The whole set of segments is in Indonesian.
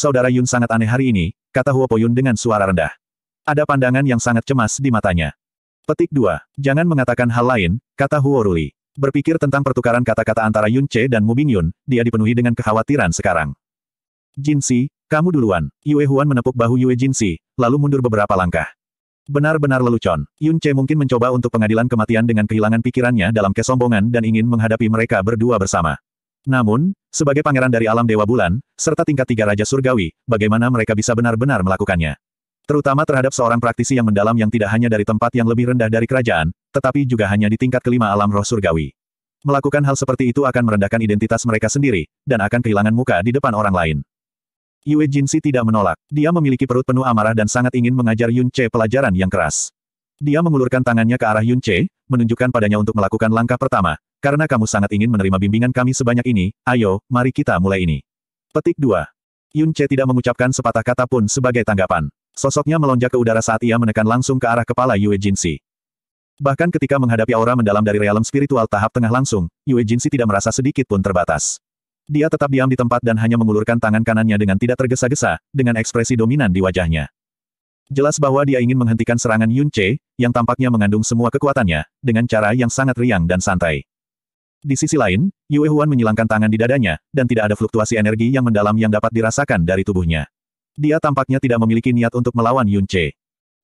Saudara Yun sangat aneh hari ini, kata Huo Poyun dengan suara rendah. Ada pandangan yang sangat cemas di matanya. Petik 2. Jangan mengatakan hal lain, kata Huo Ruli. Berpikir tentang pertukaran kata-kata antara Yun Che dan Mu Yun, dia dipenuhi dengan kekhawatiran sekarang. Jin Si, kamu duluan. Yue Huan menepuk bahu Yue Jin Si, lalu mundur beberapa langkah. Benar-benar lelucon. Yun Che mungkin mencoba untuk pengadilan kematian dengan kehilangan pikirannya dalam kesombongan dan ingin menghadapi mereka berdua bersama. Namun, sebagai pangeran dari alam Dewa Bulan, serta tingkat tiga Raja Surgawi, bagaimana mereka bisa benar-benar melakukannya? Terutama terhadap seorang praktisi yang mendalam yang tidak hanya dari tempat yang lebih rendah dari kerajaan, tetapi juga hanya di tingkat kelima alam roh surgawi. Melakukan hal seperti itu akan merendahkan identitas mereka sendiri, dan akan kehilangan muka di depan orang lain. Yue Jinsi tidak menolak. Dia memiliki perut penuh amarah dan sangat ingin mengajar Yun Che pelajaran yang keras. Dia mengulurkan tangannya ke arah Yun Che, menunjukkan padanya untuk melakukan langkah pertama, karena kamu sangat ingin menerima bimbingan kami sebanyak ini, ayo, mari kita mulai ini. Petik 2. Yun Che tidak mengucapkan sepatah kata pun sebagai tanggapan. Sosoknya melonjak ke udara saat ia menekan langsung ke arah kepala Yue Jin Si. Bahkan ketika menghadapi aura mendalam dari realem spiritual tahap tengah langsung, Yue Jin Si tidak merasa sedikit pun terbatas. Dia tetap diam di tempat dan hanya mengulurkan tangan kanannya dengan tidak tergesa-gesa, dengan ekspresi dominan di wajahnya. Jelas bahwa dia ingin menghentikan serangan Yun Che, yang tampaknya mengandung semua kekuatannya, dengan cara yang sangat riang dan santai. Di sisi lain, Yue Huan menyilangkan tangan di dadanya, dan tidak ada fluktuasi energi yang mendalam yang dapat dirasakan dari tubuhnya. Dia tampaknya tidak memiliki niat untuk melawan Yun Che.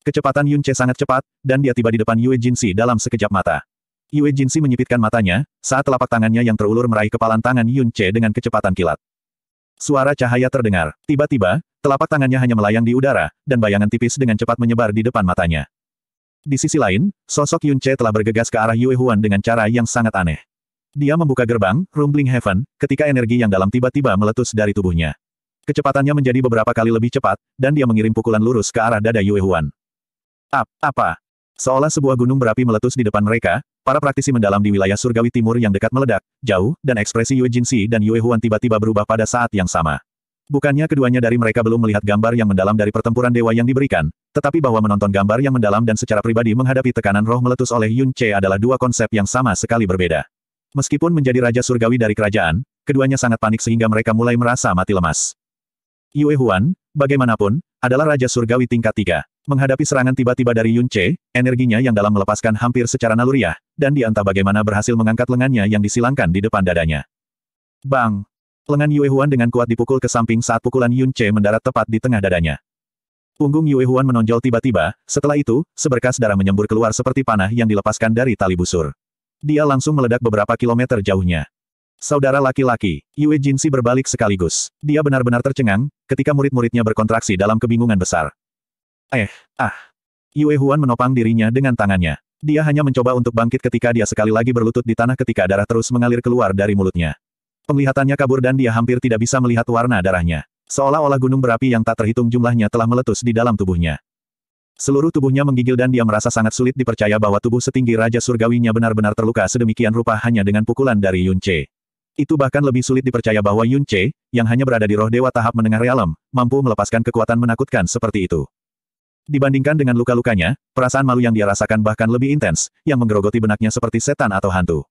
Kecepatan Yun Che sangat cepat, dan dia tiba di depan Yue Jinsi dalam sekejap mata. Yue Jinsi menyipitkan matanya, saat telapak tangannya yang terulur meraih kepalan tangan Yun Che dengan kecepatan kilat. Suara cahaya terdengar. Tiba-tiba, telapak tangannya hanya melayang di udara, dan bayangan tipis dengan cepat menyebar di depan matanya. Di sisi lain, sosok Yun Che telah bergegas ke arah Yue Huan dengan cara yang sangat aneh. Dia membuka gerbang, Rumbling Heaven, ketika energi yang dalam tiba-tiba meletus dari tubuhnya. Kecepatannya menjadi beberapa kali lebih cepat, dan dia mengirim pukulan lurus ke arah dada Yue Huan. Ap, apa? Seolah sebuah gunung berapi meletus di depan mereka, para praktisi mendalam di wilayah surgawi timur yang dekat meledak, jauh, dan ekspresi Yue Jinxi dan Yue Huan tiba-tiba berubah pada saat yang sama. Bukannya keduanya dari mereka belum melihat gambar yang mendalam dari pertempuran dewa yang diberikan, tetapi bahwa menonton gambar yang mendalam dan secara pribadi menghadapi tekanan roh meletus oleh Yun Che adalah dua konsep yang sama sekali berbeda. Meskipun menjadi raja surgawi dari kerajaan, keduanya sangat panik sehingga mereka mulai merasa mati lemas. Yue Huan, bagaimanapun, adalah raja surgawi tingkat tiga. Menghadapi serangan tiba-tiba dari Yun Che, energinya yang dalam melepaskan hampir secara naluriah, dan dianta bagaimana berhasil mengangkat lengannya yang disilangkan di depan dadanya. Bang! Lengan Yue Huan dengan kuat dipukul ke samping saat pukulan Yun Che mendarat tepat di tengah dadanya. Punggung Yue Huan menonjol tiba-tiba, setelah itu, seberkas darah menyembur keluar seperti panah yang dilepaskan dari tali busur. Dia langsung meledak beberapa kilometer jauhnya. Saudara laki-laki, Yue Jinsi berbalik sekaligus. Dia benar-benar tercengang, ketika murid-muridnya berkontraksi dalam kebingungan besar. Eh, ah. Yue Huan menopang dirinya dengan tangannya. Dia hanya mencoba untuk bangkit ketika dia sekali lagi berlutut di tanah ketika darah terus mengalir keluar dari mulutnya. Penglihatannya kabur dan dia hampir tidak bisa melihat warna darahnya. Seolah-olah gunung berapi yang tak terhitung jumlahnya telah meletus di dalam tubuhnya. Seluruh tubuhnya menggigil dan dia merasa sangat sulit dipercaya bahwa tubuh setinggi Raja Surgawinya benar-benar terluka sedemikian rupa hanya dengan pukulan dari Yun Che. Itu bahkan lebih sulit dipercaya bahwa Yun Che, yang hanya berada di roh dewa tahap menengah realem, mampu melepaskan kekuatan menakutkan seperti itu. Dibandingkan dengan luka-lukanya, perasaan malu yang dia rasakan bahkan lebih intens, yang menggerogoti benaknya seperti setan atau hantu.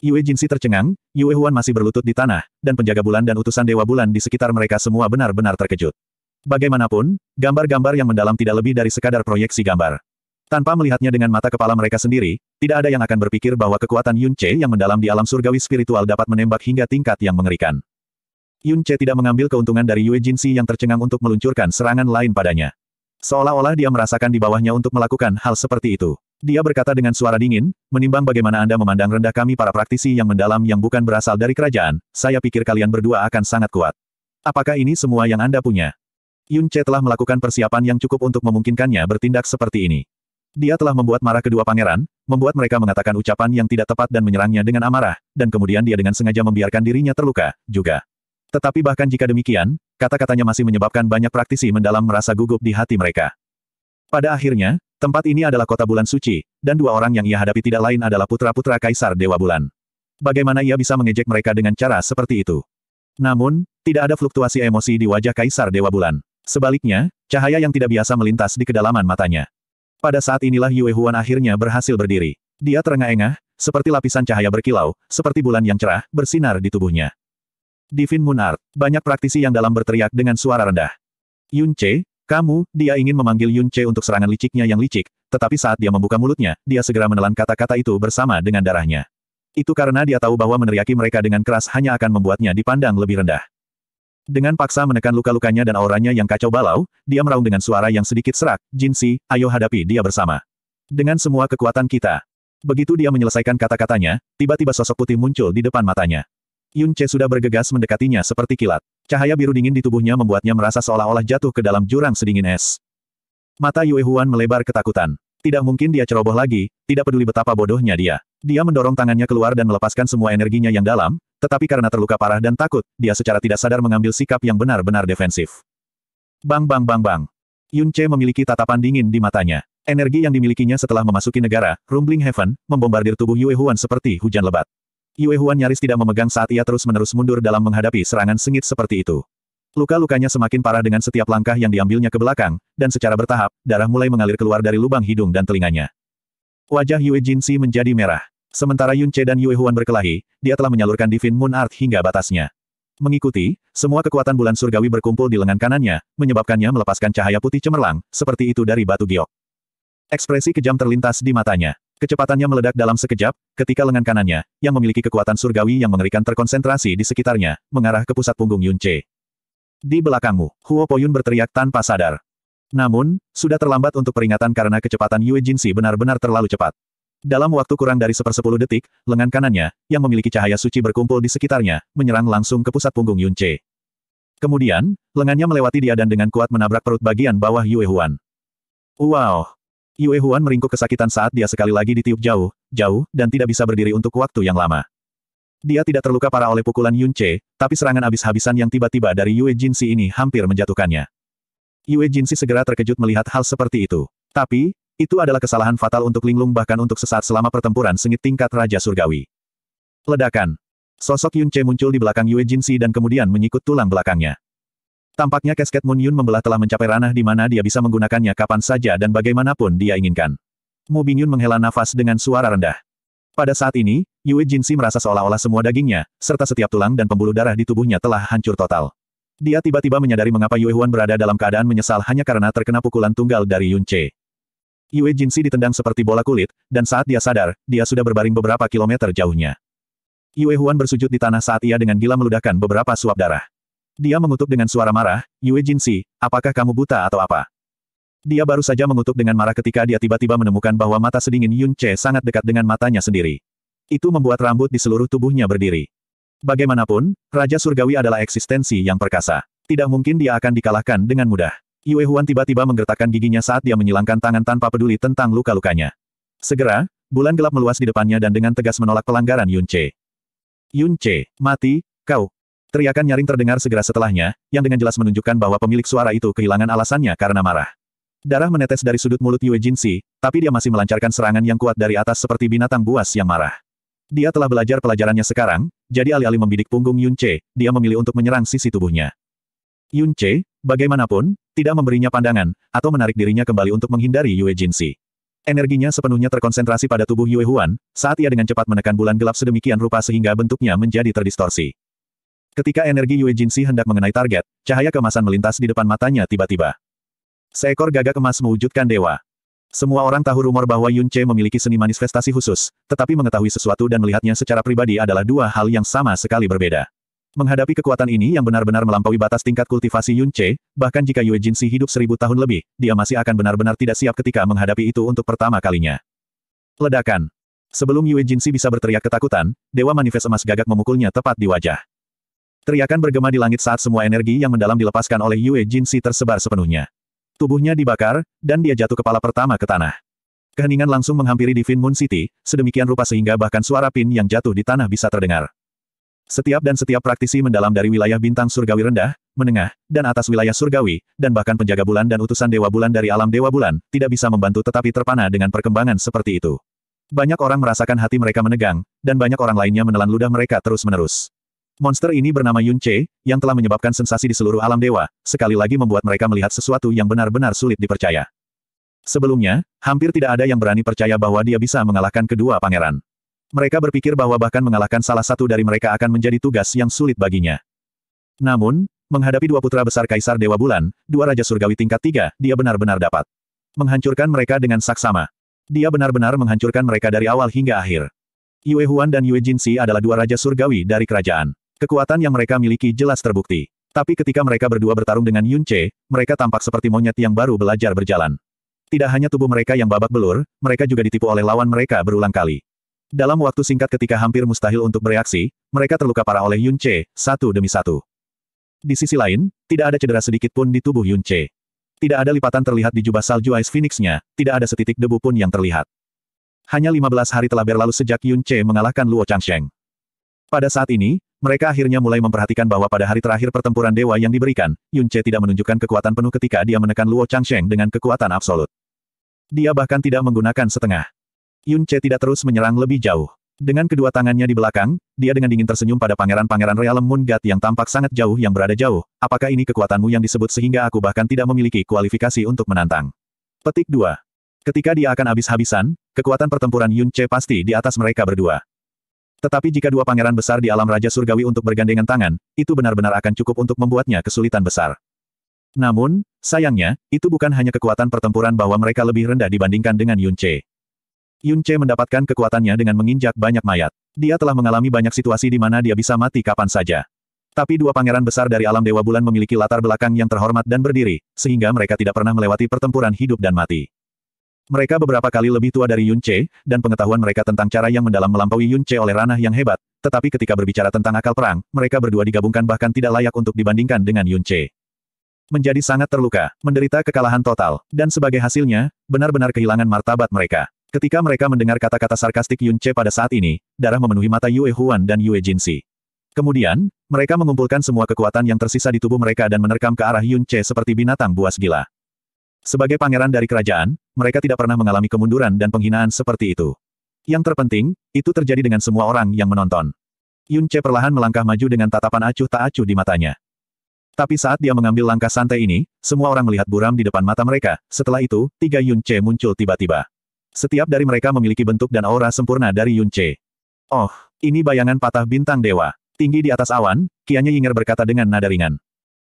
Yue Jinsi tercengang, Yue Huan masih berlutut di tanah, dan penjaga bulan dan utusan dewa bulan di sekitar mereka semua benar-benar terkejut. Bagaimanapun, gambar-gambar yang mendalam tidak lebih dari sekadar proyeksi gambar. Tanpa melihatnya dengan mata kepala mereka sendiri, tidak ada yang akan berpikir bahwa kekuatan Yun Che yang mendalam di alam surgawi spiritual dapat menembak hingga tingkat yang mengerikan. Yun Che tidak mengambil keuntungan dari Yue Jinxi yang tercengang untuk meluncurkan serangan lain padanya. Seolah-olah dia merasakan di bawahnya untuk melakukan hal seperti itu. Dia berkata dengan suara dingin, menimbang bagaimana Anda memandang rendah kami para praktisi yang mendalam yang bukan berasal dari kerajaan, saya pikir kalian berdua akan sangat kuat. Apakah ini semua yang Anda punya? Yun Che telah melakukan persiapan yang cukup untuk memungkinkannya bertindak seperti ini. Dia telah membuat marah kedua pangeran, membuat mereka mengatakan ucapan yang tidak tepat dan menyerangnya dengan amarah, dan kemudian dia dengan sengaja membiarkan dirinya terluka, juga. Tetapi bahkan jika demikian, kata-katanya masih menyebabkan banyak praktisi mendalam merasa gugup di hati mereka. Pada akhirnya, tempat ini adalah kota bulan suci, dan dua orang yang ia hadapi tidak lain adalah putra-putra Kaisar Dewa Bulan. Bagaimana ia bisa mengejek mereka dengan cara seperti itu? Namun, tidak ada fluktuasi emosi di wajah Kaisar Dewa Bulan. Sebaliknya, cahaya yang tidak biasa melintas di kedalaman matanya. Pada saat inilah Yue Huan akhirnya berhasil berdiri. Dia terengah-engah, seperti lapisan cahaya berkilau, seperti bulan yang cerah, bersinar di tubuhnya. Divin Moon Art, banyak praktisi yang dalam berteriak dengan suara rendah. Yun Che, kamu, dia ingin memanggil Yun Che untuk serangan liciknya yang licik, tetapi saat dia membuka mulutnya, dia segera menelan kata-kata itu bersama dengan darahnya. Itu karena dia tahu bahwa meneriaki mereka dengan keras hanya akan membuatnya dipandang lebih rendah. Dengan paksa menekan luka-lukanya dan auranya yang kacau balau, dia meraung dengan suara yang sedikit serak, Jin Si, ayo hadapi dia bersama. Dengan semua kekuatan kita. Begitu dia menyelesaikan kata-katanya, tiba-tiba sosok putih muncul di depan matanya. Yun Che sudah bergegas mendekatinya seperti kilat. Cahaya biru dingin di tubuhnya membuatnya merasa seolah-olah jatuh ke dalam jurang sedingin es. Mata Yue Huan melebar ketakutan. Tidak mungkin dia ceroboh lagi, tidak peduli betapa bodohnya dia. Dia mendorong tangannya keluar dan melepaskan semua energinya yang dalam, tetapi karena terluka parah dan takut, dia secara tidak sadar mengambil sikap yang benar-benar defensif. Bang bang bang bang. Yun Che memiliki tatapan dingin di matanya. Energi yang dimilikinya setelah memasuki negara, Rumbling Heaven, membombardir tubuh Yue Huan seperti hujan lebat. Yue Huan nyaris tidak memegang saat ia terus-menerus mundur dalam menghadapi serangan sengit seperti itu. Luka-lukanya semakin parah dengan setiap langkah yang diambilnya ke belakang, dan secara bertahap, darah mulai mengalir keluar dari lubang hidung dan telinganya. Wajah Yue Jin Si menjadi merah. Sementara Yun Che dan Yue Huan berkelahi, dia telah menyalurkan Divine Moon Art hingga batasnya. Mengikuti, semua kekuatan bulan surgawi berkumpul di lengan kanannya, menyebabkannya melepaskan cahaya putih cemerlang, seperti itu dari batu giok. Ekspresi kejam terlintas di matanya. Kecepatannya meledak dalam sekejap, ketika lengan kanannya, yang memiliki kekuatan surgawi yang mengerikan terkonsentrasi di sekitarnya, mengarah ke pusat punggung Yun Che. Di belakangmu, Huo Poyun berteriak tanpa sadar. Namun, sudah terlambat untuk peringatan karena kecepatan Yue Jin Si benar-benar terlalu cepat. Dalam waktu kurang dari sepersepuluh detik, lengan kanannya, yang memiliki cahaya suci berkumpul di sekitarnya, menyerang langsung ke pusat punggung Yun Che. Kemudian, lengannya melewati dia dan dengan kuat menabrak perut bagian bawah Yue Huan. Wow! Yue Huan meringkuk kesakitan saat dia sekali lagi ditiup jauh, jauh, dan tidak bisa berdiri untuk waktu yang lama. Dia tidak terluka parah oleh pukulan Yun Che, tapi serangan habis-habisan yang tiba-tiba dari Yue Jinsi ini hampir menjatuhkannya. Yue Jinsi segera terkejut melihat hal seperti itu. Tapi, itu adalah kesalahan fatal untuk Linglung bahkan untuk sesaat selama pertempuran sengit tingkat Raja Surgawi. Ledakan. Sosok Yun Che muncul di belakang Yue Jin Si dan kemudian menyikut tulang belakangnya. Tampaknya kesket Moon Yun membelah telah mencapai ranah di mana dia bisa menggunakannya kapan saja dan bagaimanapun dia inginkan. Mu Bing Yun menghela nafas dengan suara rendah. Pada saat ini, Yue Jin Si merasa seolah-olah semua dagingnya, serta setiap tulang dan pembuluh darah di tubuhnya telah hancur total. Dia tiba-tiba menyadari mengapa Yue Huan berada dalam keadaan menyesal hanya karena terkena pukulan tunggal dari Yun Che. Yue Jinxi ditendang seperti bola kulit, dan saat dia sadar, dia sudah berbaring beberapa kilometer jauhnya. Yue Huan bersujud di tanah saat ia dengan gila meludahkan beberapa suap darah. Dia mengutuk dengan suara marah, Yue Jinxi, apakah kamu buta atau apa? Dia baru saja mengutuk dengan marah ketika dia tiba-tiba menemukan bahwa mata sedingin Yun Che sangat dekat dengan matanya sendiri. Itu membuat rambut di seluruh tubuhnya berdiri. Bagaimanapun, Raja Surgawi adalah eksistensi yang perkasa. Tidak mungkin dia akan dikalahkan dengan mudah. Yue Huan tiba-tiba menggertakkan giginya saat dia menyilangkan tangan tanpa peduli tentang luka-lukanya. Segera, bulan gelap meluas di depannya dan dengan tegas menolak pelanggaran Yun Che. Yun Che, mati, kau. Teriakan nyaring terdengar segera setelahnya, yang dengan jelas menunjukkan bahwa pemilik suara itu kehilangan alasannya karena marah. Darah menetes dari sudut mulut Yue Jinxi, tapi dia masih melancarkan serangan yang kuat dari atas seperti binatang buas yang marah. Dia telah belajar pelajarannya sekarang, jadi alih-alih membidik punggung Yun Che, dia memilih untuk menyerang sisi tubuhnya. Yun Che, Bagaimanapun, tidak memberinya pandangan, atau menarik dirinya kembali untuk menghindari Yue Jinxi. Energinya sepenuhnya terkonsentrasi pada tubuh Yue Huan, saat ia dengan cepat menekan bulan gelap sedemikian rupa sehingga bentuknya menjadi terdistorsi. Ketika energi Yue Jinxi hendak mengenai target, cahaya kemasan melintas di depan matanya tiba-tiba. Seekor gagak emas mewujudkan dewa. Semua orang tahu rumor bahwa Yun Che memiliki seni manifestasi khusus, tetapi mengetahui sesuatu dan melihatnya secara pribadi adalah dua hal yang sama sekali berbeda. Menghadapi kekuatan ini yang benar-benar melampaui batas tingkat kultivasi Yun Che, bahkan jika Yue Jin Si hidup seribu tahun lebih, dia masih akan benar-benar tidak siap ketika menghadapi itu untuk pertama kalinya. Ledakan. Sebelum Yue Jin Si bisa berteriak ketakutan, Dewa Manifest Emas Gagak memukulnya tepat di wajah. Teriakan bergema di langit saat semua energi yang mendalam dilepaskan oleh Yue Jin Si tersebar sepenuhnya. Tubuhnya dibakar, dan dia jatuh kepala pertama ke tanah. Keheningan langsung menghampiri Divine Moon City, sedemikian rupa sehingga bahkan suara pin yang jatuh di tanah bisa terdengar. Setiap dan setiap praktisi mendalam dari wilayah bintang surgawi rendah, menengah, dan atas wilayah surgawi, dan bahkan penjaga bulan dan utusan dewa bulan dari alam dewa bulan, tidak bisa membantu tetapi terpana dengan perkembangan seperti itu. Banyak orang merasakan hati mereka menegang, dan banyak orang lainnya menelan ludah mereka terus-menerus. Monster ini bernama Yun Che, yang telah menyebabkan sensasi di seluruh alam dewa, sekali lagi membuat mereka melihat sesuatu yang benar-benar sulit dipercaya. Sebelumnya, hampir tidak ada yang berani percaya bahwa dia bisa mengalahkan kedua pangeran. Mereka berpikir bahwa bahkan mengalahkan salah satu dari mereka akan menjadi tugas yang sulit baginya. Namun, menghadapi dua putra besar Kaisar Dewa Bulan, dua Raja Surgawi tingkat tiga, dia benar-benar dapat menghancurkan mereka dengan saksama. Dia benar-benar menghancurkan mereka dari awal hingga akhir. Yue Huan dan Yue Jinxi adalah dua Raja Surgawi dari kerajaan. Kekuatan yang mereka miliki jelas terbukti. Tapi ketika mereka berdua bertarung dengan Yun Che, mereka tampak seperti monyet yang baru belajar berjalan. Tidak hanya tubuh mereka yang babak belur, mereka juga ditipu oleh lawan mereka berulang kali. Dalam waktu singkat ketika hampir mustahil untuk bereaksi, mereka terluka parah oleh Yun Che, satu demi satu. Di sisi lain, tidak ada cedera sedikit pun di tubuh Yun Che. Tidak ada lipatan terlihat di jubah salju Ice Phoenix-nya, tidak ada setitik debu pun yang terlihat. Hanya 15 hari telah berlalu sejak Yun Che mengalahkan Luo Changsheng. Pada saat ini, mereka akhirnya mulai memperhatikan bahwa pada hari terakhir pertempuran dewa yang diberikan, Yun Che tidak menunjukkan kekuatan penuh ketika dia menekan Luo Changsheng dengan kekuatan absolut. Dia bahkan tidak menggunakan setengah. Yun Che tidak terus menyerang lebih jauh. Dengan kedua tangannya di belakang, dia dengan dingin tersenyum pada pangeran-pangeran realem Moon God yang tampak sangat jauh yang berada jauh. Apakah ini kekuatanmu yang disebut sehingga aku bahkan tidak memiliki kualifikasi untuk menantang? Petik 2. Ketika dia akan habis-habisan, kekuatan pertempuran Yun Che pasti di atas mereka berdua. Tetapi jika dua pangeran besar di alam Raja Surgawi untuk bergandengan tangan, itu benar-benar akan cukup untuk membuatnya kesulitan besar. Namun, sayangnya, itu bukan hanya kekuatan pertempuran bahwa mereka lebih rendah dibandingkan dengan Yun Che. Yun Che mendapatkan kekuatannya dengan menginjak banyak mayat. Dia telah mengalami banyak situasi di mana dia bisa mati kapan saja. Tapi dua pangeran besar dari alam Dewa Bulan memiliki latar belakang yang terhormat dan berdiri, sehingga mereka tidak pernah melewati pertempuran hidup dan mati. Mereka beberapa kali lebih tua dari Yun Che, dan pengetahuan mereka tentang cara yang mendalam melampaui Yun Che oleh ranah yang hebat, tetapi ketika berbicara tentang akal perang, mereka berdua digabungkan bahkan tidak layak untuk dibandingkan dengan Yun Che. Menjadi sangat terluka, menderita kekalahan total, dan sebagai hasilnya, benar-benar kehilangan martabat mereka. Ketika mereka mendengar kata-kata sarkastik Yun Che pada saat ini, darah memenuhi mata Yue Huan dan Yue Jin Si. Kemudian, mereka mengumpulkan semua kekuatan yang tersisa di tubuh mereka dan menerkam ke arah Yun Che seperti binatang buas gila. Sebagai pangeran dari kerajaan, mereka tidak pernah mengalami kemunduran dan penghinaan seperti itu. Yang terpenting, itu terjadi dengan semua orang yang menonton. Yun Che perlahan melangkah maju dengan tatapan acuh tak acuh di matanya. Tapi saat dia mengambil langkah santai ini, semua orang melihat buram di depan mata mereka, setelah itu, tiga Yun Che muncul tiba-tiba. Setiap dari mereka memiliki bentuk dan aura sempurna dari Yun Che. Oh, ini bayangan patah bintang dewa. Tinggi di atas awan, Kianya Yinger berkata dengan nada ringan.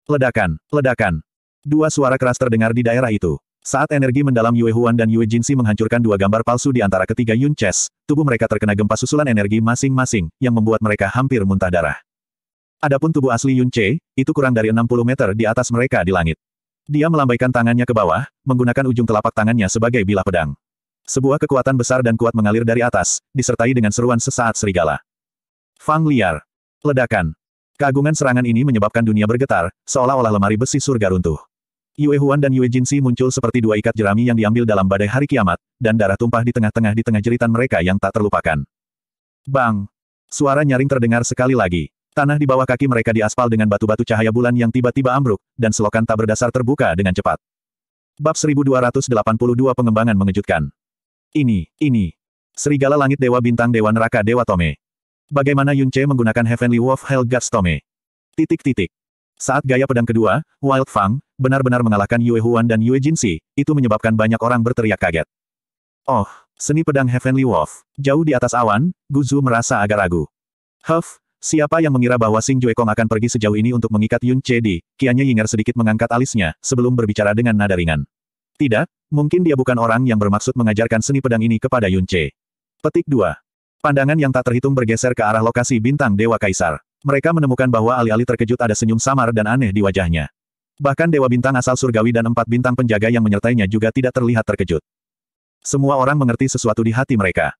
Ledakan, ledakan. Dua suara keras terdengar di daerah itu. Saat energi mendalam Yue Huan dan Yue Jinxi menghancurkan dua gambar palsu di antara ketiga Yun Ches, tubuh mereka terkena gempa susulan energi masing-masing, yang membuat mereka hampir muntah darah. Adapun tubuh asli Yun Che, itu kurang dari 60 meter di atas mereka di langit. Dia melambaikan tangannya ke bawah, menggunakan ujung telapak tangannya sebagai bilah pedang. Sebuah kekuatan besar dan kuat mengalir dari atas, disertai dengan seruan sesaat serigala. Fang liar. Ledakan. Keagungan serangan ini menyebabkan dunia bergetar, seolah-olah lemari besi surga runtuh. Yue Huan dan Yue Jinxi muncul seperti dua ikat jerami yang diambil dalam badai hari kiamat, dan darah tumpah di tengah-tengah di tengah jeritan mereka yang tak terlupakan. Bang! Suara nyaring terdengar sekali lagi. Tanah di bawah kaki mereka diaspal dengan batu-batu cahaya bulan yang tiba-tiba ambruk, dan selokan tak berdasar terbuka dengan cepat. Bab 1282 Pengembangan Mengejutkan ini, ini. Serigala langit Dewa Bintang Dewa Neraka Dewa Tome. Bagaimana Yun Che menggunakan Heavenly Wolf Hell Guts Tome? Titik-titik. Saat gaya pedang kedua, Wild Fang, benar-benar mengalahkan Yue Huan dan Yue Jin Si, itu menyebabkan banyak orang berteriak kaget. Oh, seni pedang Heavenly Wolf. Jauh di atas awan, Guzu merasa agak ragu. Huff, siapa yang mengira bahwa Sing Kong akan pergi sejauh ini untuk mengikat Yun Che di, kianya Yinger sedikit mengangkat alisnya, sebelum berbicara dengan nada ringan. Tidak, mungkin dia bukan orang yang bermaksud mengajarkan seni pedang ini kepada Yunce. Petik 2. Pandangan yang tak terhitung bergeser ke arah lokasi bintang Dewa Kaisar. Mereka menemukan bahwa alih-alih terkejut ada senyum samar dan aneh di wajahnya. Bahkan Dewa Bintang asal surgawi dan empat bintang penjaga yang menyertainya juga tidak terlihat terkejut. Semua orang mengerti sesuatu di hati mereka.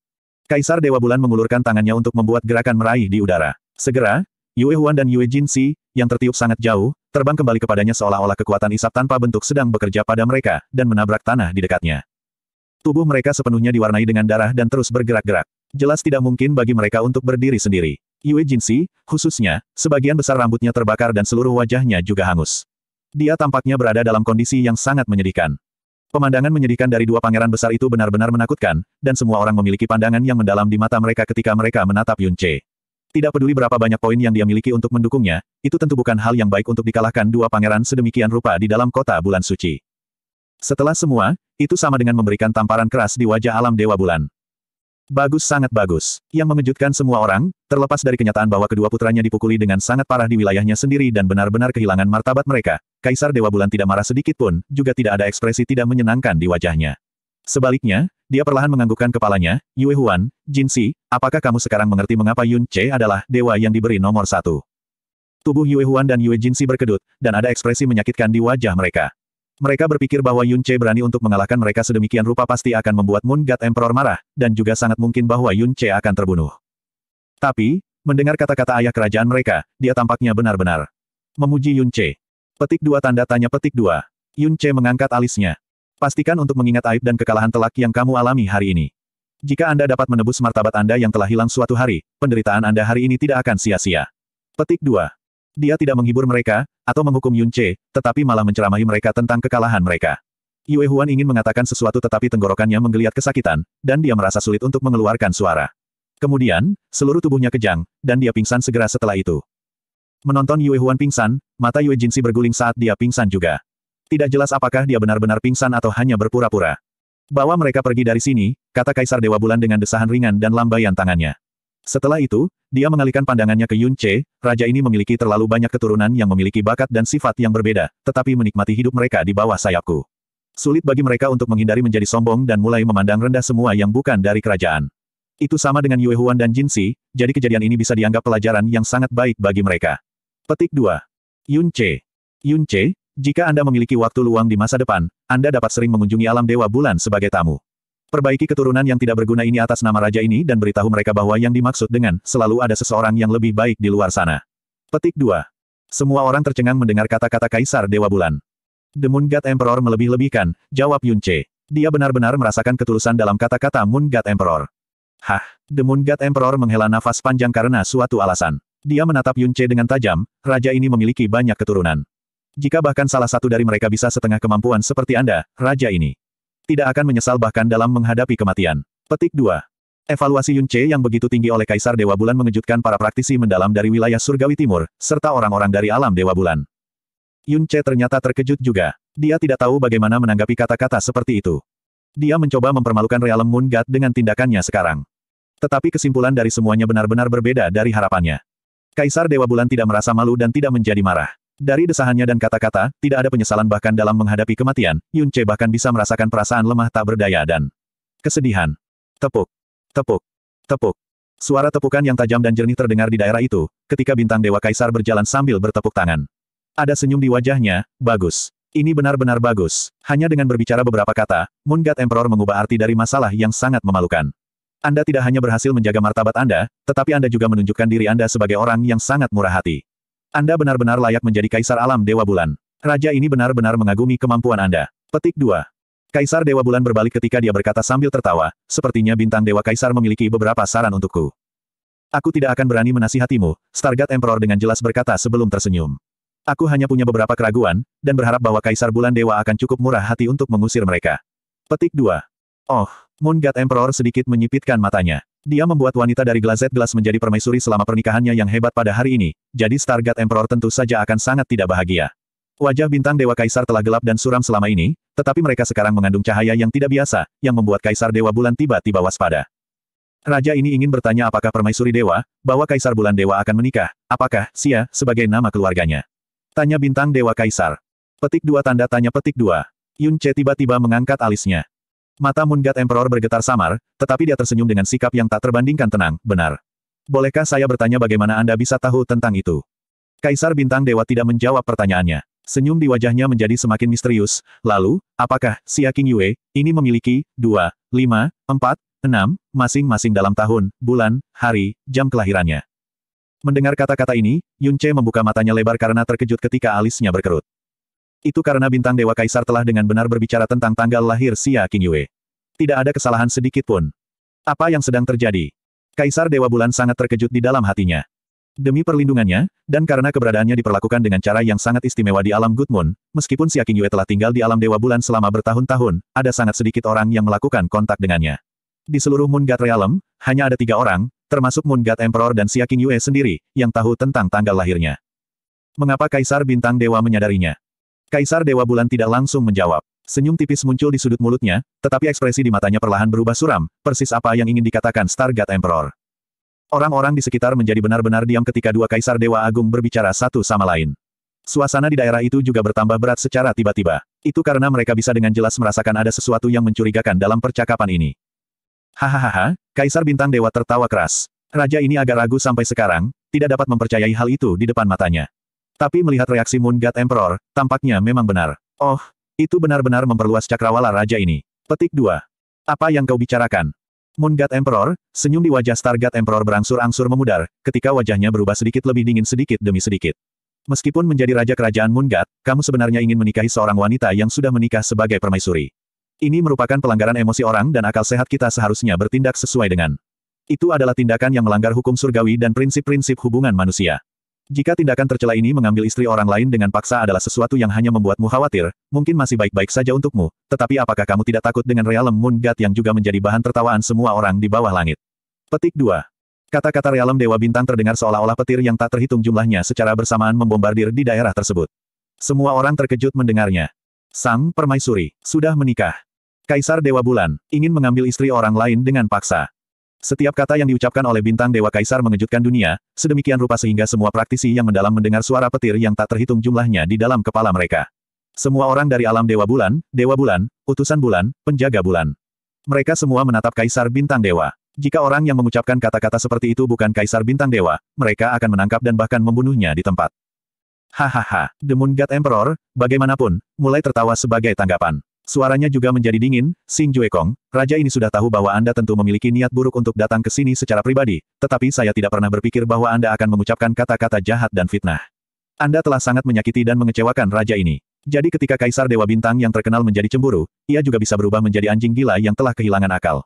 Kaisar Dewa Bulan mengulurkan tangannya untuk membuat gerakan meraih di udara. Segera, Yue Huan dan Yue Jin Si, yang tertiup sangat jauh, terbang kembali kepadanya seolah-olah kekuatan isap tanpa bentuk sedang bekerja pada mereka, dan menabrak tanah di dekatnya. Tubuh mereka sepenuhnya diwarnai dengan darah dan terus bergerak-gerak. Jelas tidak mungkin bagi mereka untuk berdiri sendiri. Yue Jin Si, khususnya, sebagian besar rambutnya terbakar dan seluruh wajahnya juga hangus. Dia tampaknya berada dalam kondisi yang sangat menyedihkan. Pemandangan menyedihkan dari dua pangeran besar itu benar-benar menakutkan, dan semua orang memiliki pandangan yang mendalam di mata mereka ketika mereka menatap Yun tidak peduli berapa banyak poin yang dia miliki untuk mendukungnya, itu tentu bukan hal yang baik untuk dikalahkan dua pangeran sedemikian rupa di dalam kota bulan suci. Setelah semua, itu sama dengan memberikan tamparan keras di wajah alam dewa bulan. Bagus sangat bagus. Yang mengejutkan semua orang, terlepas dari kenyataan bahwa kedua putranya dipukuli dengan sangat parah di wilayahnya sendiri dan benar-benar kehilangan martabat mereka, Kaisar Dewa Bulan tidak marah sedikit pun, juga tidak ada ekspresi tidak menyenangkan di wajahnya. Sebaliknya, dia perlahan menganggukkan kepalanya, Yue Huan, Jin Si, apakah kamu sekarang mengerti mengapa Yun Che adalah dewa yang diberi nomor satu? Tubuh Yue Huan dan Yue Jin Si berkedut, dan ada ekspresi menyakitkan di wajah mereka. Mereka berpikir bahwa Yun Che berani untuk mengalahkan mereka sedemikian rupa pasti akan membuat Moon God Emperor marah, dan juga sangat mungkin bahwa Yun Che akan terbunuh. Tapi, mendengar kata-kata ayah kerajaan mereka, dia tampaknya benar-benar memuji Yun Che. Petik dua tanda tanya petik dua. Yun Che mengangkat alisnya. Pastikan untuk mengingat aib dan kekalahan telak yang kamu alami hari ini. Jika Anda dapat menebus martabat Anda yang telah hilang suatu hari, penderitaan Anda hari ini tidak akan sia-sia. Petik 2. Dia tidak menghibur mereka, atau menghukum Yun Che, tetapi malah menceramahi mereka tentang kekalahan mereka. Yue Huan ingin mengatakan sesuatu tetapi tenggorokannya menggeliat kesakitan, dan dia merasa sulit untuk mengeluarkan suara. Kemudian, seluruh tubuhnya kejang, dan dia pingsan segera setelah itu. Menonton Yue Huan pingsan, mata Yue Jinsi berguling saat dia pingsan juga. Tidak jelas apakah dia benar-benar pingsan atau hanya berpura-pura. Bawa mereka pergi dari sini, kata Kaisar Dewa Bulan dengan desahan ringan dan lambaian tangannya. Setelah itu, dia mengalihkan pandangannya ke Yun Che, raja ini memiliki terlalu banyak keturunan yang memiliki bakat dan sifat yang berbeda, tetapi menikmati hidup mereka di bawah sayapku. Sulit bagi mereka untuk menghindari menjadi sombong dan mulai memandang rendah semua yang bukan dari kerajaan. Itu sama dengan Yue Huan dan Jin Si, jadi kejadian ini bisa dianggap pelajaran yang sangat baik bagi mereka. Petik 2. Yun Che. Yun Che, jika Anda memiliki waktu luang di masa depan, Anda dapat sering mengunjungi alam Dewa Bulan sebagai tamu. Perbaiki keturunan yang tidak berguna ini atas nama raja ini dan beritahu mereka bahwa yang dimaksud dengan selalu ada seseorang yang lebih baik di luar sana. Petik 2. Semua orang tercengang mendengar kata-kata Kaisar Dewa Bulan. The Moon God Emperor melebih-lebihkan, jawab Yun Che. Dia benar-benar merasakan ketulusan dalam kata-kata Moon God Emperor. Hah, The Moon God Emperor menghela nafas panjang karena suatu alasan. Dia menatap Yun Che dengan tajam, raja ini memiliki banyak keturunan jika bahkan salah satu dari mereka bisa setengah kemampuan seperti Anda, Raja ini. Tidak akan menyesal bahkan dalam menghadapi kematian. Petik 2. Evaluasi Yunce yang begitu tinggi oleh Kaisar Dewa Bulan mengejutkan para praktisi mendalam dari wilayah Surgawi Timur, serta orang-orang dari alam Dewa Bulan. Yunce ternyata terkejut juga. Dia tidak tahu bagaimana menanggapi kata-kata seperti itu. Dia mencoba mempermalukan Realem Moon God dengan tindakannya sekarang. Tetapi kesimpulan dari semuanya benar-benar berbeda dari harapannya. Kaisar Dewa Bulan tidak merasa malu dan tidak menjadi marah. Dari desahannya dan kata-kata, tidak ada penyesalan bahkan dalam menghadapi kematian, Yun Che bahkan bisa merasakan perasaan lemah tak berdaya dan kesedihan. Tepuk, tepuk, tepuk. Suara tepukan yang tajam dan jernih terdengar di daerah itu, ketika bintang Dewa Kaisar berjalan sambil bertepuk tangan. Ada senyum di wajahnya, bagus. Ini benar-benar bagus. Hanya dengan berbicara beberapa kata, Moon God Emperor mengubah arti dari masalah yang sangat memalukan. Anda tidak hanya berhasil menjaga martabat Anda, tetapi Anda juga menunjukkan diri Anda sebagai orang yang sangat murah hati. Anda benar-benar layak menjadi Kaisar Alam Dewa Bulan. Raja ini benar-benar mengagumi kemampuan Anda. Petik 2. Kaisar Dewa Bulan berbalik ketika dia berkata sambil tertawa, sepertinya bintang Dewa Kaisar memiliki beberapa saran untukku. Aku tidak akan berani menasihatimu, Stargate Emperor dengan jelas berkata sebelum tersenyum. Aku hanya punya beberapa keraguan, dan berharap bahwa Kaisar Bulan Dewa akan cukup murah hati untuk mengusir mereka. Petik 2. Oh, Moon God Emperor sedikit menyipitkan matanya. Dia membuat wanita dari Glazet gelas menjadi permaisuri selama pernikahannya yang hebat pada hari ini, jadi Stargat Emperor tentu saja akan sangat tidak bahagia. Wajah bintang Dewa Kaisar telah gelap dan suram selama ini, tetapi mereka sekarang mengandung cahaya yang tidak biasa, yang membuat Kaisar Dewa Bulan tiba-tiba waspada. Raja ini ingin bertanya apakah permaisuri dewa, bahwa Kaisar Bulan Dewa akan menikah, apakah, Sia, sebagai nama keluarganya. Tanya bintang Dewa Kaisar. Petik dua tanda tanya petik dua. Yun Che tiba-tiba mengangkat alisnya. Mata Mungat Emperor bergetar samar, tetapi dia tersenyum dengan sikap yang tak terbandingkan tenang, benar. Bolehkah saya bertanya bagaimana Anda bisa tahu tentang itu? Kaisar Bintang Dewa tidak menjawab pertanyaannya. Senyum di wajahnya menjadi semakin misterius. Lalu, apakah Xia King Yue, ini memiliki, dua, lima, empat, enam, masing-masing dalam tahun, bulan, hari, jam kelahirannya? Mendengar kata-kata ini, Yun membuka matanya lebar karena terkejut ketika alisnya berkerut. Itu karena bintang Dewa Kaisar telah dengan benar berbicara tentang tanggal lahir Xia Qingyue. Tidak ada kesalahan sedikit pun. Apa yang sedang terjadi? Kaisar Dewa Bulan sangat terkejut di dalam hatinya. Demi perlindungannya, dan karena keberadaannya diperlakukan dengan cara yang sangat istimewa di alam Good Moon, meskipun Xia Qingyue telah tinggal di alam Dewa Bulan selama bertahun-tahun, ada sangat sedikit orang yang melakukan kontak dengannya. Di seluruh Moon God Realm, hanya ada tiga orang, termasuk Moon God Emperor dan Xia Qingyue sendiri, yang tahu tentang tanggal lahirnya. Mengapa Kaisar Bintang Dewa menyadarinya? Kaisar Dewa Bulan tidak langsung menjawab. Senyum tipis muncul di sudut mulutnya, tetapi ekspresi di matanya perlahan berubah suram, persis apa yang ingin dikatakan Stargate Emperor. Orang-orang di sekitar menjadi benar-benar diam ketika dua kaisar Dewa Agung berbicara satu sama lain. Suasana di daerah itu juga bertambah berat secara tiba-tiba. Itu karena mereka bisa dengan jelas merasakan ada sesuatu yang mencurigakan dalam percakapan ini. Hahaha, Kaisar Bintang Dewa tertawa keras. Raja ini agak ragu sampai sekarang, tidak dapat mempercayai hal itu di depan matanya. Tapi melihat reaksi Moon God Emperor, tampaknya memang benar. Oh, itu benar-benar memperluas cakrawala raja ini. Petik 2. Apa yang kau bicarakan? Moon God Emperor, senyum di wajah Star God Emperor berangsur-angsur memudar, ketika wajahnya berubah sedikit lebih dingin sedikit demi sedikit. Meskipun menjadi raja kerajaan Moon God, kamu sebenarnya ingin menikahi seorang wanita yang sudah menikah sebagai permaisuri. Ini merupakan pelanggaran emosi orang dan akal sehat kita seharusnya bertindak sesuai dengan. Itu adalah tindakan yang melanggar hukum surgawi dan prinsip-prinsip hubungan manusia. Jika tindakan tercela ini mengambil istri orang lain dengan paksa adalah sesuatu yang hanya membuatmu khawatir, mungkin masih baik-baik saja untukmu, tetapi apakah kamu tidak takut dengan realem Moon God yang juga menjadi bahan tertawaan semua orang di bawah langit? Petik 2. Kata-kata realem Dewa Bintang terdengar seolah-olah petir yang tak terhitung jumlahnya secara bersamaan membombardir di daerah tersebut. Semua orang terkejut mendengarnya. Sang Permaisuri, sudah menikah. Kaisar Dewa Bulan, ingin mengambil istri orang lain dengan paksa. Setiap kata yang diucapkan oleh bintang Dewa Kaisar mengejutkan dunia, sedemikian rupa sehingga semua praktisi yang mendalam mendengar suara petir yang tak terhitung jumlahnya di dalam kepala mereka. Semua orang dari alam Dewa Bulan, Dewa Bulan, Utusan Bulan, Penjaga Bulan. Mereka semua menatap Kaisar Bintang Dewa. Jika orang yang mengucapkan kata-kata seperti itu bukan Kaisar Bintang Dewa, mereka akan menangkap dan bahkan membunuhnya di tempat. Hahaha, The Moon God Emperor, bagaimanapun, mulai tertawa sebagai tanggapan. Suaranya juga menjadi dingin, Xing Kong, raja ini sudah tahu bahwa Anda tentu memiliki niat buruk untuk datang ke sini secara pribadi, tetapi saya tidak pernah berpikir bahwa Anda akan mengucapkan kata-kata jahat dan fitnah. Anda telah sangat menyakiti dan mengecewakan raja ini. Jadi ketika Kaisar Dewa Bintang yang terkenal menjadi cemburu, ia juga bisa berubah menjadi anjing gila yang telah kehilangan akal.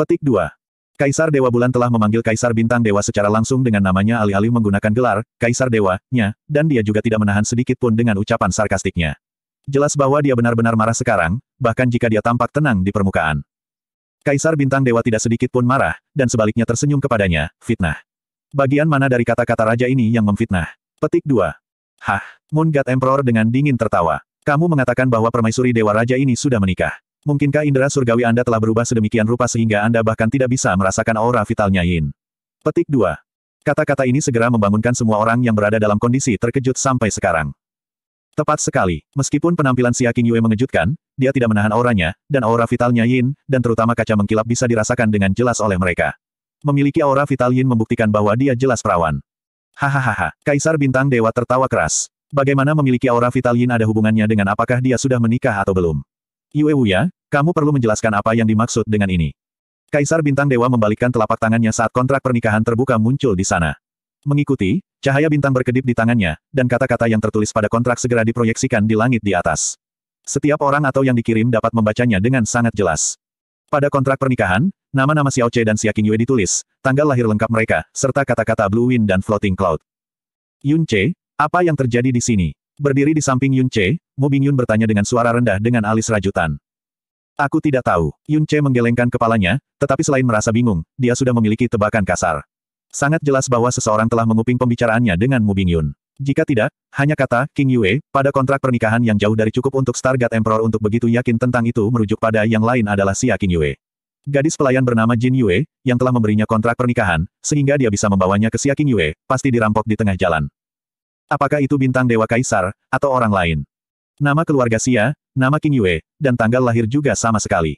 Petik 2. Kaisar Dewa Bulan telah memanggil Kaisar Bintang Dewa secara langsung dengan namanya alih-alih menggunakan gelar, Kaisar Dewa, nya, dan dia juga tidak menahan sedikit pun dengan ucapan sarkastiknya. Jelas bahwa dia benar-benar marah sekarang, bahkan jika dia tampak tenang di permukaan. Kaisar Bintang Dewa tidak sedikit pun marah, dan sebaliknya tersenyum kepadanya, fitnah. Bagian mana dari kata-kata raja ini yang memfitnah? Petik 2. Hah, Moon God Emperor dengan dingin tertawa. Kamu mengatakan bahwa permaisuri Dewa Raja ini sudah menikah. Mungkinkah indera surgawi Anda telah berubah sedemikian rupa sehingga Anda bahkan tidak bisa merasakan aura vitalnya Yin? Petik 2. Kata-kata ini segera membangunkan semua orang yang berada dalam kondisi terkejut sampai sekarang. Tepat sekali, meskipun penampilan Xia Qingyue mengejutkan, dia tidak menahan auranya, dan aura vitalnya Yin, dan terutama kaca mengkilap bisa dirasakan dengan jelas oleh mereka. Memiliki aura vital Yin membuktikan bahwa dia jelas perawan. Hahaha, Kaisar Bintang Dewa tertawa keras. Bagaimana memiliki aura vital Yin ada hubungannya dengan apakah dia sudah menikah atau belum? Yue Wuya, kamu perlu menjelaskan apa yang dimaksud dengan ini. Kaisar Bintang Dewa membalikkan telapak tangannya saat kontrak pernikahan terbuka muncul di sana. Mengikuti, Cahaya bintang berkedip di tangannya, dan kata-kata yang tertulis pada kontrak segera diproyeksikan di langit di atas. Setiap orang atau yang dikirim dapat membacanya dengan sangat jelas. Pada kontrak pernikahan, nama-nama Xiao Che dan Xia Qingyue ditulis, tanggal lahir lengkap mereka, serta kata-kata Blue Wind dan Floating Cloud. Yun Che, apa yang terjadi di sini? Berdiri di samping Yun Che, Mu Bingyun bertanya dengan suara rendah dengan alis rajutan. Aku tidak tahu. Yun Che menggelengkan kepalanya, tetapi selain merasa bingung, dia sudah memiliki tebakan kasar. Sangat jelas bahwa seseorang telah menguping pembicaraannya dengan Mu Bingyun. Jika tidak, hanya kata, King Yue, pada kontrak pernikahan yang jauh dari cukup untuk Stargate Emperor untuk begitu yakin tentang itu merujuk pada yang lain adalah Xia King Yue. Gadis pelayan bernama Jin Yue, yang telah memberinya kontrak pernikahan, sehingga dia bisa membawanya ke Xia King Yue, pasti dirampok di tengah jalan. Apakah itu bintang Dewa Kaisar, atau orang lain? Nama keluarga Xia, nama King Yue, dan tanggal lahir juga sama sekali.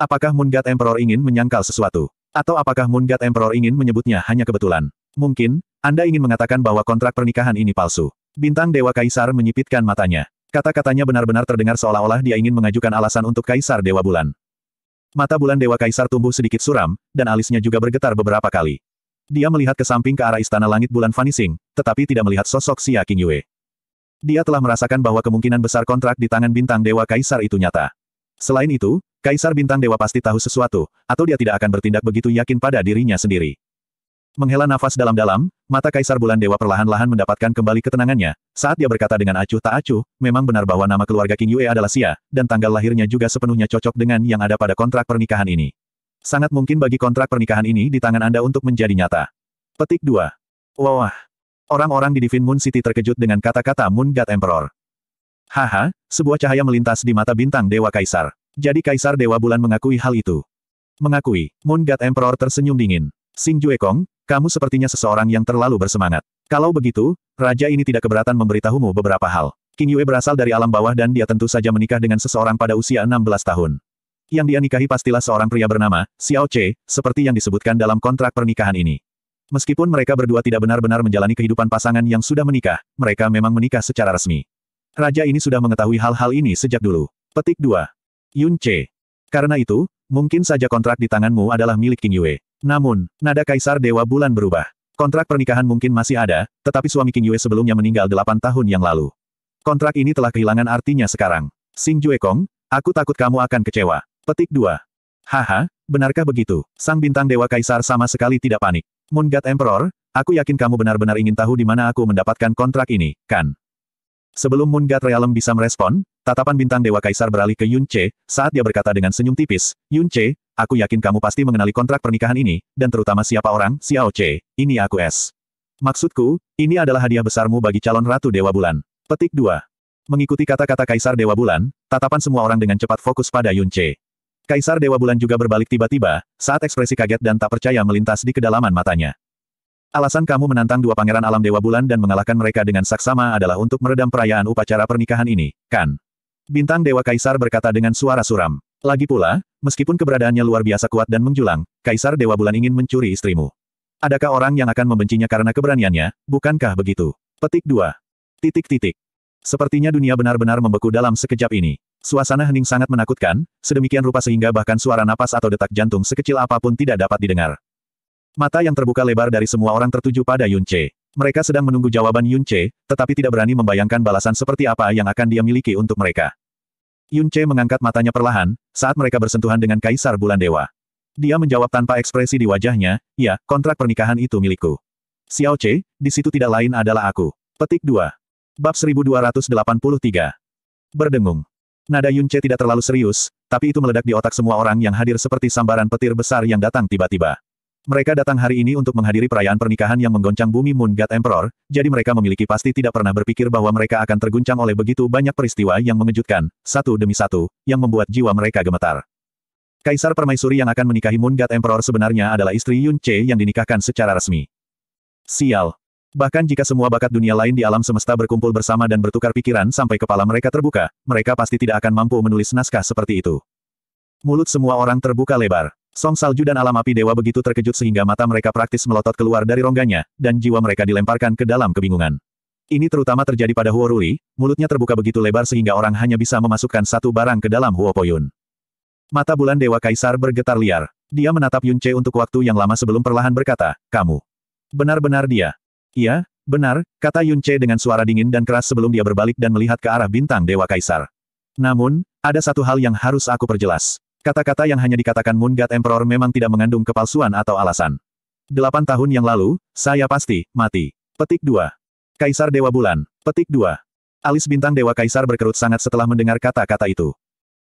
Apakah Moon God Emperor ingin menyangkal sesuatu? Atau apakah Moon God Emperor ingin menyebutnya hanya kebetulan? Mungkin, Anda ingin mengatakan bahwa kontrak pernikahan ini palsu. Bintang Dewa Kaisar menyipitkan matanya. Kata-katanya benar-benar terdengar seolah-olah dia ingin mengajukan alasan untuk Kaisar Dewa Bulan. Mata bulan Dewa Kaisar tumbuh sedikit suram, dan alisnya juga bergetar beberapa kali. Dia melihat ke samping ke arah istana langit bulan Vanishing, tetapi tidak melihat sosok Xia Yue. Dia telah merasakan bahwa kemungkinan besar kontrak di tangan bintang Dewa Kaisar itu nyata. Selain itu, Kaisar Bintang Dewa pasti tahu sesuatu, atau dia tidak akan bertindak begitu yakin pada dirinya sendiri. Menghela nafas dalam-dalam, mata Kaisar Bulan Dewa perlahan-lahan mendapatkan kembali ketenangannya, saat dia berkata dengan acuh tak acuh, memang benar bahwa nama keluarga King Yue adalah sia, dan tanggal lahirnya juga sepenuhnya cocok dengan yang ada pada kontrak pernikahan ini. Sangat mungkin bagi kontrak pernikahan ini di tangan Anda untuk menjadi nyata. Petik 2. Wah. Orang-orang di Divine Moon City terkejut dengan kata-kata Moon God Emperor. Haha, sebuah cahaya melintas di mata bintang Dewa Kaisar. Jadi Kaisar Dewa Bulan mengakui hal itu. Mengakui, Moon God Emperor tersenyum dingin. Sing Kong, kamu sepertinya seseorang yang terlalu bersemangat. Kalau begitu, raja ini tidak keberatan memberitahumu beberapa hal. King Yue berasal dari alam bawah dan dia tentu saja menikah dengan seseorang pada usia 16 tahun. Yang dia nikahi pastilah seorang pria bernama, Xiao Che, seperti yang disebutkan dalam kontrak pernikahan ini. Meskipun mereka berdua tidak benar-benar menjalani kehidupan pasangan yang sudah menikah, mereka memang menikah secara resmi. Raja ini sudah mengetahui hal-hal ini sejak dulu. Petik 2. Yun Che. Karena itu, mungkin saja kontrak di tanganmu adalah milik King Yue. Namun, nada Kaisar Dewa Bulan berubah. Kontrak pernikahan mungkin masih ada, tetapi suami King Yue sebelumnya meninggal delapan tahun yang lalu. Kontrak ini telah kehilangan artinya sekarang. Sing Jue Kong, aku takut kamu akan kecewa. Petik 2. Haha, benarkah begitu? Sang bintang Dewa Kaisar sama sekali tidak panik. Moon God Emperor, aku yakin kamu benar-benar ingin tahu di mana aku mendapatkan kontrak ini, kan? Sebelum Moon God Realm bisa merespon, Tatapan bintang Dewa Kaisar beralih ke Yun saat dia berkata dengan senyum tipis, Yun aku yakin kamu pasti mengenali kontrak pernikahan ini, dan terutama siapa orang, Xiao Che, ini aku es. Maksudku, ini adalah hadiah besarmu bagi calon Ratu Dewa Bulan. Petik 2. Mengikuti kata-kata Kaisar Dewa Bulan, tatapan semua orang dengan cepat fokus pada Yun Kaisar Dewa Bulan juga berbalik tiba-tiba, saat ekspresi kaget dan tak percaya melintas di kedalaman matanya. Alasan kamu menantang dua pangeran alam Dewa Bulan dan mengalahkan mereka dengan saksama adalah untuk meredam perayaan upacara pernikahan ini, kan? Bintang Dewa Kaisar berkata dengan suara suram. Lagi pula, meskipun keberadaannya luar biasa kuat dan menjulang, Kaisar Dewa Bulan ingin mencuri istrimu. Adakah orang yang akan membencinya karena keberaniannya, bukankah begitu? Petik 2. Titik titik. Sepertinya dunia benar-benar membeku dalam sekejap ini. Suasana hening sangat menakutkan, sedemikian rupa sehingga bahkan suara napas atau detak jantung sekecil apapun tidak dapat didengar. Mata yang terbuka lebar dari semua orang tertuju pada Yunche. Mereka sedang menunggu jawaban Yun Che, tetapi tidak berani membayangkan balasan seperti apa yang akan dia miliki untuk mereka. Yun Che mengangkat matanya perlahan, saat mereka bersentuhan dengan Kaisar Bulan Dewa. Dia menjawab tanpa ekspresi di wajahnya, ya, kontrak pernikahan itu milikku. Xiao Che, di situ tidak lain adalah aku. Petik 2. Bab 1283. Berdengung. Nada Yun Che tidak terlalu serius, tapi itu meledak di otak semua orang yang hadir seperti sambaran petir besar yang datang tiba-tiba. Mereka datang hari ini untuk menghadiri perayaan pernikahan yang menggoncang bumi Moon God Emperor, jadi mereka memiliki pasti tidak pernah berpikir bahwa mereka akan terguncang oleh begitu banyak peristiwa yang mengejutkan, satu demi satu, yang membuat jiwa mereka gemetar. Kaisar Permaisuri yang akan menikahi Moon God Emperor sebenarnya adalah istri Yun Che yang dinikahkan secara resmi. Sial. Bahkan jika semua bakat dunia lain di alam semesta berkumpul bersama dan bertukar pikiran sampai kepala mereka terbuka, mereka pasti tidak akan mampu menulis naskah seperti itu. Mulut semua orang terbuka lebar. Song salju dan alam api dewa begitu terkejut sehingga mata mereka praktis melotot keluar dari rongganya, dan jiwa mereka dilemparkan ke dalam kebingungan. Ini terutama terjadi pada Huo Ruli, mulutnya terbuka begitu lebar sehingga orang hanya bisa memasukkan satu barang ke dalam Huo Poyun. Mata bulan Dewa Kaisar bergetar liar. Dia menatap Yun Che untuk waktu yang lama sebelum perlahan berkata, kamu. Benar-benar dia. Iya, benar, kata Yun Che dengan suara dingin dan keras sebelum dia berbalik dan melihat ke arah bintang Dewa Kaisar. Namun, ada satu hal yang harus aku perjelas. Kata-kata yang hanya dikatakan Moon God Emperor memang tidak mengandung kepalsuan atau alasan. Delapan tahun yang lalu, saya pasti mati. Petik 2. Kaisar Dewa Bulan. Petik 2. Alis bintang Dewa Kaisar berkerut sangat setelah mendengar kata-kata itu.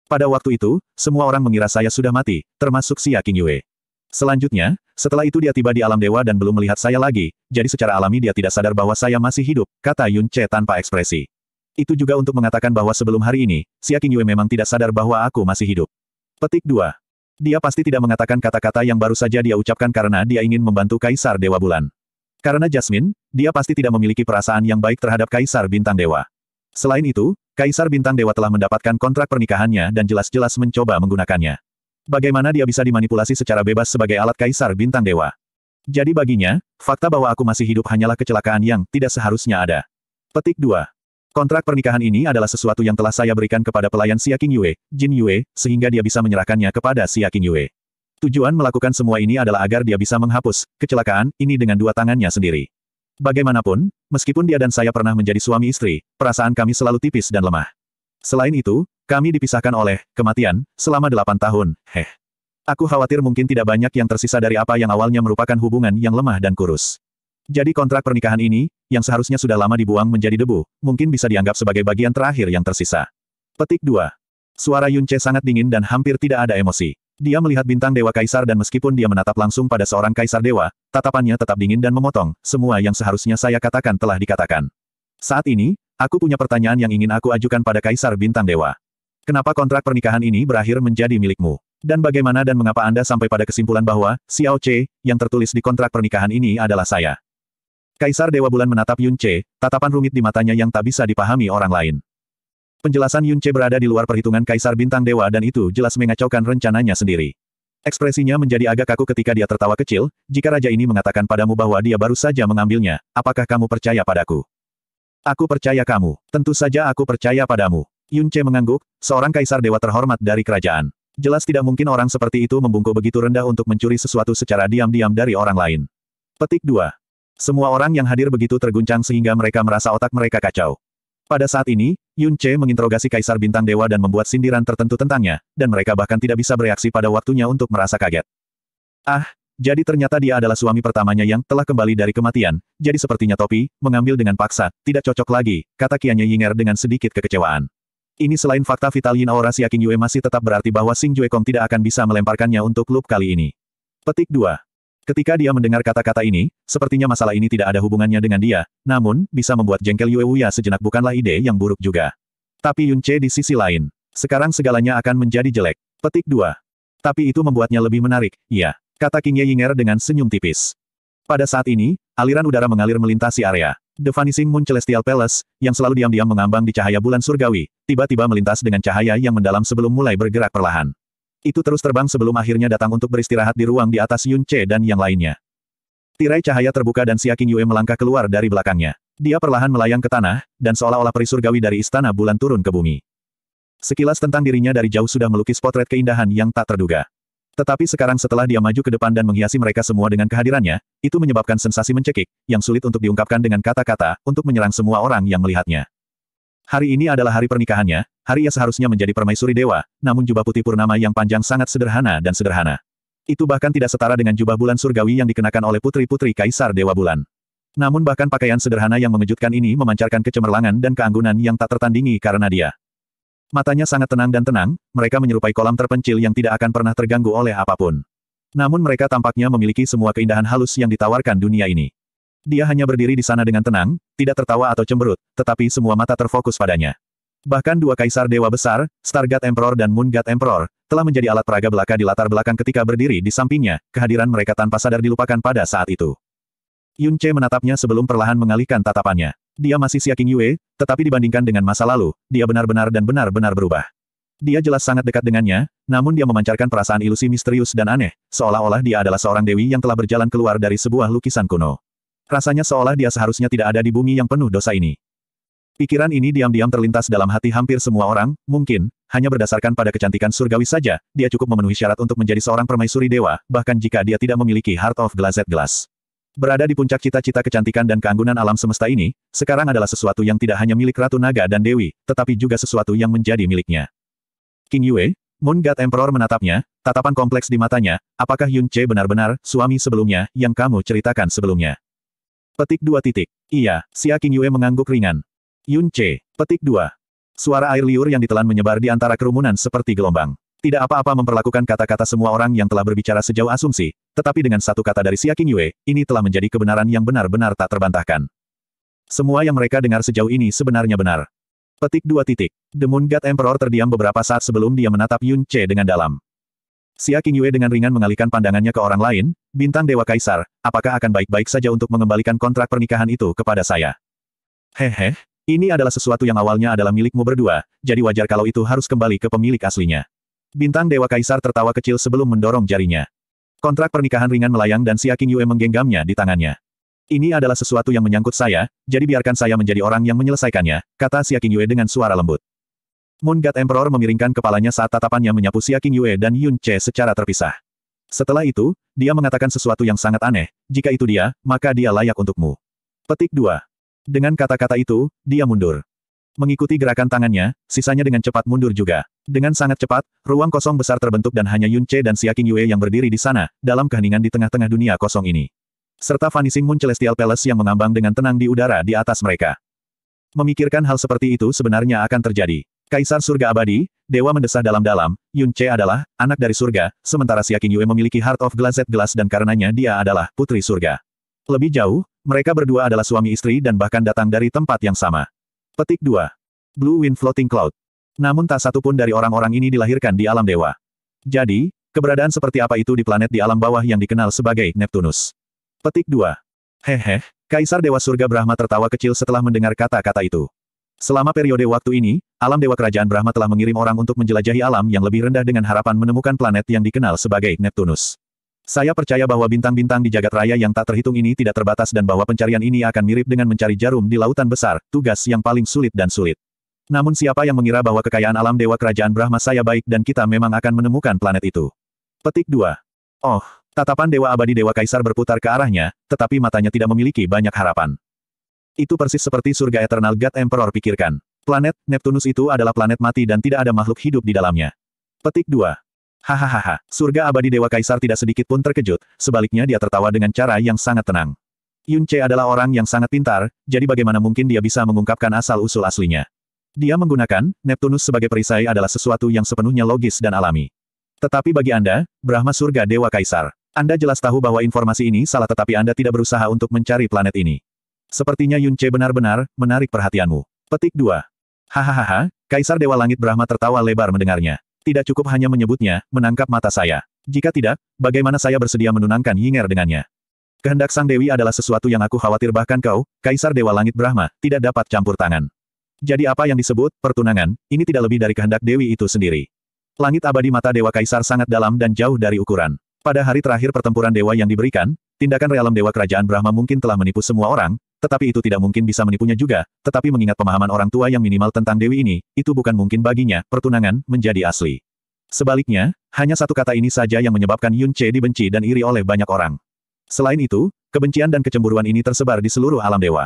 Pada waktu itu, semua orang mengira saya sudah mati, termasuk Xia King Yue. Selanjutnya, setelah itu dia tiba di alam dewa dan belum melihat saya lagi, jadi secara alami dia tidak sadar bahwa saya masih hidup, kata Yun Che tanpa ekspresi. Itu juga untuk mengatakan bahwa sebelum hari ini, Xia King Yue memang tidak sadar bahwa aku masih hidup. Petik 2. Dia pasti tidak mengatakan kata-kata yang baru saja dia ucapkan karena dia ingin membantu Kaisar Dewa Bulan. Karena Jasmine, dia pasti tidak memiliki perasaan yang baik terhadap Kaisar Bintang Dewa. Selain itu, Kaisar Bintang Dewa telah mendapatkan kontrak pernikahannya dan jelas-jelas mencoba menggunakannya. Bagaimana dia bisa dimanipulasi secara bebas sebagai alat Kaisar Bintang Dewa? Jadi baginya, fakta bahwa aku masih hidup hanyalah kecelakaan yang tidak seharusnya ada. Petik 2. Kontrak pernikahan ini adalah sesuatu yang telah saya berikan kepada pelayan Xia King Yue, Jin Yue, sehingga dia bisa menyerahkannya kepada Xia King Yue. Tujuan melakukan semua ini adalah agar dia bisa menghapus kecelakaan ini dengan dua tangannya sendiri. Bagaimanapun, meskipun dia dan saya pernah menjadi suami istri, perasaan kami selalu tipis dan lemah. Selain itu, kami dipisahkan oleh kematian selama delapan tahun. Heh. Aku khawatir mungkin tidak banyak yang tersisa dari apa yang awalnya merupakan hubungan yang lemah dan kurus. Jadi kontrak pernikahan ini, yang seharusnya sudah lama dibuang menjadi debu, mungkin bisa dianggap sebagai bagian terakhir yang tersisa. Petik 2. Suara Yunce sangat dingin dan hampir tidak ada emosi. Dia melihat bintang Dewa Kaisar dan meskipun dia menatap langsung pada seorang Kaisar Dewa, tatapannya tetap dingin dan memotong, semua yang seharusnya saya katakan telah dikatakan. Saat ini, aku punya pertanyaan yang ingin aku ajukan pada Kaisar Bintang Dewa. Kenapa kontrak pernikahan ini berakhir menjadi milikmu? Dan bagaimana dan mengapa Anda sampai pada kesimpulan bahwa, Xiao Che, yang tertulis di kontrak pernikahan ini adalah saya? Kaisar Dewa Bulan menatap Yun Che, tatapan rumit di matanya yang tak bisa dipahami orang lain. Penjelasan Yun Che berada di luar perhitungan Kaisar Bintang Dewa dan itu jelas mengacaukan rencananya sendiri. Ekspresinya menjadi agak kaku ketika dia tertawa kecil, jika raja ini mengatakan padamu bahwa dia baru saja mengambilnya, apakah kamu percaya padaku? Aku percaya kamu, tentu saja aku percaya padamu. Yun Che mengangguk, seorang kaisar dewa terhormat dari kerajaan. Jelas tidak mungkin orang seperti itu membungkuk begitu rendah untuk mencuri sesuatu secara diam-diam dari orang lain. Petik 2. Semua orang yang hadir begitu terguncang sehingga mereka merasa otak mereka kacau. Pada saat ini, Yun Che menginterogasi Kaisar Bintang Dewa dan membuat sindiran tertentu tentangnya, dan mereka bahkan tidak bisa bereaksi pada waktunya untuk merasa kaget. Ah, jadi ternyata dia adalah suami pertamanya yang telah kembali dari kematian, jadi sepertinya topi, mengambil dengan paksa, tidak cocok lagi, kata Kianya Yinger dengan sedikit kekecewaan. Ini selain fakta vital Yin Aura Siaking Yue masih tetap berarti bahwa Sing Kong tidak akan bisa melemparkannya untuk loop kali ini. Petik 2. Ketika dia mendengar kata-kata ini, sepertinya masalah ini tidak ada hubungannya dengan dia, namun, bisa membuat jengkel Yue Wuya sejenak bukanlah ide yang buruk juga. Tapi Yun Che di sisi lain. Sekarang segalanya akan menjadi jelek. Petik 2. Tapi itu membuatnya lebih menarik, iya. Kata King Ye Yinger dengan senyum tipis. Pada saat ini, aliran udara mengalir melintasi area. The Vanishing Moon Celestial Palace, yang selalu diam-diam mengambang di cahaya bulan surgawi, tiba-tiba melintas dengan cahaya yang mendalam sebelum mulai bergerak perlahan. Itu terus terbang sebelum akhirnya datang untuk beristirahat di ruang di atas Yun Che dan yang lainnya. Tirai cahaya terbuka dan Xia Qing Yue melangkah keluar dari belakangnya. Dia perlahan melayang ke tanah, dan seolah-olah peri surgawi dari istana bulan turun ke bumi. Sekilas tentang dirinya dari jauh sudah melukis potret keindahan yang tak terduga. Tetapi sekarang setelah dia maju ke depan dan menghiasi mereka semua dengan kehadirannya, itu menyebabkan sensasi mencekik, yang sulit untuk diungkapkan dengan kata-kata, untuk menyerang semua orang yang melihatnya. Hari ini adalah hari pernikahannya, hari ia seharusnya menjadi permaisuri dewa, namun jubah putih purnama yang panjang sangat sederhana dan sederhana. Itu bahkan tidak setara dengan jubah bulan surgawi yang dikenakan oleh putri-putri kaisar dewa bulan. Namun bahkan pakaian sederhana yang mengejutkan ini memancarkan kecemerlangan dan keanggunan yang tak tertandingi karena dia. Matanya sangat tenang dan tenang, mereka menyerupai kolam terpencil yang tidak akan pernah terganggu oleh apapun. Namun mereka tampaknya memiliki semua keindahan halus yang ditawarkan dunia ini. Dia hanya berdiri di sana dengan tenang, tidak tertawa atau cemberut, tetapi semua mata terfokus padanya. Bahkan dua kaisar dewa besar, Star God Emperor dan Moon God Emperor, telah menjadi alat peraga belaka di latar belakang ketika berdiri di sampingnya, kehadiran mereka tanpa sadar dilupakan pada saat itu. Yun Che menatapnya sebelum perlahan mengalihkan tatapannya. Dia masih siaking Yue, tetapi dibandingkan dengan masa lalu, dia benar-benar dan benar-benar berubah. Dia jelas sangat dekat dengannya, namun dia memancarkan perasaan ilusi misterius dan aneh, seolah-olah dia adalah seorang dewi yang telah berjalan keluar dari sebuah lukisan kuno. Rasanya seolah dia seharusnya tidak ada di bumi yang penuh dosa ini. Pikiran ini diam-diam terlintas dalam hati hampir semua orang, mungkin, hanya berdasarkan pada kecantikan surgawi saja, dia cukup memenuhi syarat untuk menjadi seorang permaisuri dewa, bahkan jika dia tidak memiliki Heart of Glazed Glass. Berada di puncak cita-cita kecantikan dan keanggunan alam semesta ini, sekarang adalah sesuatu yang tidak hanya milik Ratu Naga dan Dewi, tetapi juga sesuatu yang menjadi miliknya. King Yue, Moon God Emperor menatapnya, tatapan kompleks di matanya, apakah Yun Che benar-benar, suami sebelumnya, yang kamu ceritakan sebelumnya? Petik dua titik. Iya, Xia Qingyue mengangguk ringan. Yun C. Petik dua. Suara air liur yang ditelan menyebar di antara kerumunan seperti gelombang. Tidak apa-apa memperlakukan kata-kata semua orang yang telah berbicara sejauh asumsi, tetapi dengan satu kata dari Xia Qingyue, ini telah menjadi kebenaran yang benar-benar tak terbantahkan. Semua yang mereka dengar sejauh ini sebenarnya benar. Petik dua titik. The Moon God Emperor terdiam beberapa saat sebelum dia menatap Yun Che dengan dalam. Xia Qingyue dengan ringan mengalihkan pandangannya ke orang lain, bintang Dewa Kaisar, apakah akan baik-baik saja untuk mengembalikan kontrak pernikahan itu kepada saya? Hehe, ini adalah sesuatu yang awalnya adalah milikmu berdua, jadi wajar kalau itu harus kembali ke pemilik aslinya. Bintang Dewa Kaisar tertawa kecil sebelum mendorong jarinya. Kontrak pernikahan ringan melayang dan Xia Qingyue menggenggamnya di tangannya. Ini adalah sesuatu yang menyangkut saya, jadi biarkan saya menjadi orang yang menyelesaikannya, kata Xia Qingyue dengan suara lembut. Moon God Emperor memiringkan kepalanya saat tatapannya menyapu Xia King Yue dan Yun Che secara terpisah. Setelah itu, dia mengatakan sesuatu yang sangat aneh, jika itu dia, maka dia layak untukmu. Petik 2. Dengan kata-kata itu, dia mundur. Mengikuti gerakan tangannya, sisanya dengan cepat mundur juga. Dengan sangat cepat, ruang kosong besar terbentuk dan hanya Yun Che dan Xia King Yue yang berdiri di sana, dalam keheningan di tengah-tengah dunia kosong ini. Serta Vanishing Moon Celestial Palace yang mengambang dengan tenang di udara di atas mereka. Memikirkan hal seperti itu sebenarnya akan terjadi. Kaisar surga abadi, dewa mendesah dalam-dalam, Yun Che adalah anak dari surga, sementara Siakin Yue memiliki Heart of Glazed Glass dan karenanya dia adalah putri surga. Lebih jauh, mereka berdua adalah suami istri dan bahkan datang dari tempat yang sama. Petik 2. Blue Wind Floating Cloud. Namun tak satu pun dari orang-orang ini dilahirkan di alam dewa. Jadi, keberadaan seperti apa itu di planet di alam bawah yang dikenal sebagai Neptunus. Petik 2. Hehe, Kaisar Dewa Surga Brahma tertawa kecil setelah mendengar kata-kata itu. Selama periode waktu ini, alam Dewa Kerajaan Brahma telah mengirim orang untuk menjelajahi alam yang lebih rendah dengan harapan menemukan planet yang dikenal sebagai Neptunus. Saya percaya bahwa bintang-bintang di jagat raya yang tak terhitung ini tidak terbatas dan bahwa pencarian ini akan mirip dengan mencari jarum di lautan besar, tugas yang paling sulit dan sulit. Namun siapa yang mengira bahwa kekayaan alam Dewa Kerajaan Brahma saya baik dan kita memang akan menemukan planet itu. Petik 2. Oh, tatapan Dewa Abadi Dewa Kaisar berputar ke arahnya, tetapi matanya tidak memiliki banyak harapan. Itu persis seperti surga Eternal God Emperor pikirkan. Planet, Neptunus itu adalah planet mati dan tidak ada makhluk hidup di dalamnya. Petik 2. Hahaha, surga abadi Dewa Kaisar tidak sedikit pun terkejut, sebaliknya dia tertawa dengan cara yang sangat tenang. Yun Che adalah orang yang sangat pintar, jadi bagaimana mungkin dia bisa mengungkapkan asal-usul aslinya. Dia menggunakan, Neptunus sebagai perisai adalah sesuatu yang sepenuhnya logis dan alami. Tetapi bagi Anda, Brahma surga Dewa Kaisar. Anda jelas tahu bahwa informasi ini salah tetapi Anda tidak berusaha untuk mencari planet ini. Sepertinya Yun Che benar-benar menarik perhatianmu. Petik 2. Hahaha, Kaisar Dewa Langit Brahma tertawa lebar mendengarnya. Tidak cukup hanya menyebutnya, menangkap mata saya. Jika tidak, bagaimana saya bersedia menunangkan Yinger dengannya? Kehendak Sang Dewi adalah sesuatu yang aku khawatir bahkan kau, Kaisar Dewa Langit Brahma, tidak dapat campur tangan. Jadi apa yang disebut, pertunangan, ini tidak lebih dari kehendak Dewi itu sendiri. Langit abadi mata Dewa Kaisar sangat dalam dan jauh dari ukuran. Pada hari terakhir pertempuran Dewa yang diberikan, tindakan realem dewa kerajaan Brahma mungkin telah menipu semua orang, tetapi itu tidak mungkin bisa menipunya juga, tetapi mengingat pemahaman orang tua yang minimal tentang Dewi ini, itu bukan mungkin baginya, pertunangan, menjadi asli. Sebaliknya, hanya satu kata ini saja yang menyebabkan Yun Che dibenci dan iri oleh banyak orang. Selain itu, kebencian dan kecemburuan ini tersebar di seluruh alam dewa.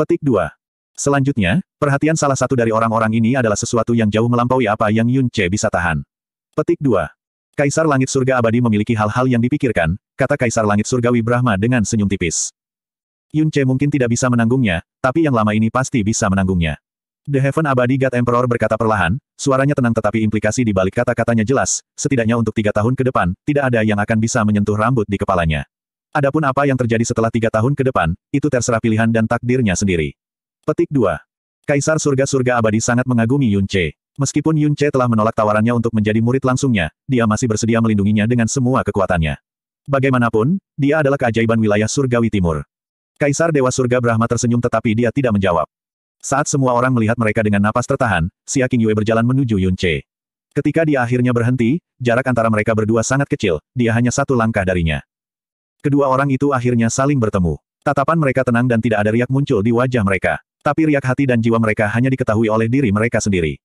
Petik 2. Selanjutnya, perhatian salah satu dari orang-orang ini adalah sesuatu yang jauh melampaui apa yang Yun Che bisa tahan. Petik 2. Kaisar Langit Surga Abadi memiliki hal-hal yang dipikirkan, kata Kaisar Langit Surgawi Brahma dengan senyum tipis. Yun Che mungkin tidak bisa menanggungnya, tapi yang lama ini pasti bisa menanggungnya. The Heaven Abadi God Emperor berkata perlahan, suaranya tenang tetapi implikasi di balik kata-katanya jelas, setidaknya untuk tiga tahun ke depan, tidak ada yang akan bisa menyentuh rambut di kepalanya. Adapun apa yang terjadi setelah tiga tahun ke depan, itu terserah pilihan dan takdirnya sendiri. Petik 2. Kaisar Surga Surga Abadi sangat mengagumi Yun Che. Meskipun Yun Che telah menolak tawarannya untuk menjadi murid langsungnya, dia masih bersedia melindunginya dengan semua kekuatannya. Bagaimanapun, dia adalah keajaiban wilayah surgawi timur. Kaisar Dewa Surga Brahma tersenyum tetapi dia tidak menjawab. Saat semua orang melihat mereka dengan napas tertahan, Si Aking Yue berjalan menuju Yun Che. Ketika dia akhirnya berhenti, jarak antara mereka berdua sangat kecil, dia hanya satu langkah darinya. Kedua orang itu akhirnya saling bertemu. Tatapan mereka tenang dan tidak ada riak muncul di wajah mereka. Tapi riak hati dan jiwa mereka hanya diketahui oleh diri mereka sendiri.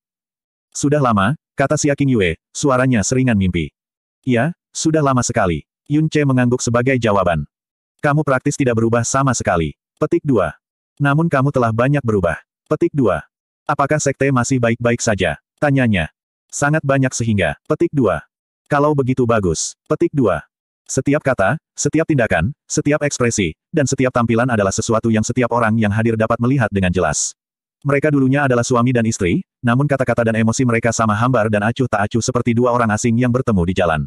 Sudah lama, kata Siaking Yue, suaranya seringan mimpi. Ya, sudah lama sekali. Yun Che mengangguk sebagai jawaban. Kamu praktis tidak berubah sama sekali. Petik 2. Namun kamu telah banyak berubah. Petik 2. Apakah sekte masih baik-baik saja? Tanyanya. Sangat banyak sehingga. Petik 2. Kalau begitu bagus. Petik 2. Setiap kata, setiap tindakan, setiap ekspresi, dan setiap tampilan adalah sesuatu yang setiap orang yang hadir dapat melihat dengan jelas. Mereka dulunya adalah suami dan istri, namun kata-kata dan emosi mereka sama hambar dan acuh tak acuh seperti dua orang asing yang bertemu di jalan.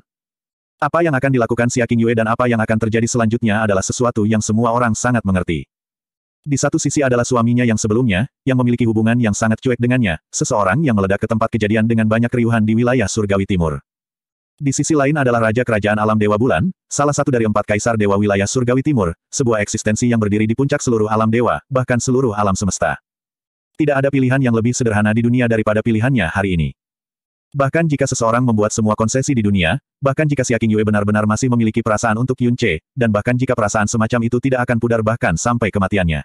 Apa yang akan dilakukan si Aking Yue dan apa yang akan terjadi selanjutnya adalah sesuatu yang semua orang sangat mengerti. Di satu sisi adalah suaminya yang sebelumnya, yang memiliki hubungan yang sangat cuek dengannya, seseorang yang meledak ke tempat kejadian dengan banyak keriuhan di wilayah Surgawi Timur. Di sisi lain adalah Raja Kerajaan Alam Dewa Bulan, salah satu dari empat kaisar Dewa wilayah Surgawi Timur, sebuah eksistensi yang berdiri di puncak seluruh alam dewa, bahkan seluruh alam semesta tidak ada pilihan yang lebih sederhana di dunia daripada pilihannya hari ini. Bahkan jika seseorang membuat semua konsesi di dunia, bahkan jika Aking Yue benar-benar masih memiliki perasaan untuk Yun Che, dan bahkan jika perasaan semacam itu tidak akan pudar bahkan sampai kematiannya.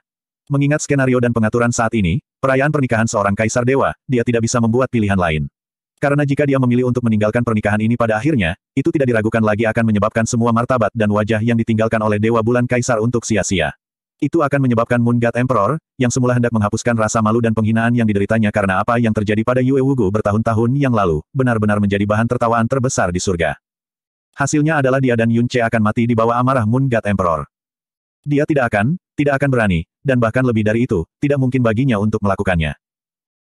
Mengingat skenario dan pengaturan saat ini, perayaan pernikahan seorang kaisar dewa, dia tidak bisa membuat pilihan lain. Karena jika dia memilih untuk meninggalkan pernikahan ini pada akhirnya, itu tidak diragukan lagi akan menyebabkan semua martabat dan wajah yang ditinggalkan oleh Dewa Bulan Kaisar untuk sia-sia. Itu akan menyebabkan Moon God Emperor, yang semula hendak menghapuskan rasa malu dan penghinaan yang dideritanya karena apa yang terjadi pada Yue Wugu bertahun-tahun yang lalu, benar-benar menjadi bahan tertawaan terbesar di surga. Hasilnya adalah dia dan Yun Che akan mati di bawah amarah Moon God Emperor. Dia tidak akan, tidak akan berani, dan bahkan lebih dari itu, tidak mungkin baginya untuk melakukannya.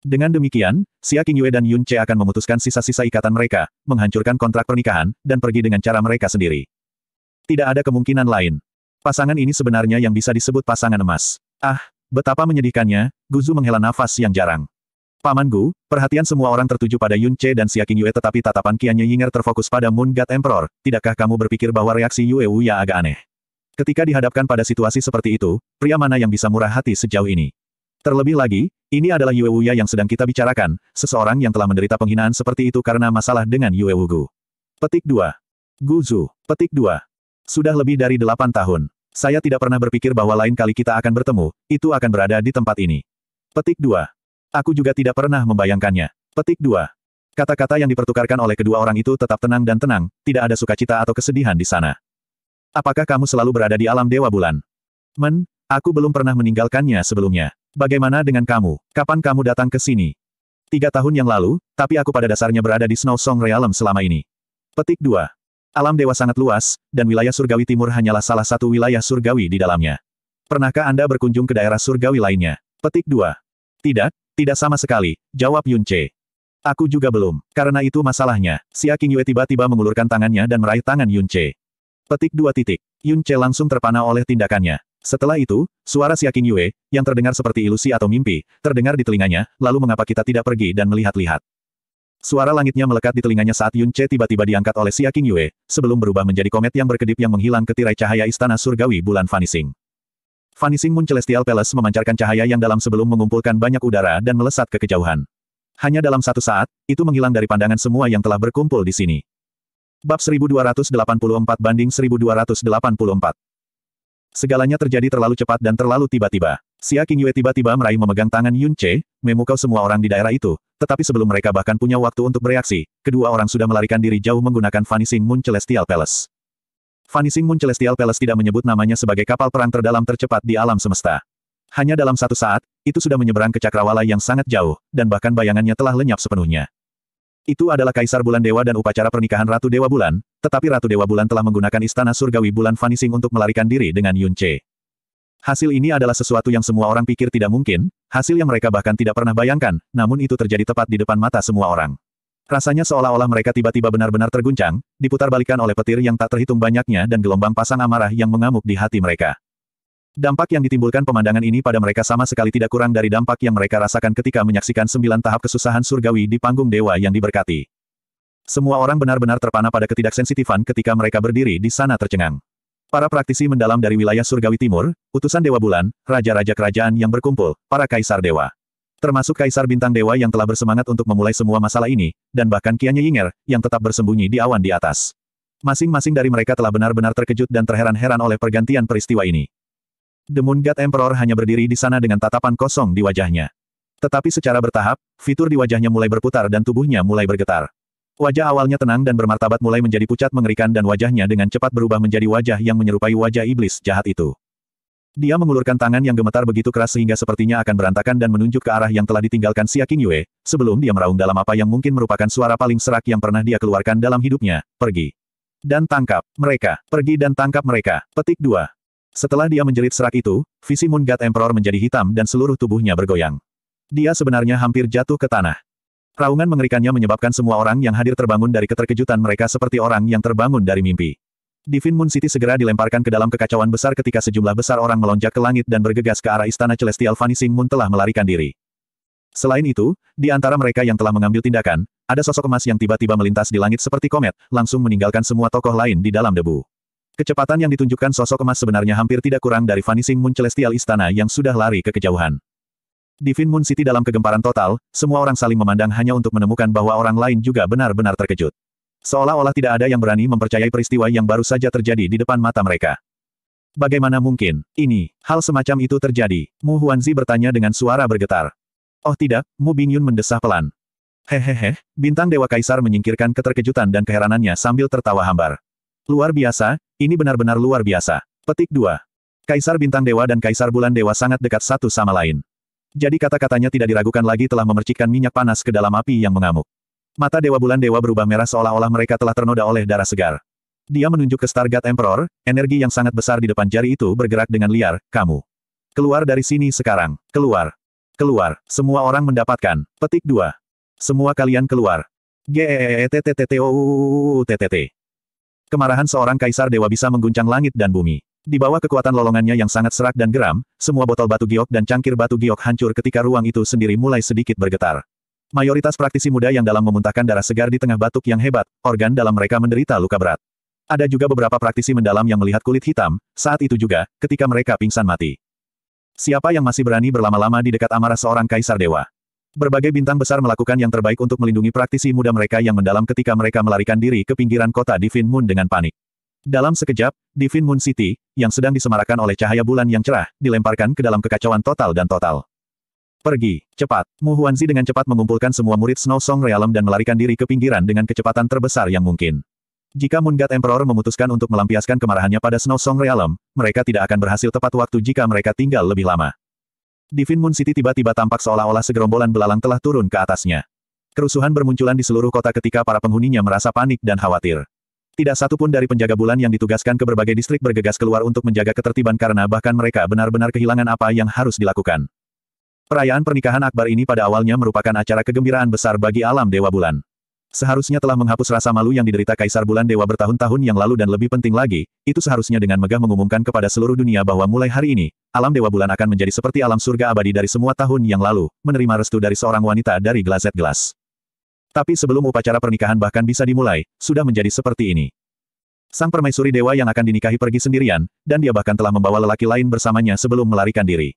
Dengan demikian, Xia Yue dan Yun Che akan memutuskan sisa-sisa ikatan mereka, menghancurkan kontrak pernikahan, dan pergi dengan cara mereka sendiri. Tidak ada kemungkinan lain. Pasangan ini sebenarnya yang bisa disebut pasangan emas. Ah, betapa menyedihkannya, Guzu menghela nafas yang jarang. Paman Gu, perhatian semua orang tertuju pada Yun Che dan Xia Yue tetapi tatapan kianya Yinger terfokus pada Moon God Emperor, tidakkah kamu berpikir bahwa reaksi Yue Wu ya agak aneh? Ketika dihadapkan pada situasi seperti itu, pria mana yang bisa murah hati sejauh ini? Terlebih lagi, ini adalah Yue Wuya yang sedang kita bicarakan, seseorang yang telah menderita penghinaan seperti itu karena masalah dengan Yue Wugu. Petik 2. Guzu. Petik 2. Sudah lebih dari 8 tahun. Saya tidak pernah berpikir bahwa lain kali kita akan bertemu, itu akan berada di tempat ini. Petik 2. Aku juga tidak pernah membayangkannya. Petik 2. Kata-kata yang dipertukarkan oleh kedua orang itu tetap tenang dan tenang, tidak ada sukacita atau kesedihan di sana. Apakah kamu selalu berada di alam Dewa Bulan? Men, aku belum pernah meninggalkannya sebelumnya. Bagaimana dengan kamu? Kapan kamu datang ke sini? Tiga tahun yang lalu, tapi aku pada dasarnya berada di Snow Song Realm selama ini. Petik 2. Alam dewa sangat luas, dan wilayah surgawi timur hanyalah salah satu wilayah surgawi di dalamnya. Pernahkah Anda berkunjung ke daerah surgawi lainnya? Petik 2. Tidak, tidak sama sekali, jawab Yun Che. Aku juga belum. Karena itu masalahnya, Aking Yue tiba-tiba mengulurkan tangannya dan meraih tangan Yun Che. Petik 2 titik. Yun Che langsung terpana oleh tindakannya. Setelah itu, suara Aking Yue, yang terdengar seperti ilusi atau mimpi, terdengar di telinganya, lalu mengapa kita tidak pergi dan melihat-lihat. Suara langitnya melekat di telinganya saat Yun Che tiba-tiba diangkat oleh Xia King Yue, sebelum berubah menjadi komet yang berkedip yang menghilang ke tirai cahaya istana surgawi bulan Vanishing. Vanishing Moon Celestial Palace memancarkan cahaya yang dalam sebelum mengumpulkan banyak udara dan melesat ke kejauhan. Hanya dalam satu saat, itu menghilang dari pandangan semua yang telah berkumpul di sini. Bab 1284 banding 1284. Segalanya terjadi terlalu cepat dan terlalu tiba-tiba. Xia King Yue tiba-tiba meraih memegang tangan Yun Che, memukau semua orang di daerah itu, tetapi sebelum mereka bahkan punya waktu untuk bereaksi, kedua orang sudah melarikan diri jauh menggunakan Vanishing Moon Celestial Palace. Vanishing Moon Celestial Palace tidak menyebut namanya sebagai kapal perang terdalam tercepat di alam semesta. Hanya dalam satu saat, itu sudah menyeberang ke cakrawala yang sangat jauh, dan bahkan bayangannya telah lenyap sepenuhnya. Itu adalah Kaisar Bulan Dewa dan upacara pernikahan Ratu Dewa Bulan, tetapi Ratu Dewa Bulan telah menggunakan Istana Surgawi Bulan Vanishing untuk melarikan diri dengan Yun Hasil ini adalah sesuatu yang semua orang pikir tidak mungkin, hasil yang mereka bahkan tidak pernah bayangkan, namun itu terjadi tepat di depan mata semua orang. Rasanya seolah-olah mereka tiba-tiba benar-benar terguncang, diputarbalikan oleh petir yang tak terhitung banyaknya dan gelombang pasang amarah yang mengamuk di hati mereka. Dampak yang ditimbulkan pemandangan ini pada mereka sama sekali tidak kurang dari dampak yang mereka rasakan ketika menyaksikan sembilan tahap kesusahan surgawi di panggung dewa yang diberkati. Semua orang benar-benar terpana pada ketidaksensitifan ketika mereka berdiri di sana tercengang. Para praktisi mendalam dari wilayah surgawi timur, utusan Dewa Bulan, raja-raja kerajaan yang berkumpul, para kaisar dewa. Termasuk kaisar bintang dewa yang telah bersemangat untuk memulai semua masalah ini, dan bahkan Kianya Yinger, yang tetap bersembunyi di awan di atas. Masing-masing dari mereka telah benar-benar terkejut dan terheran-heran oleh pergantian peristiwa ini. The Moon God Emperor hanya berdiri di sana dengan tatapan kosong di wajahnya. Tetapi secara bertahap, fitur di wajahnya mulai berputar dan tubuhnya mulai bergetar. Wajah awalnya tenang dan bermartabat mulai menjadi pucat mengerikan dan wajahnya dengan cepat berubah menjadi wajah yang menyerupai wajah iblis jahat itu. Dia mengulurkan tangan yang gemetar begitu keras sehingga sepertinya akan berantakan dan menunjuk ke arah yang telah ditinggalkan Xia King Yue, sebelum dia meraung dalam apa yang mungkin merupakan suara paling serak yang pernah dia keluarkan dalam hidupnya, pergi. Dan tangkap, mereka, pergi dan tangkap mereka, petik dua. Setelah dia menjerit serak itu, visi Moon God Emperor menjadi hitam dan seluruh tubuhnya bergoyang. Dia sebenarnya hampir jatuh ke tanah. Raungan mengerikannya menyebabkan semua orang yang hadir terbangun dari keterkejutan mereka seperti orang yang terbangun dari mimpi. Divin Moon City segera dilemparkan ke dalam kekacauan besar ketika sejumlah besar orang melonjak ke langit dan bergegas ke arah istana Celestial Vanishing Moon telah melarikan diri. Selain itu, di antara mereka yang telah mengambil tindakan, ada sosok emas yang tiba-tiba melintas di langit seperti komet, langsung meninggalkan semua tokoh lain di dalam debu. Kecepatan yang ditunjukkan sosok emas sebenarnya hampir tidak kurang dari Vanishing Moon Celestial Istana yang sudah lari ke kejauhan. Di Fin Moon City dalam kegemparan total, semua orang saling memandang hanya untuk menemukan bahwa orang lain juga benar-benar terkejut. Seolah-olah tidak ada yang berani mempercayai peristiwa yang baru saja terjadi di depan mata mereka. Bagaimana mungkin, ini, hal semacam itu terjadi? Mu Huanzi bertanya dengan suara bergetar. Oh tidak, Mu Bingyun mendesah pelan. Hehehe, bintang Dewa Kaisar menyingkirkan keterkejutan dan keheranannya sambil tertawa hambar. Luar biasa, ini benar-benar luar biasa. Petik 2. Kaisar Bintang Dewa dan Kaisar Bulan Dewa sangat dekat satu sama lain. Jadi kata-katanya tidak diragukan lagi telah memercikkan minyak panas ke dalam api yang mengamuk. Mata Dewa Bulan Dewa berubah merah seolah-olah mereka telah ternoda oleh darah segar. Dia menunjuk ke Stargate Emperor, energi yang sangat besar di depan jari itu bergerak dengan liar, kamu. Keluar dari sini sekarang, keluar. Keluar, semua orang mendapatkan, petik dua. Semua kalian keluar. T T T T O U T. Kemarahan seorang kaisar dewa bisa mengguncang langit dan bumi. Di bawah kekuatan lolongannya yang sangat serak dan geram, semua botol batu giok dan cangkir batu giok hancur ketika ruang itu sendiri mulai sedikit bergetar. Mayoritas praktisi muda yang dalam memuntahkan darah segar di tengah batuk yang hebat, organ dalam mereka menderita luka berat. Ada juga beberapa praktisi mendalam yang melihat kulit hitam, saat itu juga, ketika mereka pingsan mati. Siapa yang masih berani berlama-lama di dekat amarah seorang kaisar dewa? Berbagai bintang besar melakukan yang terbaik untuk melindungi praktisi muda mereka yang mendalam ketika mereka melarikan diri ke pinggiran kota Divin Moon dengan panik. Dalam sekejap, Divine Moon City, yang sedang disemarakan oleh cahaya bulan yang cerah, dilemparkan ke dalam kekacauan total dan total. Pergi, cepat. Mu Huanzi dengan cepat mengumpulkan semua murid Snow Song Realm dan melarikan diri ke pinggiran dengan kecepatan terbesar yang mungkin. Jika Moon God Emperor memutuskan untuk melampiaskan kemarahannya pada Snow Song Realm, mereka tidak akan berhasil tepat waktu jika mereka tinggal lebih lama. Divine Moon City tiba-tiba tampak seolah-olah segerombolan belalang telah turun ke atasnya. Kerusuhan bermunculan di seluruh kota ketika para penghuninya merasa panik dan khawatir. Tidak satu pun dari penjaga bulan yang ditugaskan ke berbagai distrik bergegas keluar untuk menjaga ketertiban karena bahkan mereka benar-benar kehilangan apa yang harus dilakukan. Perayaan pernikahan Akbar ini pada awalnya merupakan acara kegembiraan besar bagi alam Dewa Bulan. Seharusnya telah menghapus rasa malu yang diderita Kaisar Bulan Dewa bertahun-tahun yang lalu dan lebih penting lagi, itu seharusnya dengan megah mengumumkan kepada seluruh dunia bahwa mulai hari ini, alam Dewa Bulan akan menjadi seperti alam surga abadi dari semua tahun yang lalu, menerima restu dari seorang wanita dari Glazet gelas tapi sebelum upacara pernikahan bahkan bisa dimulai, sudah menjadi seperti ini. Sang permaisuri dewa yang akan dinikahi pergi sendirian, dan dia bahkan telah membawa lelaki lain bersamanya sebelum melarikan diri.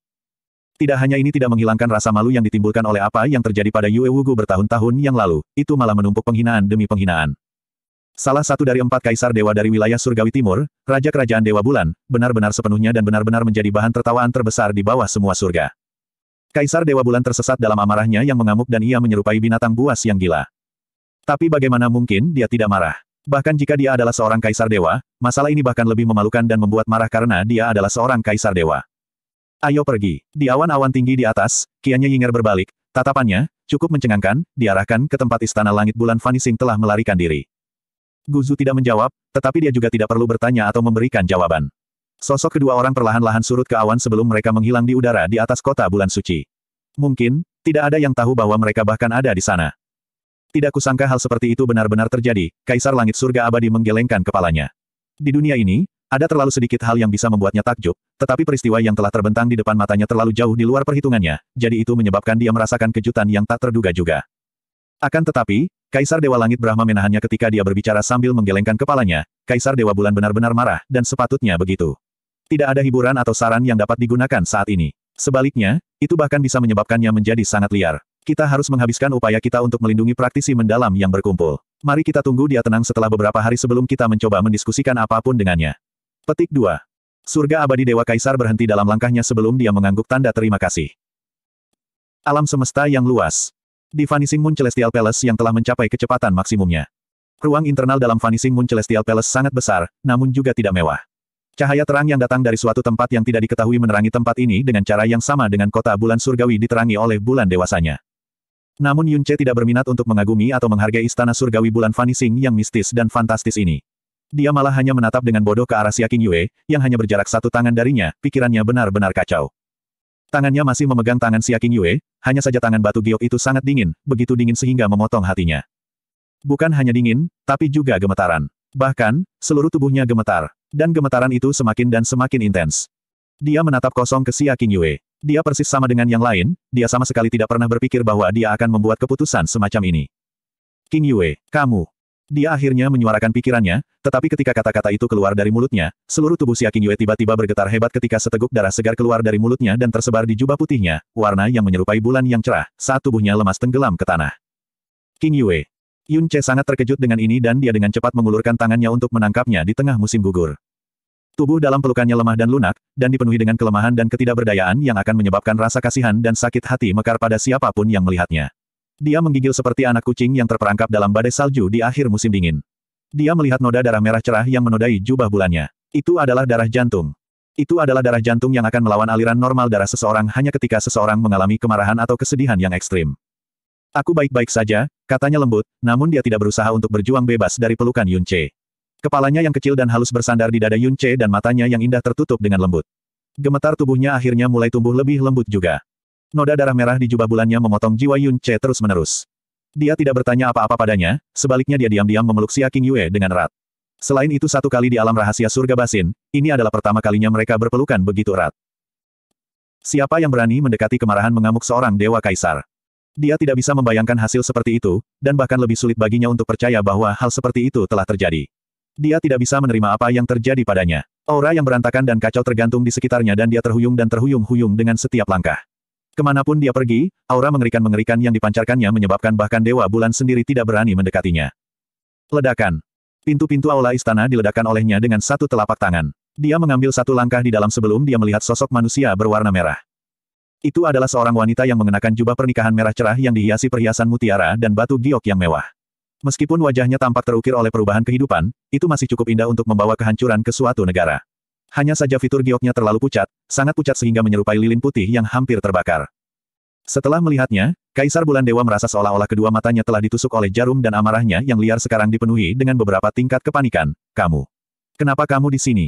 Tidak hanya ini tidak menghilangkan rasa malu yang ditimbulkan oleh apa yang terjadi pada Yue Wugu bertahun-tahun yang lalu, itu malah menumpuk penghinaan demi penghinaan. Salah satu dari empat kaisar dewa dari wilayah Surgawi Timur, Raja Kerajaan Dewa Bulan, benar-benar sepenuhnya dan benar-benar menjadi bahan tertawaan terbesar di bawah semua surga. Kaisar Dewa Bulan tersesat dalam amarahnya yang mengamuk dan ia menyerupai binatang buas yang gila. Tapi bagaimana mungkin dia tidak marah? Bahkan jika dia adalah seorang kaisar dewa, masalah ini bahkan lebih memalukan dan membuat marah karena dia adalah seorang kaisar dewa. Ayo pergi. Di awan-awan tinggi di atas, Kianya Yinger berbalik, tatapannya, cukup mencengangkan, diarahkan ke tempat istana langit bulan Vanishing telah melarikan diri. Guzu tidak menjawab, tetapi dia juga tidak perlu bertanya atau memberikan jawaban. Sosok kedua orang perlahan-lahan surut ke awan sebelum mereka menghilang di udara di atas kota bulan suci. Mungkin, tidak ada yang tahu bahwa mereka bahkan ada di sana. Tidak kusangka hal seperti itu benar-benar terjadi, Kaisar Langit Surga Abadi menggelengkan kepalanya. Di dunia ini, ada terlalu sedikit hal yang bisa membuatnya takjub, tetapi peristiwa yang telah terbentang di depan matanya terlalu jauh di luar perhitungannya, jadi itu menyebabkan dia merasakan kejutan yang tak terduga juga. Akan tetapi, Kaisar Dewa Langit Brahma menahannya ketika dia berbicara sambil menggelengkan kepalanya, Kaisar Dewa Bulan benar-benar marah, dan sepatutnya begitu. Tidak ada hiburan atau saran yang dapat digunakan saat ini. Sebaliknya, itu bahkan bisa menyebabkannya menjadi sangat liar. Kita harus menghabiskan upaya kita untuk melindungi praktisi mendalam yang berkumpul. Mari kita tunggu dia tenang setelah beberapa hari sebelum kita mencoba mendiskusikan apapun dengannya. Petik 2. Surga abadi Dewa Kaisar berhenti dalam langkahnya sebelum dia mengangguk tanda terima kasih. Alam semesta yang luas. Di Vanishing Moon Celestial Palace yang telah mencapai kecepatan maksimumnya. Ruang internal dalam Vanishing Moon Celestial Palace sangat besar, namun juga tidak mewah. Cahaya terang yang datang dari suatu tempat yang tidak diketahui menerangi tempat ini dengan cara yang sama dengan kota bulan surgawi diterangi oleh bulan dewasanya. Namun Yun tidak berminat untuk mengagumi atau menghargai istana surgawi bulan vanishing yang mistis dan fantastis ini. Dia malah hanya menatap dengan bodoh ke arah Siaking Yue, yang hanya berjarak satu tangan darinya, pikirannya benar-benar kacau. Tangannya masih memegang tangan Siaking Yue, hanya saja tangan batu giok itu sangat dingin, begitu dingin sehingga memotong hatinya. Bukan hanya dingin, tapi juga gemetaran. Bahkan, seluruh tubuhnya gemetar. Dan gemetaran itu semakin dan semakin intens. Dia menatap kosong ke Xia Qingyue. Dia persis sama dengan yang lain, dia sama sekali tidak pernah berpikir bahwa dia akan membuat keputusan semacam ini. King Yue, kamu. Dia akhirnya menyuarakan pikirannya, tetapi ketika kata-kata itu keluar dari mulutnya, seluruh tubuh Xia Yue tiba-tiba bergetar hebat ketika seteguk darah segar keluar dari mulutnya dan tersebar di jubah putihnya, warna yang menyerupai bulan yang cerah, saat tubuhnya lemas tenggelam ke tanah. King Yue. Yun Che sangat terkejut dengan ini dan dia dengan cepat mengulurkan tangannya untuk menangkapnya di tengah musim gugur. Tubuh dalam pelukannya lemah dan lunak, dan dipenuhi dengan kelemahan dan ketidakberdayaan yang akan menyebabkan rasa kasihan dan sakit hati mekar pada siapapun yang melihatnya. Dia menggigil seperti anak kucing yang terperangkap dalam badai salju di akhir musim dingin. Dia melihat noda darah merah cerah yang menodai jubah bulannya. Itu adalah darah jantung. Itu adalah darah jantung yang akan melawan aliran normal darah seseorang hanya ketika seseorang mengalami kemarahan atau kesedihan yang ekstrim. Aku baik-baik saja, katanya lembut, namun dia tidak berusaha untuk berjuang bebas dari pelukan Yun Che. Kepalanya yang kecil dan halus bersandar di dada Yun Che dan matanya yang indah tertutup dengan lembut. Gemetar tubuhnya akhirnya mulai tumbuh lebih lembut juga. Noda darah merah di jubah bulannya memotong jiwa Yun Che terus-menerus. Dia tidak bertanya apa-apa padanya, sebaliknya dia diam-diam memeluk Xia King Yue dengan erat. Selain itu satu kali di alam rahasia surga basin, ini adalah pertama kalinya mereka berpelukan begitu erat. Siapa yang berani mendekati kemarahan mengamuk seorang dewa kaisar? Dia tidak bisa membayangkan hasil seperti itu, dan bahkan lebih sulit baginya untuk percaya bahwa hal seperti itu telah terjadi. Dia tidak bisa menerima apa yang terjadi padanya. Aura yang berantakan dan kacau tergantung di sekitarnya dan dia terhuyung dan terhuyung-huyung dengan setiap langkah. Kemanapun dia pergi, aura mengerikan-mengerikan yang dipancarkannya menyebabkan bahkan Dewa Bulan sendiri tidak berani mendekatinya. Ledakan. Pintu-pintu aula istana diledakkan olehnya dengan satu telapak tangan. Dia mengambil satu langkah di dalam sebelum dia melihat sosok manusia berwarna merah. Itu adalah seorang wanita yang mengenakan jubah pernikahan merah cerah yang dihiasi perhiasan mutiara dan batu giok yang mewah. Meskipun wajahnya tampak terukir oleh perubahan kehidupan, itu masih cukup indah untuk membawa kehancuran ke suatu negara. Hanya saja fitur gioknya terlalu pucat, sangat pucat sehingga menyerupai lilin putih yang hampir terbakar. Setelah melihatnya, Kaisar Bulan Dewa merasa seolah-olah kedua matanya telah ditusuk oleh jarum dan amarahnya yang liar sekarang dipenuhi dengan beberapa tingkat kepanikan. Kamu. Kenapa kamu di sini?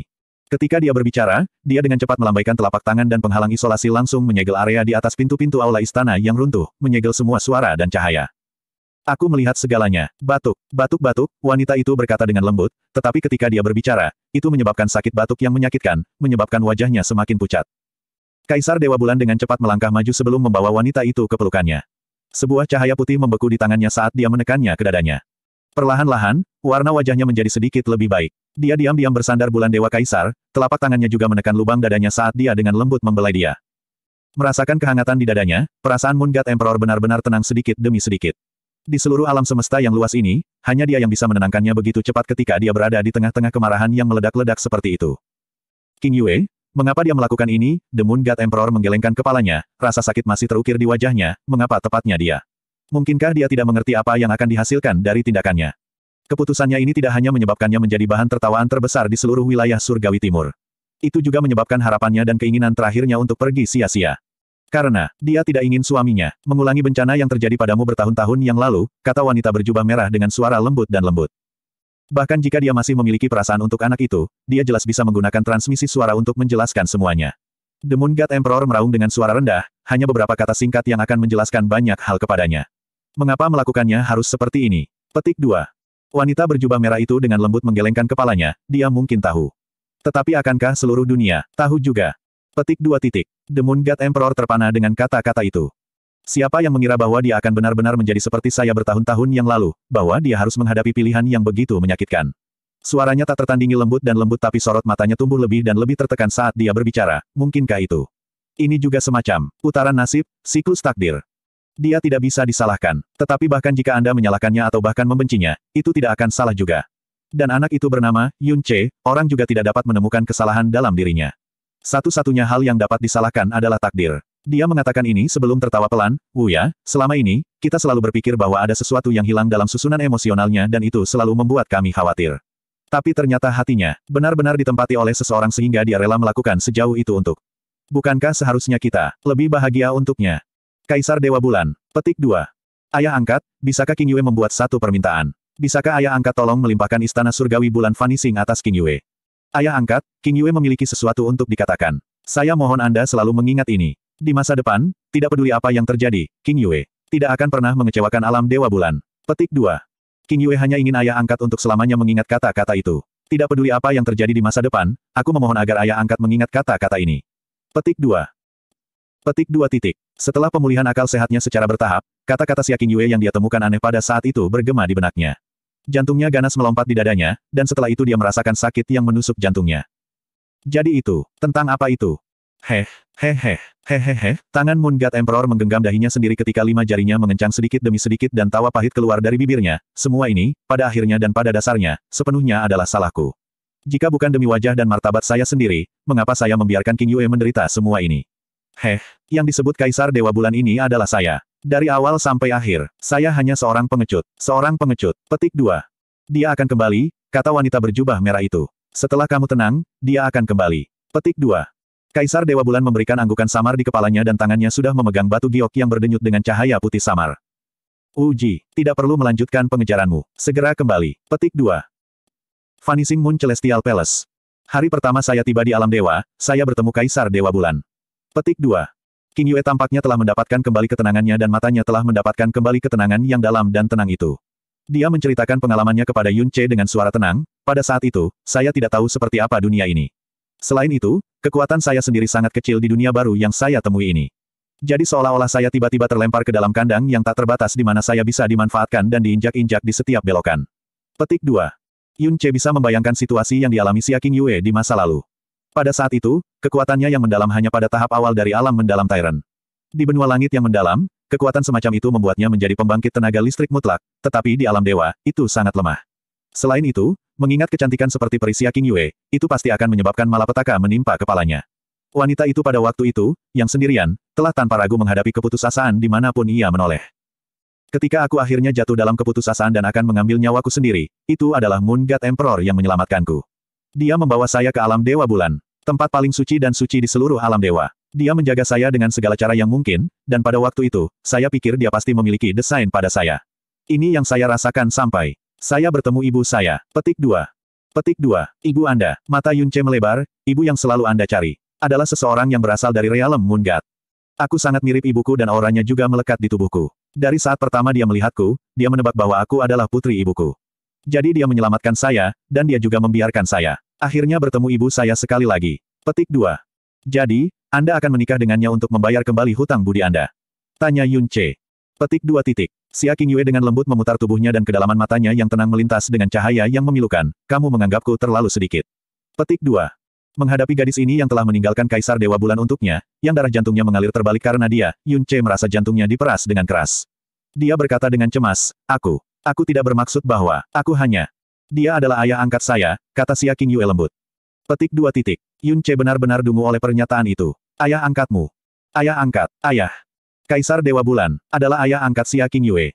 Ketika dia berbicara, dia dengan cepat melambaikan telapak tangan dan penghalang isolasi langsung menyegel area di atas pintu-pintu aula istana yang runtuh, menyegel semua suara dan cahaya. Aku melihat segalanya. Batuk, batuk-batuk, wanita itu berkata dengan lembut, tetapi ketika dia berbicara, itu menyebabkan sakit batuk yang menyakitkan, menyebabkan wajahnya semakin pucat. Kaisar Dewa Bulan dengan cepat melangkah maju sebelum membawa wanita itu ke pelukannya. Sebuah cahaya putih membeku di tangannya saat dia menekannya ke dadanya. Perlahan-lahan, warna wajahnya menjadi sedikit lebih baik. Dia diam-diam bersandar bulan Dewa Kaisar, telapak tangannya juga menekan lubang dadanya saat dia dengan lembut membelai dia. Merasakan kehangatan di dadanya, perasaan Moon God Emperor benar-benar tenang sedikit demi sedikit. Di seluruh alam semesta yang luas ini, hanya dia yang bisa menenangkannya begitu cepat ketika dia berada di tengah-tengah kemarahan yang meledak-ledak seperti itu. King Yue, mengapa dia melakukan ini? The Moon God Emperor menggelengkan kepalanya, rasa sakit masih terukir di wajahnya, mengapa tepatnya dia? Mungkinkah dia tidak mengerti apa yang akan dihasilkan dari tindakannya? Keputusannya ini tidak hanya menyebabkannya menjadi bahan tertawaan terbesar di seluruh wilayah surgawi timur. Itu juga menyebabkan harapannya dan keinginan terakhirnya untuk pergi sia-sia. Karena, dia tidak ingin suaminya, mengulangi bencana yang terjadi padamu bertahun-tahun yang lalu, kata wanita berjubah merah dengan suara lembut dan lembut. Bahkan jika dia masih memiliki perasaan untuk anak itu, dia jelas bisa menggunakan transmisi suara untuk menjelaskan semuanya. The Moon God Emperor meraung dengan suara rendah, hanya beberapa kata singkat yang akan menjelaskan banyak hal kepadanya. Mengapa melakukannya harus seperti ini? Petik 2. Wanita berjubah merah itu dengan lembut menggelengkan kepalanya, dia mungkin tahu. Tetapi akankah seluruh dunia, tahu juga? Petik 2 titik. The Moon God Emperor terpana dengan kata-kata itu. Siapa yang mengira bahwa dia akan benar-benar menjadi seperti saya bertahun-tahun yang lalu, bahwa dia harus menghadapi pilihan yang begitu menyakitkan. Suaranya tak tertandingi lembut dan lembut tapi sorot matanya tumbuh lebih dan lebih tertekan saat dia berbicara, mungkinkah itu? Ini juga semacam, putaran nasib, siklus takdir. Dia tidak bisa disalahkan, tetapi bahkan jika Anda menyalahkannya atau bahkan membencinya, itu tidak akan salah juga. Dan anak itu bernama, Yun Che, orang juga tidak dapat menemukan kesalahan dalam dirinya. Satu-satunya hal yang dapat disalahkan adalah takdir. Dia mengatakan ini sebelum tertawa pelan, Wuya, selama ini, kita selalu berpikir bahwa ada sesuatu yang hilang dalam susunan emosionalnya dan itu selalu membuat kami khawatir. Tapi ternyata hatinya, benar-benar ditempati oleh seseorang sehingga dia rela melakukan sejauh itu untuk. Bukankah seharusnya kita, lebih bahagia untuknya? Kaisar Dewa Bulan, petik 2. Ayah angkat, bisakah King Yue membuat satu permintaan? Bisakah ayah angkat tolong melimpahkan istana surgawi bulan vanishing atas King Yue? Ayah angkat, King Yue memiliki sesuatu untuk dikatakan. Saya mohon Anda selalu mengingat ini. Di masa depan, tidak peduli apa yang terjadi, King Yue tidak akan pernah mengecewakan alam Dewa Bulan. Petik 2. King Yue hanya ingin ayah angkat untuk selamanya mengingat kata-kata itu. Tidak peduli apa yang terjadi di masa depan, aku memohon agar ayah angkat mengingat kata-kata ini. Petik 2. Petik dua titik. Setelah pemulihan akal sehatnya secara bertahap, kata-kata siakin Yue yang dia temukan aneh pada saat itu bergema di benaknya. Jantungnya ganas melompat di dadanya, dan setelah itu dia merasakan sakit yang menusuk jantungnya. Jadi itu, tentang apa itu? Heh, heh heh, heh heh heh, tangan Moon God Emperor menggenggam dahinya sendiri ketika lima jarinya mengencang sedikit demi sedikit dan tawa pahit keluar dari bibirnya, semua ini, pada akhirnya dan pada dasarnya, sepenuhnya adalah salahku. Jika bukan demi wajah dan martabat saya sendiri, mengapa saya membiarkan King Yue menderita semua ini? Heh, yang disebut Kaisar Dewa Bulan ini adalah saya. Dari awal sampai akhir, saya hanya seorang pengecut. Seorang pengecut. Petik 2. Dia akan kembali, kata wanita berjubah merah itu. Setelah kamu tenang, dia akan kembali. Petik 2. Kaisar Dewa Bulan memberikan anggukan samar di kepalanya dan tangannya sudah memegang batu giok yang berdenyut dengan cahaya putih samar. Uji, tidak perlu melanjutkan pengejaranmu. Segera kembali. Petik 2. Vanishing Moon Celestial Palace. Hari pertama saya tiba di alam dewa, saya bertemu Kaisar Dewa Bulan. Petik 2. King Yue tampaknya telah mendapatkan kembali ketenangannya dan matanya telah mendapatkan kembali ketenangan yang dalam dan tenang itu. Dia menceritakan pengalamannya kepada Yun Che dengan suara tenang, pada saat itu, saya tidak tahu seperti apa dunia ini. Selain itu, kekuatan saya sendiri sangat kecil di dunia baru yang saya temui ini. Jadi seolah-olah saya tiba-tiba terlempar ke dalam kandang yang tak terbatas di mana saya bisa dimanfaatkan dan diinjak-injak di setiap belokan. Petik 2. Yun Che bisa membayangkan situasi yang dialami Xia King Yue di masa lalu. Pada saat itu, kekuatannya yang mendalam hanya pada tahap awal dari alam mendalam Tyrant. Di benua langit yang mendalam, kekuatan semacam itu membuatnya menjadi pembangkit tenaga listrik mutlak, tetapi di alam dewa, itu sangat lemah. Selain itu, mengingat kecantikan seperti Perisia King Yue, itu pasti akan menyebabkan malapetaka menimpa kepalanya. Wanita itu pada waktu itu, yang sendirian, telah tanpa ragu menghadapi keputusasaan dimanapun ia menoleh. Ketika aku akhirnya jatuh dalam keputusasaan dan akan mengambil nyawaku sendiri, itu adalah Moon God Emperor yang menyelamatkanku. Dia membawa saya ke alam dewa bulan. Tempat paling suci dan suci di seluruh alam dewa. Dia menjaga saya dengan segala cara yang mungkin, dan pada waktu itu, saya pikir dia pasti memiliki desain pada saya. Ini yang saya rasakan sampai. Saya bertemu ibu saya. Petik 2. Petik 2. Ibu Anda, mata Yunce melebar, ibu yang selalu Anda cari. Adalah seseorang yang berasal dari realem Mungat. Aku sangat mirip ibuku dan auranya juga melekat di tubuhku. Dari saat pertama dia melihatku, dia menebak bahwa aku adalah putri ibuku. Jadi dia menyelamatkan saya, dan dia juga membiarkan saya. Akhirnya bertemu ibu saya sekali lagi. Petik 2. Jadi, Anda akan menikah dengannya untuk membayar kembali hutang budi Anda. Tanya Yun Che. Petik 2 titik. Si Aking Yue dengan lembut memutar tubuhnya dan kedalaman matanya yang tenang melintas dengan cahaya yang memilukan. Kamu menganggapku terlalu sedikit. Petik 2. Menghadapi gadis ini yang telah meninggalkan Kaisar Dewa Bulan untuknya, yang darah jantungnya mengalir terbalik karena dia, Yun Che merasa jantungnya diperas dengan keras. Dia berkata dengan cemas, Aku. Aku tidak bermaksud bahwa, aku hanya. Dia adalah ayah angkat saya, kata Xia King Yue lembut. Petik dua titik. Yun Che benar-benar dungu oleh pernyataan itu. Ayah angkatmu. Ayah angkat, ayah. Kaisar Dewa Bulan, adalah ayah angkat Xia King Yue.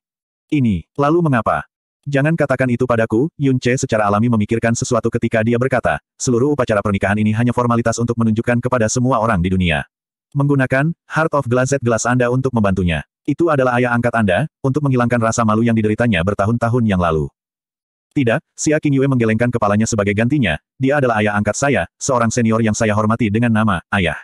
Ini, lalu mengapa? Jangan katakan itu padaku, Yun Che secara alami memikirkan sesuatu ketika dia berkata, seluruh upacara pernikahan ini hanya formalitas untuk menunjukkan kepada semua orang di dunia. Menggunakan, Heart of Glazed Glass Anda untuk membantunya. Itu adalah ayah angkat Anda, untuk menghilangkan rasa malu yang dideritanya bertahun-tahun yang lalu. Tidak, Aking Yue menggelengkan kepalanya sebagai gantinya, dia adalah ayah angkat saya, seorang senior yang saya hormati dengan nama, ayah.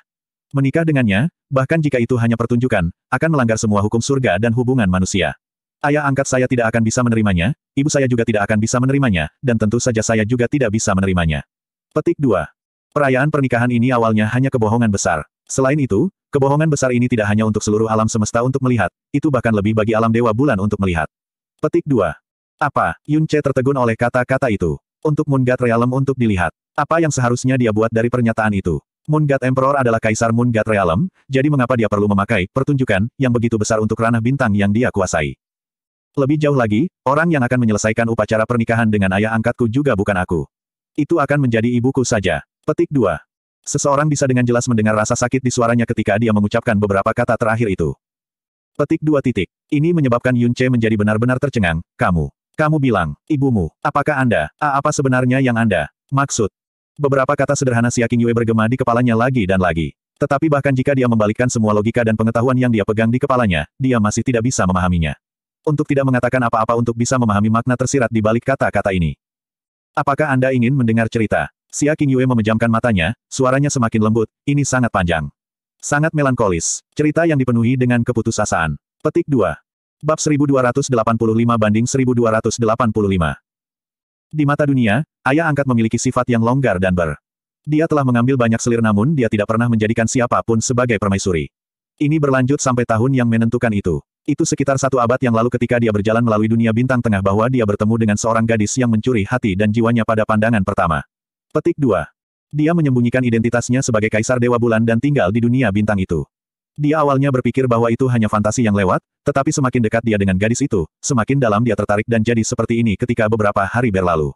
Menikah dengannya, bahkan jika itu hanya pertunjukan, akan melanggar semua hukum surga dan hubungan manusia. Ayah angkat saya tidak akan bisa menerimanya, ibu saya juga tidak akan bisa menerimanya, dan tentu saja saya juga tidak bisa menerimanya. Petik 2. Perayaan pernikahan ini awalnya hanya kebohongan besar. Selain itu, kebohongan besar ini tidak hanya untuk seluruh alam semesta untuk melihat, itu bahkan lebih bagi alam dewa bulan untuk melihat. Petik 2. Apa, Yun Che tertegun oleh kata-kata itu. Untuk Mungat Realm untuk dilihat. Apa yang seharusnya dia buat dari pernyataan itu? Mungat Emperor adalah kaisar Mungat Realm, jadi mengapa dia perlu memakai pertunjukan yang begitu besar untuk ranah bintang yang dia kuasai? Lebih jauh lagi, orang yang akan menyelesaikan upacara pernikahan dengan ayah angkatku juga bukan aku. Itu akan menjadi ibuku saja. Petik 2. Seseorang bisa dengan jelas mendengar rasa sakit di suaranya ketika dia mengucapkan beberapa kata terakhir itu. Petik dua titik. Ini menyebabkan Yun Che menjadi benar-benar tercengang. Kamu. Kamu bilang, ibumu, apakah Anda, A, apa sebenarnya yang Anda maksud? Beberapa kata sederhana Siaking Yue bergema di kepalanya lagi dan lagi. Tetapi bahkan jika dia membalikkan semua logika dan pengetahuan yang dia pegang di kepalanya, dia masih tidak bisa memahaminya. Untuk tidak mengatakan apa-apa untuk bisa memahami makna tersirat di balik kata-kata ini. Apakah Anda ingin mendengar cerita? Xia Qingyue memejamkan matanya, suaranya semakin lembut, ini sangat panjang. Sangat melankolis. Cerita yang dipenuhi dengan keputusasaan. Petik 2. Bab 1285 banding 1285. Di mata dunia, ayah angkat memiliki sifat yang longgar dan ber. Dia telah mengambil banyak selir namun dia tidak pernah menjadikan siapapun sebagai permaisuri. Ini berlanjut sampai tahun yang menentukan itu. Itu sekitar satu abad yang lalu ketika dia berjalan melalui dunia bintang tengah bahwa dia bertemu dengan seorang gadis yang mencuri hati dan jiwanya pada pandangan pertama. Petik 2. Dia menyembunyikan identitasnya sebagai Kaisar Dewa Bulan dan tinggal di dunia bintang itu. Dia awalnya berpikir bahwa itu hanya fantasi yang lewat, tetapi semakin dekat dia dengan gadis itu, semakin dalam dia tertarik dan jadi seperti ini ketika beberapa hari berlalu.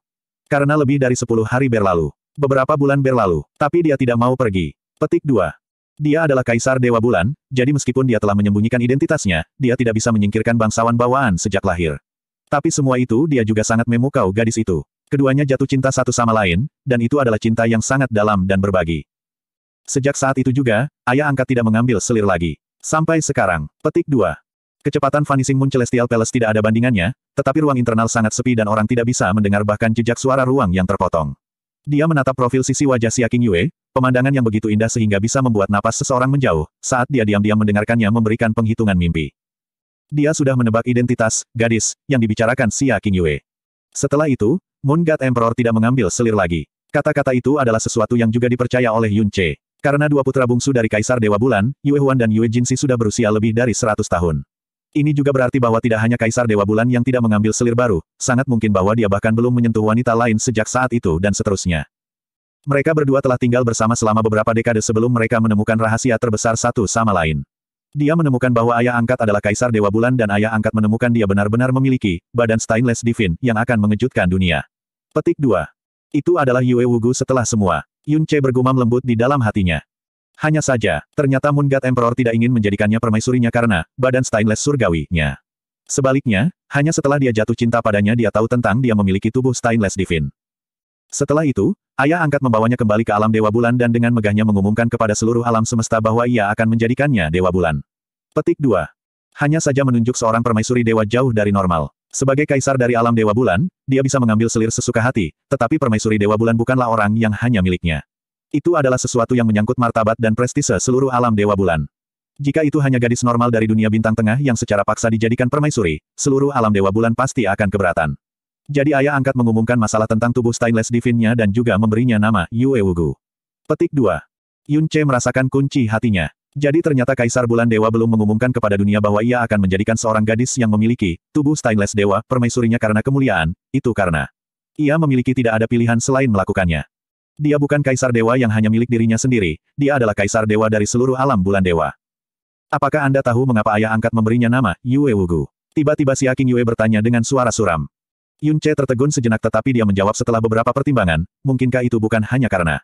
Karena lebih dari sepuluh hari berlalu. Beberapa bulan berlalu, tapi dia tidak mau pergi. Petik 2. Dia adalah Kaisar Dewa Bulan, jadi meskipun dia telah menyembunyikan identitasnya, dia tidak bisa menyingkirkan bangsawan bawaan sejak lahir. Tapi semua itu dia juga sangat memukau gadis itu. Keduanya jatuh cinta satu sama lain, dan itu adalah cinta yang sangat dalam dan berbagi. Sejak saat itu juga, ayah angkat tidak mengambil selir lagi. Sampai sekarang, petik 2. Kecepatan Vanishing Moon Celestial Palace tidak ada bandingannya, tetapi ruang internal sangat sepi dan orang tidak bisa mendengar bahkan jejak suara ruang yang terpotong. Dia menatap profil sisi wajah Xia King Yue, pemandangan yang begitu indah sehingga bisa membuat napas seseorang menjauh, saat dia diam-diam mendengarkannya memberikan penghitungan mimpi. Dia sudah menebak identitas, gadis, yang dibicarakan Xia King Yue. Setelah itu, Moon God Emperor tidak mengambil selir lagi. Kata-kata itu adalah sesuatu yang juga dipercaya oleh Yun Che. Karena dua putra bungsu dari Kaisar Dewa Bulan, Yue Huan dan Yue Jinxi sudah berusia lebih dari 100 tahun. Ini juga berarti bahwa tidak hanya Kaisar Dewa Bulan yang tidak mengambil selir baru, sangat mungkin bahwa dia bahkan belum menyentuh wanita lain sejak saat itu dan seterusnya. Mereka berdua telah tinggal bersama selama beberapa dekade sebelum mereka menemukan rahasia terbesar satu sama lain. Dia menemukan bahwa ayah angkat adalah Kaisar Dewa Bulan dan ayah angkat menemukan dia benar-benar memiliki badan stainless divin yang akan mengejutkan dunia. Petik 2. Itu adalah Yue Wugu setelah semua. Yun Che bergumam lembut di dalam hatinya. Hanya saja, ternyata Moon God Emperor tidak ingin menjadikannya permaisurinya karena badan stainless surgawinya. Sebaliknya, hanya setelah dia jatuh cinta padanya dia tahu tentang dia memiliki tubuh stainless divine. Setelah itu, ayah angkat membawanya kembali ke alam Dewa Bulan dan dengan megahnya mengumumkan kepada seluruh alam semesta bahwa ia akan menjadikannya Dewa Bulan. Petik 2. Hanya saja menunjuk seorang permaisuri dewa jauh dari normal. Sebagai kaisar dari alam Dewa Bulan, dia bisa mengambil selir sesuka hati, tetapi permaisuri Dewa Bulan bukanlah orang yang hanya miliknya. Itu adalah sesuatu yang menyangkut martabat dan prestise seluruh alam Dewa Bulan. Jika itu hanya gadis normal dari dunia bintang tengah yang secara paksa dijadikan permaisuri, seluruh alam Dewa Bulan pasti akan keberatan. Jadi ayah angkat mengumumkan masalah tentang tubuh stainless divinnya dan juga memberinya nama Yue Wugu. Petik 2. Yun Che merasakan kunci hatinya. Jadi ternyata Kaisar Bulan Dewa belum mengumumkan kepada dunia bahwa ia akan menjadikan seorang gadis yang memiliki tubuh stainless dewa permaisurinya karena kemuliaan, itu karena ia memiliki tidak ada pilihan selain melakukannya. Dia bukan Kaisar Dewa yang hanya milik dirinya sendiri, dia adalah Kaisar Dewa dari seluruh alam Bulan Dewa. Apakah Anda tahu mengapa ayah angkat memberinya nama, Yue Wugu? Tiba-tiba si Aking Yue bertanya dengan suara suram. Yun Che tertegun sejenak tetapi dia menjawab setelah beberapa pertimbangan, mungkinkah itu bukan hanya karena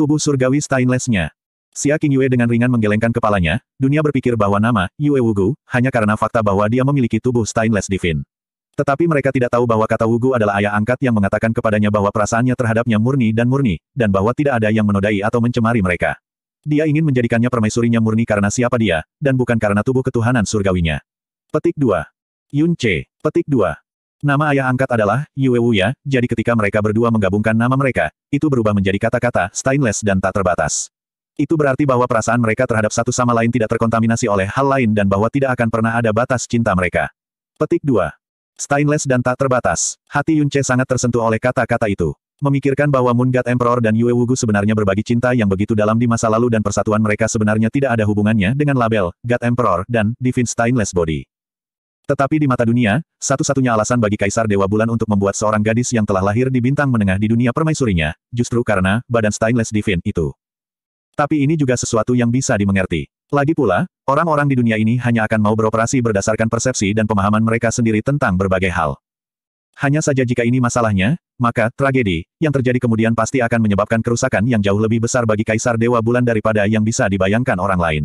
tubuh surgawi stainlessnya. Xia Qingyue dengan ringan menggelengkan kepalanya, dunia berpikir bahwa nama, Yue Wugu, hanya karena fakta bahwa dia memiliki tubuh stainless divin. Tetapi mereka tidak tahu bahwa kata Wugu adalah ayah angkat yang mengatakan kepadanya bahwa perasaannya terhadapnya murni dan murni, dan bahwa tidak ada yang menodai atau mencemari mereka. Dia ingin menjadikannya permaisurinya murni karena siapa dia, dan bukan karena tubuh ketuhanan surgawinya. Petik 2. Yun Che. Petik 2. Nama ayah angkat adalah, Yue Wuya, jadi ketika mereka berdua menggabungkan nama mereka, itu berubah menjadi kata-kata, stainless dan tak terbatas. Itu berarti bahwa perasaan mereka terhadap satu sama lain tidak terkontaminasi oleh hal lain dan bahwa tidak akan pernah ada batas cinta mereka. Petik 2. Stainless dan tak terbatas. Hati Yunce sangat tersentuh oleh kata-kata itu. Memikirkan bahwa Moon God Emperor dan Yue Wugu sebenarnya berbagi cinta yang begitu dalam di masa lalu dan persatuan mereka sebenarnya tidak ada hubungannya dengan label, God Emperor, dan Divine Stainless Body. Tetapi di mata dunia, satu-satunya alasan bagi Kaisar Dewa Bulan untuk membuat seorang gadis yang telah lahir di bintang menengah di dunia permaisurinya, justru karena badan Stainless Divine itu. Tapi ini juga sesuatu yang bisa dimengerti. Lagi pula, orang-orang di dunia ini hanya akan mau beroperasi berdasarkan persepsi dan pemahaman mereka sendiri tentang berbagai hal. Hanya saja jika ini masalahnya, maka tragedi yang terjadi kemudian pasti akan menyebabkan kerusakan yang jauh lebih besar bagi Kaisar Dewa Bulan daripada yang bisa dibayangkan orang lain.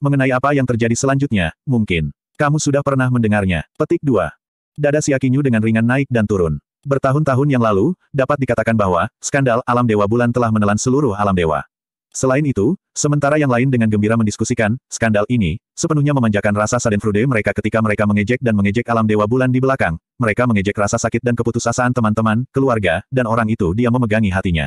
Mengenai apa yang terjadi selanjutnya, mungkin kamu sudah pernah mendengarnya. Petik 2. Dada Siakinyu dengan ringan naik dan turun. Bertahun-tahun yang lalu, dapat dikatakan bahwa skandal alam dewa bulan telah menelan seluruh alam dewa. Selain itu, sementara yang lain dengan gembira mendiskusikan, skandal ini, sepenuhnya memanjakan rasa sadenfrude mereka ketika mereka mengejek dan mengejek alam dewa bulan di belakang, mereka mengejek rasa sakit dan keputusasaan teman-teman, keluarga, dan orang itu dia memegangi hatinya.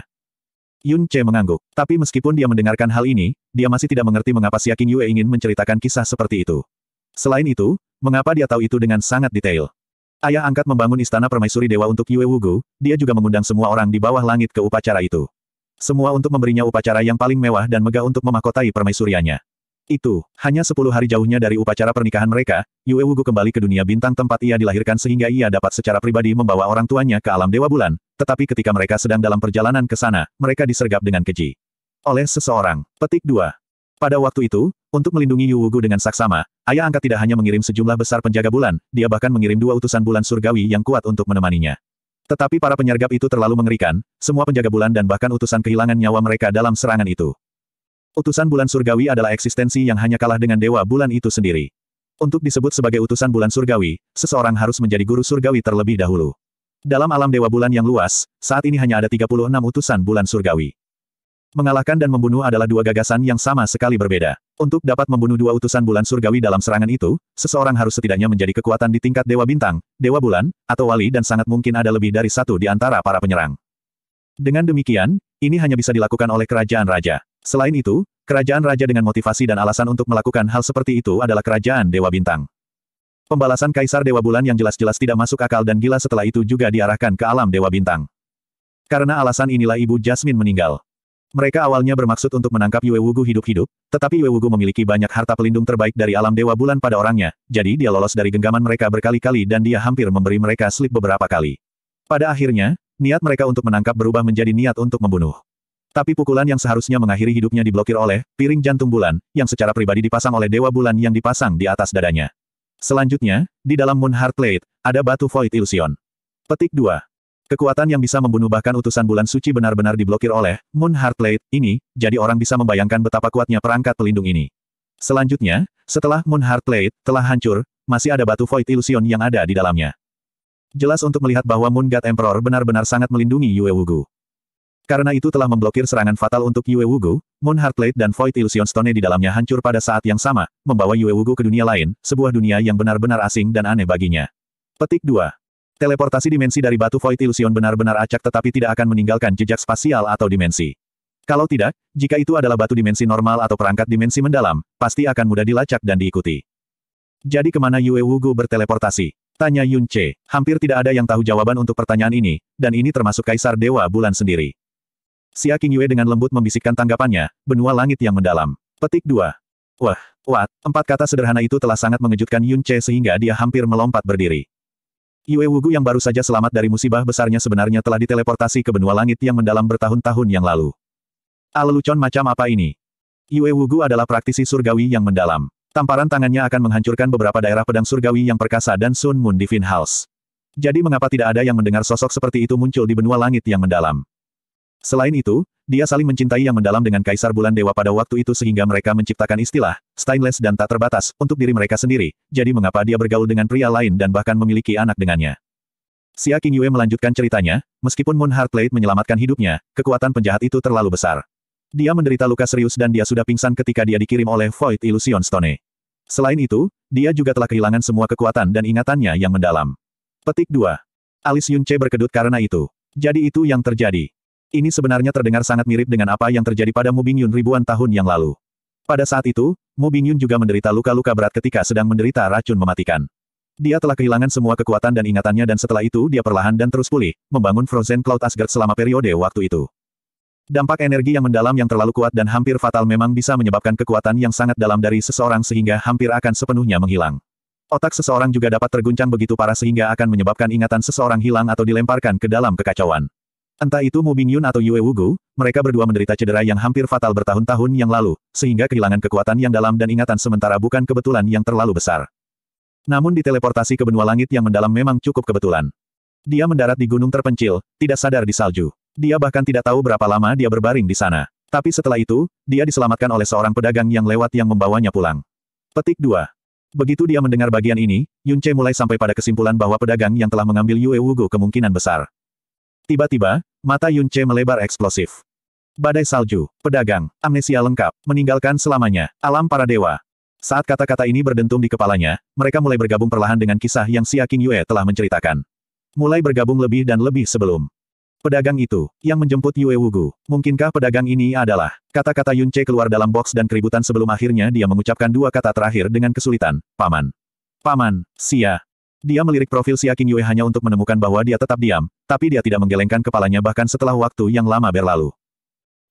Yun Che mengangguk, tapi meskipun dia mendengarkan hal ini, dia masih tidak mengerti mengapa Siaking Yue ingin menceritakan kisah seperti itu. Selain itu, mengapa dia tahu itu dengan sangat detail. Ayah angkat membangun istana permaisuri dewa untuk Yue Wugu, dia juga mengundang semua orang di bawah langit ke upacara itu. Semua untuk memberinya upacara yang paling mewah dan megah untuk memahkotai permaisuriannya. Itu, hanya sepuluh hari jauhnya dari upacara pernikahan mereka, Yue Wugu kembali ke dunia bintang tempat ia dilahirkan sehingga ia dapat secara pribadi membawa orang tuanya ke alam Dewa Bulan, tetapi ketika mereka sedang dalam perjalanan ke sana, mereka disergap dengan keji. Oleh seseorang. Petik 2. Pada waktu itu, untuk melindungi Yu Wugu dengan saksama, ayah angkat tidak hanya mengirim sejumlah besar penjaga bulan, dia bahkan mengirim dua utusan bulan surgawi yang kuat untuk menemaninya. Tetapi para penyergap itu terlalu mengerikan, semua penjaga bulan dan bahkan utusan kehilangan nyawa mereka dalam serangan itu. Utusan bulan surgawi adalah eksistensi yang hanya kalah dengan dewa bulan itu sendiri. Untuk disebut sebagai utusan bulan surgawi, seseorang harus menjadi guru surgawi terlebih dahulu. Dalam alam dewa bulan yang luas, saat ini hanya ada 36 utusan bulan surgawi. Mengalahkan dan membunuh adalah dua gagasan yang sama sekali berbeda. Untuk dapat membunuh dua utusan bulan surgawi dalam serangan itu, seseorang harus setidaknya menjadi kekuatan di tingkat Dewa Bintang, Dewa Bulan, atau Wali dan sangat mungkin ada lebih dari satu di antara para penyerang. Dengan demikian, ini hanya bisa dilakukan oleh kerajaan raja. Selain itu, kerajaan raja dengan motivasi dan alasan untuk melakukan hal seperti itu adalah kerajaan Dewa Bintang. Pembalasan Kaisar Dewa Bulan yang jelas-jelas tidak masuk akal dan gila setelah itu juga diarahkan ke alam Dewa Bintang. Karena alasan inilah Ibu Jasmine meninggal. Mereka awalnya bermaksud untuk menangkap Yue Wugu hidup-hidup, tetapi Yue Wugu memiliki banyak harta pelindung terbaik dari alam dewa bulan pada orangnya, jadi dia lolos dari genggaman mereka berkali-kali dan dia hampir memberi mereka slip beberapa kali. Pada akhirnya, niat mereka untuk menangkap berubah menjadi niat untuk membunuh. Tapi pukulan yang seharusnya mengakhiri hidupnya diblokir oleh piring jantung bulan, yang secara pribadi dipasang oleh dewa bulan yang dipasang di atas dadanya. Selanjutnya, di dalam Moon Heart Plate, ada batu Void Illusion. Petik 2. Kekuatan yang bisa membunuh bahkan utusan bulan suci benar-benar diblokir oleh Moon Heartblade ini, jadi orang bisa membayangkan betapa kuatnya perangkat pelindung ini. Selanjutnya, setelah Moon Heartblade telah hancur, masih ada batu Void Illusion yang ada di dalamnya. Jelas untuk melihat bahwa Moon God Emperor benar-benar sangat melindungi Yue Wugu. Karena itu telah memblokir serangan fatal untuk Yue Wugu, Moon Heartblade dan Void Illusion Stone di dalamnya hancur pada saat yang sama, membawa Yue Wugu ke dunia lain, sebuah dunia yang benar-benar asing dan aneh baginya. Petik 2. Teleportasi dimensi dari batu void illusion benar-benar acak tetapi tidak akan meninggalkan jejak spasial atau dimensi. Kalau tidak, jika itu adalah batu dimensi normal atau perangkat dimensi mendalam, pasti akan mudah dilacak dan diikuti. Jadi kemana Yue Wugu berteleportasi? Tanya Yun Che. Hampir tidak ada yang tahu jawaban untuk pertanyaan ini, dan ini termasuk Kaisar Dewa Bulan sendiri. Xia King Yue dengan lembut membisikkan tanggapannya, benua langit yang mendalam. Petik 2. Wah, what? Empat kata sederhana itu telah sangat mengejutkan Yun Che sehingga dia hampir melompat berdiri. Yue Wugu yang baru saja selamat dari musibah besarnya sebenarnya telah diteleportasi ke benua langit yang mendalam bertahun-tahun yang lalu. Alelucon ah, macam apa ini? Yue Wugu adalah praktisi surgawi yang mendalam. Tamparan tangannya akan menghancurkan beberapa daerah pedang surgawi yang perkasa dan Sun Moon Divine House. Jadi mengapa tidak ada yang mendengar sosok seperti itu muncul di benua langit yang mendalam? Selain itu, dia saling mencintai yang mendalam dengan Kaisar Bulan Dewa pada waktu itu sehingga mereka menciptakan istilah, stainless dan tak terbatas, untuk diri mereka sendiri, jadi mengapa dia bergaul dengan pria lain dan bahkan memiliki anak dengannya. Xia King Yue melanjutkan ceritanya, meskipun Moon Heartblade menyelamatkan hidupnya, kekuatan penjahat itu terlalu besar. Dia menderita luka serius dan dia sudah pingsan ketika dia dikirim oleh Void Illusion Stone. Selain itu, dia juga telah kehilangan semua kekuatan dan ingatannya yang mendalam. Petik 2. Alis Yunce berkedut karena itu. Jadi itu yang terjadi. Ini sebenarnya terdengar sangat mirip dengan apa yang terjadi pada Mu Bingyun ribuan tahun yang lalu. Pada saat itu, Mu Bingyun juga menderita luka-luka berat ketika sedang menderita racun mematikan. Dia telah kehilangan semua kekuatan dan ingatannya dan setelah itu dia perlahan dan terus pulih, membangun Frozen Cloud Asgard selama periode waktu itu. Dampak energi yang mendalam yang terlalu kuat dan hampir fatal memang bisa menyebabkan kekuatan yang sangat dalam dari seseorang sehingga hampir akan sepenuhnya menghilang. Otak seseorang juga dapat terguncang begitu parah sehingga akan menyebabkan ingatan seseorang hilang atau dilemparkan ke dalam kekacauan. Entah itu Mu Bingyun atau Yue Wugu, mereka berdua menderita cedera yang hampir fatal bertahun-tahun yang lalu, sehingga kehilangan kekuatan yang dalam dan ingatan sementara bukan kebetulan yang terlalu besar. Namun diteleportasi ke benua langit yang mendalam memang cukup kebetulan. Dia mendarat di gunung terpencil, tidak sadar di salju. Dia bahkan tidak tahu berapa lama dia berbaring di sana. Tapi setelah itu, dia diselamatkan oleh seorang pedagang yang lewat yang membawanya pulang. Petik 2. Begitu dia mendengar bagian ini, Yunce mulai sampai pada kesimpulan bahwa pedagang yang telah mengambil Yue Wugu kemungkinan besar. Tiba-tiba, mata Yunce melebar eksplosif. Badai salju, pedagang, amnesia lengkap, meninggalkan selamanya, alam para dewa. Saat kata-kata ini berdentum di kepalanya, mereka mulai bergabung perlahan dengan kisah yang Xia King Yue telah menceritakan. Mulai bergabung lebih dan lebih sebelum. Pedagang itu, yang menjemput Yue Wugu, mungkinkah pedagang ini adalah? Kata-kata Yunce keluar dalam box dan keributan sebelum akhirnya dia mengucapkan dua kata terakhir dengan kesulitan, Paman. Paman, Sia, dia melirik profil Siaking Yue hanya untuk menemukan bahwa dia tetap diam, tapi dia tidak menggelengkan kepalanya bahkan setelah waktu yang lama berlalu.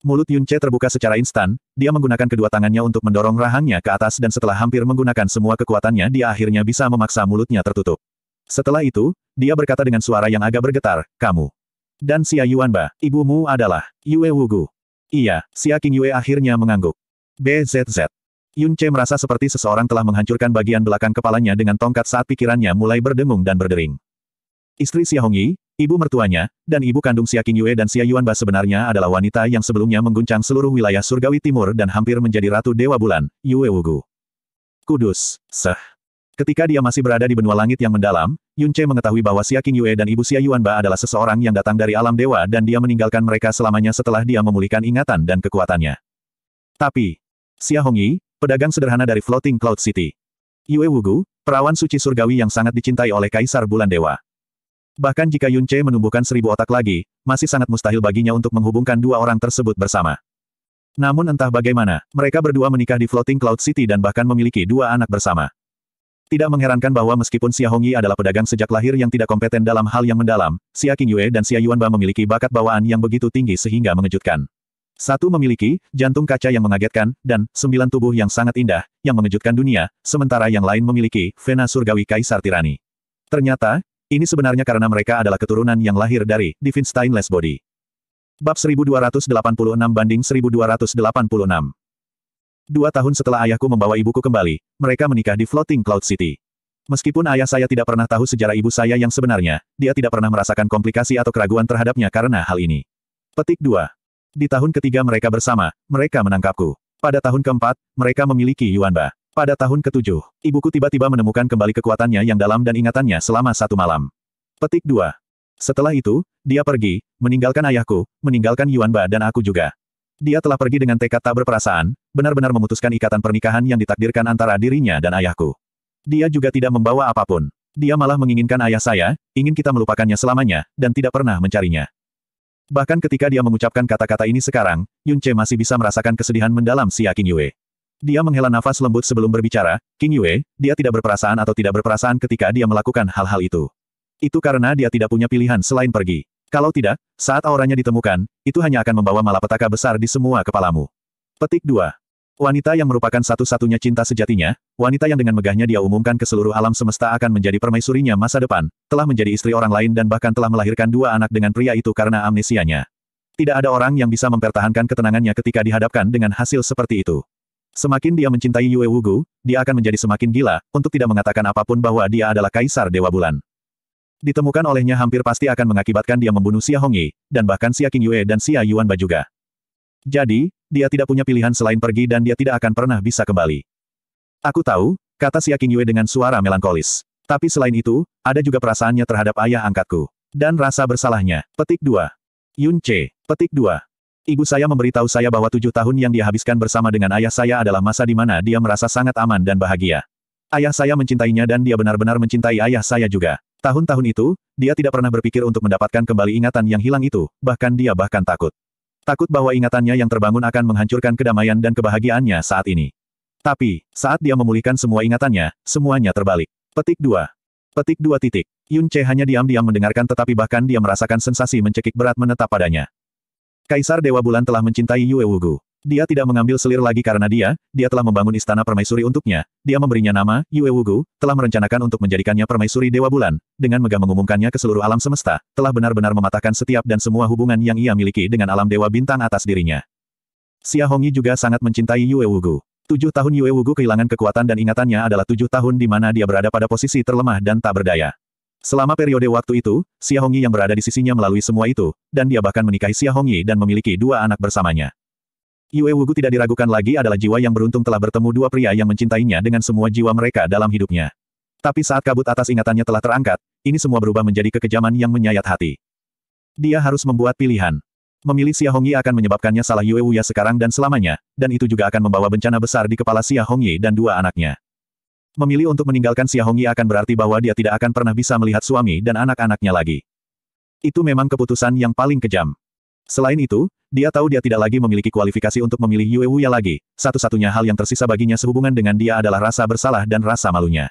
Mulut Yunche terbuka secara instan, dia menggunakan kedua tangannya untuk mendorong rahangnya ke atas dan setelah hampir menggunakan semua kekuatannya dia akhirnya bisa memaksa mulutnya tertutup. Setelah itu, dia berkata dengan suara yang agak bergetar, kamu. Dan Xia Yuanba, ibumu adalah Yue Wugu. Iya, Xia Qingyue akhirnya mengangguk. BZZ. Yun Che merasa seperti seseorang telah menghancurkan bagian belakang kepalanya dengan tongkat saat pikirannya mulai berdengung dan berdering. Istri Xia Hongyi, ibu mertuanya, dan ibu kandung Xia Qingyue dan Xia Yuanba sebenarnya adalah wanita yang sebelumnya mengguncang seluruh wilayah surgawi timur dan hampir menjadi ratu dewa bulan, Yue Wugu. Kudus, Seh. Ketika dia masih berada di benua langit yang mendalam, Yun Che mengetahui bahwa Xia Qingyue dan ibu Xia Yuanba adalah seseorang yang datang dari alam dewa dan dia meninggalkan mereka selamanya setelah dia memulihkan ingatan dan kekuatannya. Tapi, Xia Hongyi, pedagang sederhana dari Floating Cloud City. Yue Wugu, perawan suci surgawi yang sangat dicintai oleh Kaisar Bulan Dewa. Bahkan jika Yun Che menumbuhkan seribu otak lagi, masih sangat mustahil baginya untuk menghubungkan dua orang tersebut bersama. Namun entah bagaimana, mereka berdua menikah di Floating Cloud City dan bahkan memiliki dua anak bersama. Tidak mengherankan bahwa meskipun Xia Hongyi adalah pedagang sejak lahir yang tidak kompeten dalam hal yang mendalam, Xia Qingyue dan Xia Yuanba memiliki bakat bawaan yang begitu tinggi sehingga mengejutkan. Satu memiliki, jantung kaca yang mengagetkan, dan, sembilan tubuh yang sangat indah, yang mengejutkan dunia, sementara yang lain memiliki, vena surgawi Kaisar Tirani. Ternyata, ini sebenarnya karena mereka adalah keturunan yang lahir dari, Stainless Body. Bab 1286 banding 1286 Dua tahun setelah ayahku membawa ibuku kembali, mereka menikah di Floating Cloud City. Meskipun ayah saya tidak pernah tahu sejarah ibu saya yang sebenarnya, dia tidak pernah merasakan komplikasi atau keraguan terhadapnya karena hal ini. Petik 2. Di tahun ketiga mereka bersama, mereka menangkapku. Pada tahun keempat, mereka memiliki Yuanba. Pada tahun ketujuh, ibuku tiba-tiba menemukan kembali kekuatannya yang dalam dan ingatannya selama satu malam. Petik dua. Setelah itu, dia pergi, meninggalkan ayahku, meninggalkan Yuanba dan aku juga. Dia telah pergi dengan tekad tak berperasaan, benar-benar memutuskan ikatan pernikahan yang ditakdirkan antara dirinya dan ayahku. Dia juga tidak membawa apapun. Dia malah menginginkan ayah saya, ingin kita melupakannya selamanya, dan tidak pernah mencarinya. Bahkan ketika dia mengucapkan kata-kata ini sekarang, Yun Che masih bisa merasakan kesedihan mendalam siakin Yue. Dia menghela nafas lembut sebelum berbicara, King Yue, dia tidak berperasaan atau tidak berperasaan ketika dia melakukan hal-hal itu. Itu karena dia tidak punya pilihan selain pergi. Kalau tidak, saat auranya ditemukan, itu hanya akan membawa malapetaka besar di semua kepalamu. Petik 2. Wanita yang merupakan satu-satunya cinta sejatinya, wanita yang dengan megahnya dia umumkan ke seluruh alam semesta akan menjadi permaisurinya masa depan, telah menjadi istri orang lain dan bahkan telah melahirkan dua anak dengan pria itu karena amnesianya. Tidak ada orang yang bisa mempertahankan ketenangannya ketika dihadapkan dengan hasil seperti itu. Semakin dia mencintai Yue Wugu, dia akan menjadi semakin gila, untuk tidak mengatakan apapun bahwa dia adalah Kaisar Dewa Bulan. Ditemukan olehnya hampir pasti akan mengakibatkan dia membunuh Xia Hongyi, dan bahkan Xia Yue dan Xia Yuan Ba juga. Jadi, dia tidak punya pilihan selain pergi dan dia tidak akan pernah bisa kembali. Aku tahu, kata Xia Qingyue dengan suara melankolis. Tapi selain itu, ada juga perasaannya terhadap ayah angkatku. Dan rasa bersalahnya. Petik 2. Yun Che. Petik 2. Ibu saya memberitahu saya bahwa tujuh tahun yang dia habiskan bersama dengan ayah saya adalah masa di mana dia merasa sangat aman dan bahagia. Ayah saya mencintainya dan dia benar-benar mencintai ayah saya juga. Tahun-tahun itu, dia tidak pernah berpikir untuk mendapatkan kembali ingatan yang hilang itu, bahkan dia bahkan takut. Takut bahwa ingatannya yang terbangun akan menghancurkan kedamaian dan kebahagiaannya saat ini. Tapi, saat dia memulihkan semua ingatannya, semuanya terbalik. Petik dua. Petik dua titik. Yun Che hanya diam-diam mendengarkan tetapi bahkan dia merasakan sensasi mencekik berat menetap padanya. Kaisar Dewa Bulan telah mencintai Yue Wugu. Dia tidak mengambil selir lagi karena dia, dia telah membangun istana permaisuri untuknya. Dia memberinya nama, Yue Wugu, telah merencanakan untuk menjadikannya permaisuri Dewa Bulan, dengan megah mengumumkannya ke seluruh alam semesta, telah benar-benar mematahkan setiap dan semua hubungan yang ia miliki dengan alam Dewa Bintang atas dirinya. Xia Hongyi juga sangat mencintai Yue Wugu. Tujuh tahun Yue Wugu kehilangan kekuatan dan ingatannya adalah tujuh tahun di mana dia berada pada posisi terlemah dan tak berdaya. Selama periode waktu itu, Xia Hongyi yang berada di sisinya melalui semua itu, dan dia bahkan menikahi Xia Hongyi dan memiliki dua anak bersamanya. Yue Wugu tidak diragukan lagi adalah jiwa yang beruntung telah bertemu dua pria yang mencintainya dengan semua jiwa mereka dalam hidupnya. Tapi saat kabut atas ingatannya telah terangkat, ini semua berubah menjadi kekejaman yang menyayat hati. Dia harus membuat pilihan. Memilih Xia Hongyi akan menyebabkannya salah Yue Wuya sekarang dan selamanya, dan itu juga akan membawa bencana besar di kepala Xia Hongyi dan dua anaknya. Memilih untuk meninggalkan Xia Hongyi akan berarti bahwa dia tidak akan pernah bisa melihat suami dan anak-anaknya lagi. Itu memang keputusan yang paling kejam. Selain itu, dia tahu dia tidak lagi memiliki kualifikasi untuk memilih Yue Wuya lagi. Satu-satunya hal yang tersisa baginya sehubungan dengan dia adalah rasa bersalah dan rasa malunya.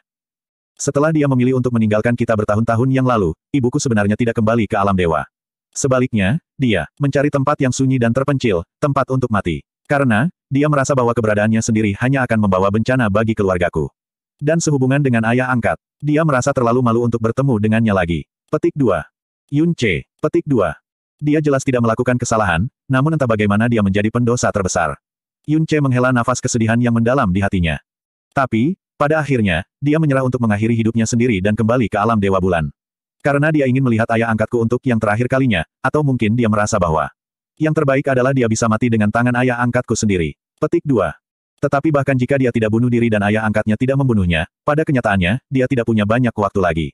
Setelah dia memilih untuk meninggalkan kita bertahun-tahun yang lalu, ibuku sebenarnya tidak kembali ke alam dewa. Sebaliknya, dia mencari tempat yang sunyi dan terpencil, tempat untuk mati. Karena, dia merasa bahwa keberadaannya sendiri hanya akan membawa bencana bagi keluargaku. Dan sehubungan dengan ayah angkat, dia merasa terlalu malu untuk bertemu dengannya lagi. Petik 2. Yun Che. Petik 2. Dia jelas tidak melakukan kesalahan, namun entah bagaimana dia menjadi pendosa terbesar. Yun Che menghela nafas kesedihan yang mendalam di hatinya. Tapi, pada akhirnya, dia menyerah untuk mengakhiri hidupnya sendiri dan kembali ke alam Dewa Bulan. Karena dia ingin melihat ayah angkatku untuk yang terakhir kalinya, atau mungkin dia merasa bahwa yang terbaik adalah dia bisa mati dengan tangan ayah angkatku sendiri. Petik 2. Tetapi bahkan jika dia tidak bunuh diri dan ayah angkatnya tidak membunuhnya, pada kenyataannya, dia tidak punya banyak waktu lagi.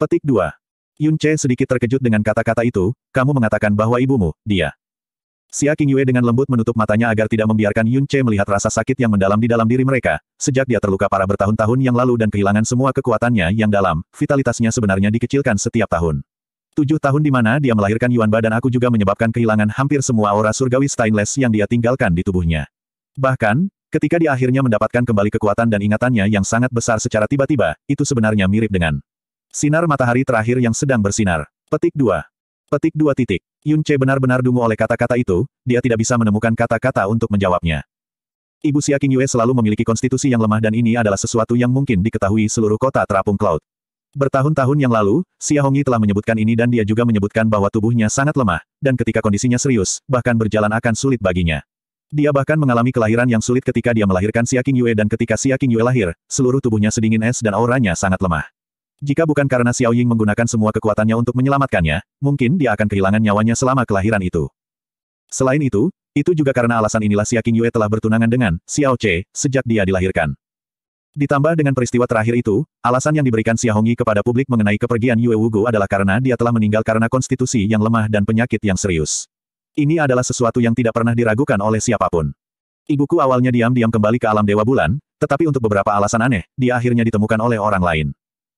Petik 2. Yun Che sedikit terkejut dengan kata-kata itu, kamu mengatakan bahwa ibumu, dia. Xia Yue dengan lembut menutup matanya agar tidak membiarkan Yun Che melihat rasa sakit yang mendalam di dalam diri mereka. Sejak dia terluka parah bertahun-tahun yang lalu dan kehilangan semua kekuatannya yang dalam, vitalitasnya sebenarnya dikecilkan setiap tahun. Tujuh tahun di mana dia melahirkan Yuan Ba dan aku juga menyebabkan kehilangan hampir semua aura surgawi stainless yang dia tinggalkan di tubuhnya. Bahkan, ketika dia akhirnya mendapatkan kembali kekuatan dan ingatannya yang sangat besar secara tiba-tiba, itu sebenarnya mirip dengan Sinar matahari terakhir yang sedang bersinar. Petik dua. Petik dua titik. Yun Che benar-benar dungu oleh kata-kata itu, dia tidak bisa menemukan kata-kata untuk menjawabnya. Ibu Xia King Yue selalu memiliki konstitusi yang lemah dan ini adalah sesuatu yang mungkin diketahui seluruh kota terapung cloud. Bertahun-tahun yang lalu, Xia Hongyi telah menyebutkan ini dan dia juga menyebutkan bahwa tubuhnya sangat lemah, dan ketika kondisinya serius, bahkan berjalan akan sulit baginya. Dia bahkan mengalami kelahiran yang sulit ketika dia melahirkan Xia King Yue dan ketika Xia King Yue lahir, seluruh tubuhnya sedingin es dan auranya sangat lemah. Jika bukan karena Xiao Ying menggunakan semua kekuatannya untuk menyelamatkannya, mungkin dia akan kehilangan nyawanya selama kelahiran itu. Selain itu, itu juga karena alasan inilah Xia Qingyue telah bertunangan dengan Xiao Che sejak dia dilahirkan. Ditambah dengan peristiwa terakhir itu, alasan yang diberikan Xia Hongyi kepada publik mengenai kepergian Yue Wugu adalah karena dia telah meninggal karena konstitusi yang lemah dan penyakit yang serius. Ini adalah sesuatu yang tidak pernah diragukan oleh siapapun. Ibuku awalnya diam-diam kembali ke alam Dewa Bulan, tetapi untuk beberapa alasan aneh, dia akhirnya ditemukan oleh orang lain.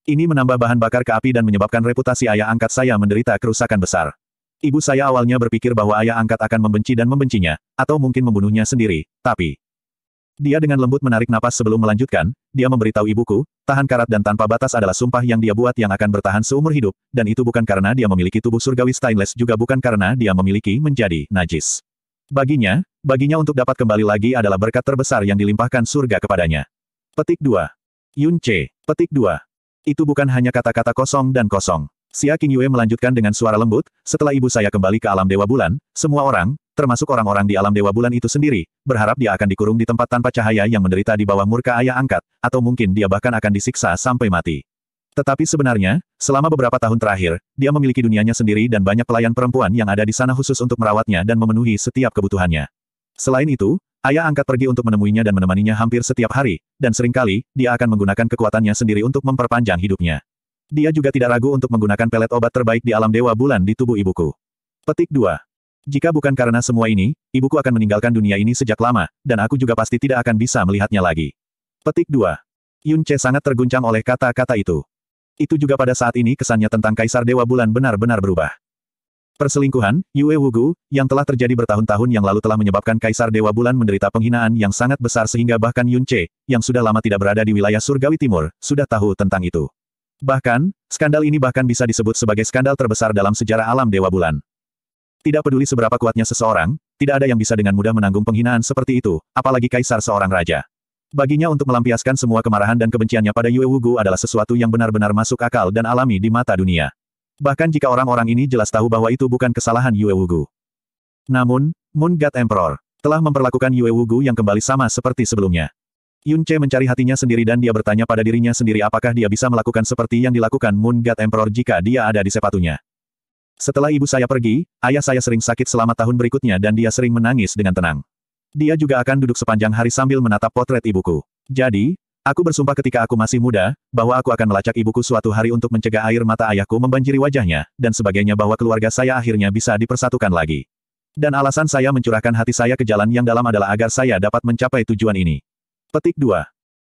Ini menambah bahan bakar ke api dan menyebabkan reputasi ayah angkat saya menderita kerusakan besar. Ibu saya awalnya berpikir bahwa ayah angkat akan membenci dan membencinya, atau mungkin membunuhnya sendiri, tapi... Dia dengan lembut menarik napas sebelum melanjutkan, dia memberitahu ibuku, tahan karat dan tanpa batas adalah sumpah yang dia buat yang akan bertahan seumur hidup, dan itu bukan karena dia memiliki tubuh surgawi stainless juga bukan karena dia memiliki menjadi najis. Baginya, baginya untuk dapat kembali lagi adalah berkat terbesar yang dilimpahkan surga kepadanya. Petik 2. Yun C. Petik 2. Itu bukan hanya kata-kata kosong dan kosong. Xia Qingyue melanjutkan dengan suara lembut, setelah ibu saya kembali ke alam Dewa Bulan, semua orang, termasuk orang-orang di alam Dewa Bulan itu sendiri, berharap dia akan dikurung di tempat tanpa cahaya yang menderita di bawah murka ayah angkat, atau mungkin dia bahkan akan disiksa sampai mati. Tetapi sebenarnya, selama beberapa tahun terakhir, dia memiliki dunianya sendiri dan banyak pelayan perempuan yang ada di sana khusus untuk merawatnya dan memenuhi setiap kebutuhannya. Selain itu, Ayah angkat pergi untuk menemuinya dan menemaninya hampir setiap hari, dan seringkali, dia akan menggunakan kekuatannya sendiri untuk memperpanjang hidupnya. Dia juga tidak ragu untuk menggunakan pelet obat terbaik di alam dewa bulan di tubuh ibuku. Petik 2. Jika bukan karena semua ini, ibuku akan meninggalkan dunia ini sejak lama, dan aku juga pasti tidak akan bisa melihatnya lagi. Petik 2. Yun Che sangat terguncang oleh kata-kata itu. Itu juga pada saat ini kesannya tentang Kaisar Dewa Bulan benar-benar berubah. Perselingkuhan, Yue Wugu, yang telah terjadi bertahun-tahun yang lalu telah menyebabkan Kaisar Dewa Bulan menderita penghinaan yang sangat besar sehingga bahkan Yun Che, yang sudah lama tidak berada di wilayah Surgawi Timur, sudah tahu tentang itu. Bahkan, skandal ini bahkan bisa disebut sebagai skandal terbesar dalam sejarah alam Dewa Bulan. Tidak peduli seberapa kuatnya seseorang, tidak ada yang bisa dengan mudah menanggung penghinaan seperti itu, apalagi Kaisar seorang raja. Baginya untuk melampiaskan semua kemarahan dan kebenciannya pada Yue Wugu adalah sesuatu yang benar-benar masuk akal dan alami di mata dunia. Bahkan jika orang-orang ini jelas tahu bahwa itu bukan kesalahan Yue Wugu. Namun, Moon God Emperor telah memperlakukan Yue Wugu yang kembali sama seperti sebelumnya. Yun Che mencari hatinya sendiri dan dia bertanya pada dirinya sendiri apakah dia bisa melakukan seperti yang dilakukan Moon God Emperor jika dia ada di sepatunya. Setelah ibu saya pergi, ayah saya sering sakit selama tahun berikutnya dan dia sering menangis dengan tenang. Dia juga akan duduk sepanjang hari sambil menatap potret ibuku. Jadi, Aku bersumpah ketika aku masih muda, bahwa aku akan melacak ibuku suatu hari untuk mencegah air mata ayahku membanjiri wajahnya, dan sebagainya bahwa keluarga saya akhirnya bisa dipersatukan lagi. Dan alasan saya mencurahkan hati saya ke jalan yang dalam adalah agar saya dapat mencapai tujuan ini. Petik 2.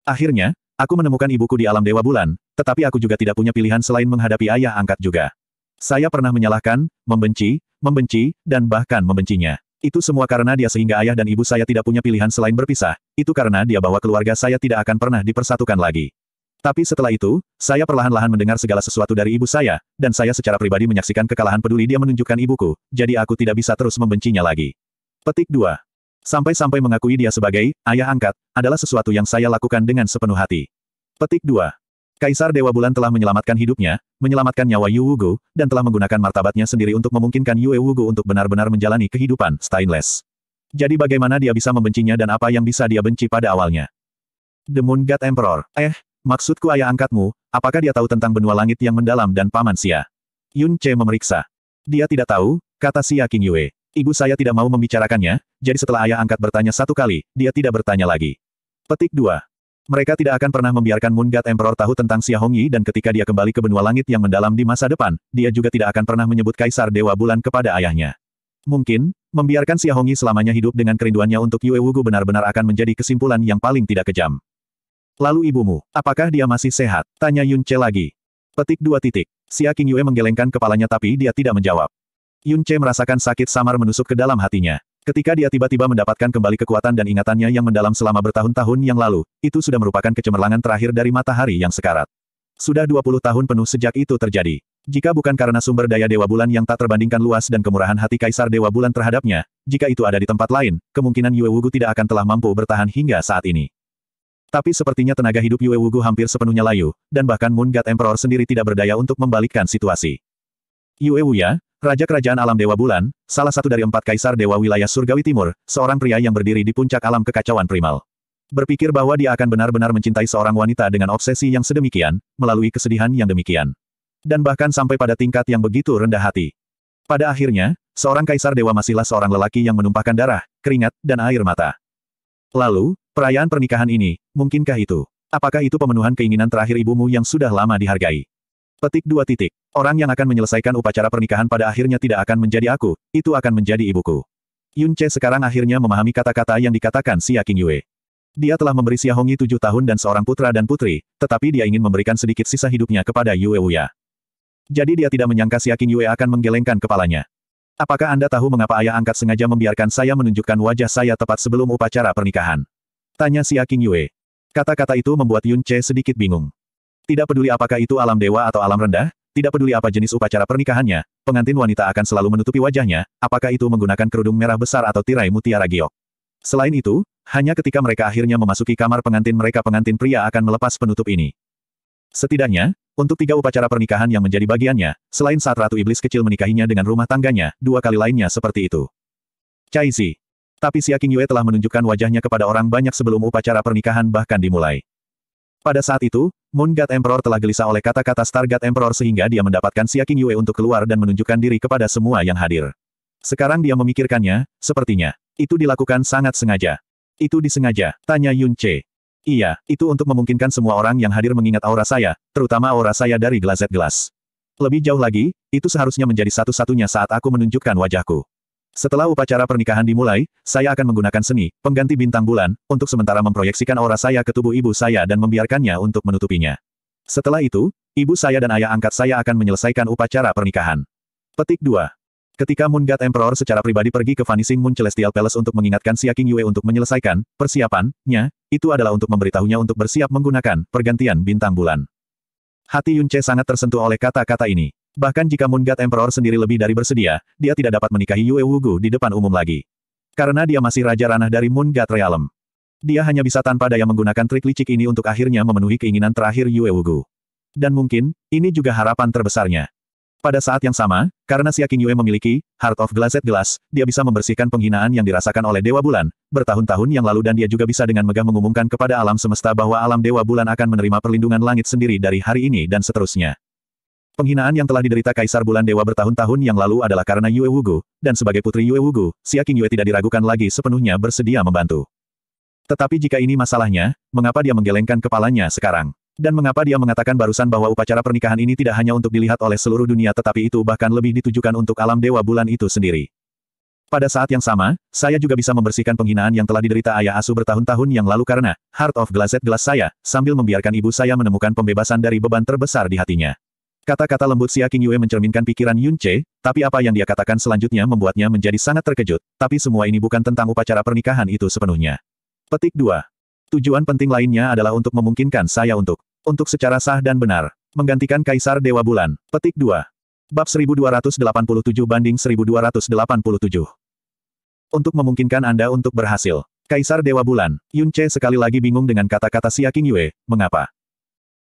Akhirnya, aku menemukan ibuku di alam Dewa Bulan, tetapi aku juga tidak punya pilihan selain menghadapi ayah angkat juga. Saya pernah menyalahkan, membenci, membenci, dan bahkan membencinya. Itu semua karena dia sehingga ayah dan ibu saya tidak punya pilihan selain berpisah, itu karena dia bahwa keluarga saya tidak akan pernah dipersatukan lagi. Tapi setelah itu, saya perlahan-lahan mendengar segala sesuatu dari ibu saya, dan saya secara pribadi menyaksikan kekalahan peduli dia menunjukkan ibuku, jadi aku tidak bisa terus membencinya lagi. Petik 2. Sampai-sampai mengakui dia sebagai ayah angkat, adalah sesuatu yang saya lakukan dengan sepenuh hati. Petik 2. Kaisar Dewa Bulan telah menyelamatkan hidupnya, menyelamatkan nyawa Yu Wugu, dan telah menggunakan martabatnya sendiri untuk memungkinkan Yue Wugu untuk benar-benar menjalani kehidupan stainless. Jadi bagaimana dia bisa membencinya dan apa yang bisa dia benci pada awalnya? The Moon God Emperor. Eh, maksudku ayah angkatmu, apakah dia tahu tentang benua langit yang mendalam dan paman Xia? Yun Che memeriksa. Dia tidak tahu, kata Xia King Yue. Ibu saya tidak mau membicarakannya, jadi setelah ayah angkat bertanya satu kali, dia tidak bertanya lagi. Petik 2. Mereka tidak akan pernah membiarkan Moon God Emperor tahu tentang Hongyi dan ketika dia kembali ke benua langit yang mendalam di masa depan, dia juga tidak akan pernah menyebut Kaisar Dewa Bulan kepada ayahnya. Mungkin, membiarkan Hongyi selamanya hidup dengan kerinduannya untuk Yue Wugu benar-benar akan menjadi kesimpulan yang paling tidak kejam. Lalu ibumu, apakah dia masih sehat? Tanya Yun Che lagi. Petik dua titik. Xia Yue menggelengkan kepalanya tapi dia tidak menjawab. Yun Che merasakan sakit samar menusuk ke dalam hatinya. Ketika dia tiba-tiba mendapatkan kembali kekuatan dan ingatannya yang mendalam selama bertahun-tahun yang lalu, itu sudah merupakan kecemerlangan terakhir dari matahari yang sekarat. Sudah 20 tahun penuh sejak itu terjadi. Jika bukan karena sumber daya Dewa Bulan yang tak terbandingkan luas dan kemurahan hati Kaisar Dewa Bulan terhadapnya, jika itu ada di tempat lain, kemungkinan Yue Wugu tidak akan telah mampu bertahan hingga saat ini. Tapi sepertinya tenaga hidup Yue Wugu hampir sepenuhnya layu, dan bahkan Moon God Emperor sendiri tidak berdaya untuk membalikkan situasi. Yue Wuya, Raja Kerajaan Alam Dewa Bulan, salah satu dari empat kaisar Dewa Wilayah Surgawi Timur, seorang pria yang berdiri di puncak alam kekacauan primal. Berpikir bahwa dia akan benar-benar mencintai seorang wanita dengan obsesi yang sedemikian, melalui kesedihan yang demikian. Dan bahkan sampai pada tingkat yang begitu rendah hati. Pada akhirnya, seorang kaisar dewa masihlah seorang lelaki yang menumpahkan darah, keringat, dan air mata. Lalu, perayaan pernikahan ini, mungkinkah itu? Apakah itu pemenuhan keinginan terakhir ibumu yang sudah lama dihargai? Petik dua titik. Orang yang akan menyelesaikan upacara pernikahan pada akhirnya tidak akan menjadi aku, itu akan menjadi ibuku. Yun Che sekarang akhirnya memahami kata-kata yang dikatakan Xia King Yue. Dia telah memberi Xia Hongyi tujuh tahun dan seorang putra dan putri, tetapi dia ingin memberikan sedikit sisa hidupnya kepada Yue Wuya. Jadi dia tidak menyangka Xia King Yue akan menggelengkan kepalanya. Apakah Anda tahu mengapa ayah angkat sengaja membiarkan saya menunjukkan wajah saya tepat sebelum upacara pernikahan? Tanya Xia King Yue. Kata-kata itu membuat Yun Che sedikit bingung. Tidak peduli apakah itu alam dewa atau alam rendah, tidak peduli apa jenis upacara pernikahannya, pengantin wanita akan selalu menutupi wajahnya, apakah itu menggunakan kerudung merah besar atau tirai mutiara giok. Selain itu, hanya ketika mereka akhirnya memasuki kamar pengantin mereka pengantin pria akan melepas penutup ini. Setidaknya, untuk tiga upacara pernikahan yang menjadi bagiannya, selain saat Ratu Iblis kecil menikahinya dengan rumah tangganya, dua kali lainnya seperti itu. Cai Zi. Tapi Xia Qingyue telah menunjukkan wajahnya kepada orang banyak sebelum upacara pernikahan bahkan dimulai. Pada saat itu, Moon God Emperor telah gelisah oleh kata-kata Star God Emperor sehingga dia mendapatkan Siaking Yue untuk keluar dan menunjukkan diri kepada semua yang hadir. Sekarang dia memikirkannya, sepertinya. Itu dilakukan sangat sengaja. Itu disengaja, tanya Yun Che. Iya, itu untuk memungkinkan semua orang yang hadir mengingat aura saya, terutama aura saya dari Glazet gelas. Lebih jauh lagi, itu seharusnya menjadi satu-satunya saat aku menunjukkan wajahku. Setelah upacara pernikahan dimulai, saya akan menggunakan seni, pengganti bintang bulan, untuk sementara memproyeksikan aura saya ke tubuh ibu saya dan membiarkannya untuk menutupinya. Setelah itu, ibu saya dan ayah angkat saya akan menyelesaikan upacara pernikahan. Petik 2. Ketika Moon God Emperor secara pribadi pergi ke Vanishing Moon Celestial Palace untuk mengingatkan Xia King Yue untuk menyelesaikan persiapannya, itu adalah untuk memberitahunya untuk bersiap menggunakan pergantian bintang bulan. Hati Yunche sangat tersentuh oleh kata-kata ini. Bahkan jika Moon God Emperor sendiri lebih dari bersedia, dia tidak dapat menikahi Yue Wugu di depan umum lagi. Karena dia masih raja ranah dari Moon God Realm. Dia hanya bisa tanpa daya menggunakan trik licik ini untuk akhirnya memenuhi keinginan terakhir Yue Wugu. Dan mungkin, ini juga harapan terbesarnya. Pada saat yang sama, karena Siaking Yue memiliki Heart of Glazed Glass, dia bisa membersihkan penghinaan yang dirasakan oleh Dewa Bulan bertahun-tahun yang lalu dan dia juga bisa dengan megah mengumumkan kepada alam semesta bahwa alam Dewa Bulan akan menerima perlindungan langit sendiri dari hari ini dan seterusnya. Penghinaan yang telah diderita Kaisar Bulan Dewa bertahun-tahun yang lalu adalah karena Yue Wugu, dan sebagai putri Yue Wugu, Xiaking Yue tidak diragukan lagi sepenuhnya bersedia membantu. Tetapi jika ini masalahnya, mengapa dia menggelengkan kepalanya sekarang? Dan mengapa dia mengatakan barusan bahwa upacara pernikahan ini tidak hanya untuk dilihat oleh seluruh dunia tetapi itu bahkan lebih ditujukan untuk alam Dewa Bulan itu sendiri? Pada saat yang sama, saya juga bisa membersihkan penghinaan yang telah diderita ayah asu bertahun-tahun yang lalu karena Heart of Glazed Glass saya, sambil membiarkan ibu saya menemukan pembebasan dari beban terbesar di hatinya. Kata-kata lembut Xia Yue mencerminkan pikiran Yun Che, tapi apa yang dia katakan selanjutnya membuatnya menjadi sangat terkejut, tapi semua ini bukan tentang upacara pernikahan itu sepenuhnya. Petik 2. Tujuan penting lainnya adalah untuk memungkinkan saya untuk untuk secara sah dan benar menggantikan Kaisar Dewa Bulan. Petik 2. Bab 1287 banding 1287. Untuk memungkinkan Anda untuk berhasil. Kaisar Dewa Bulan, Yun Che sekali lagi bingung dengan kata-kata Xia Yue. mengapa?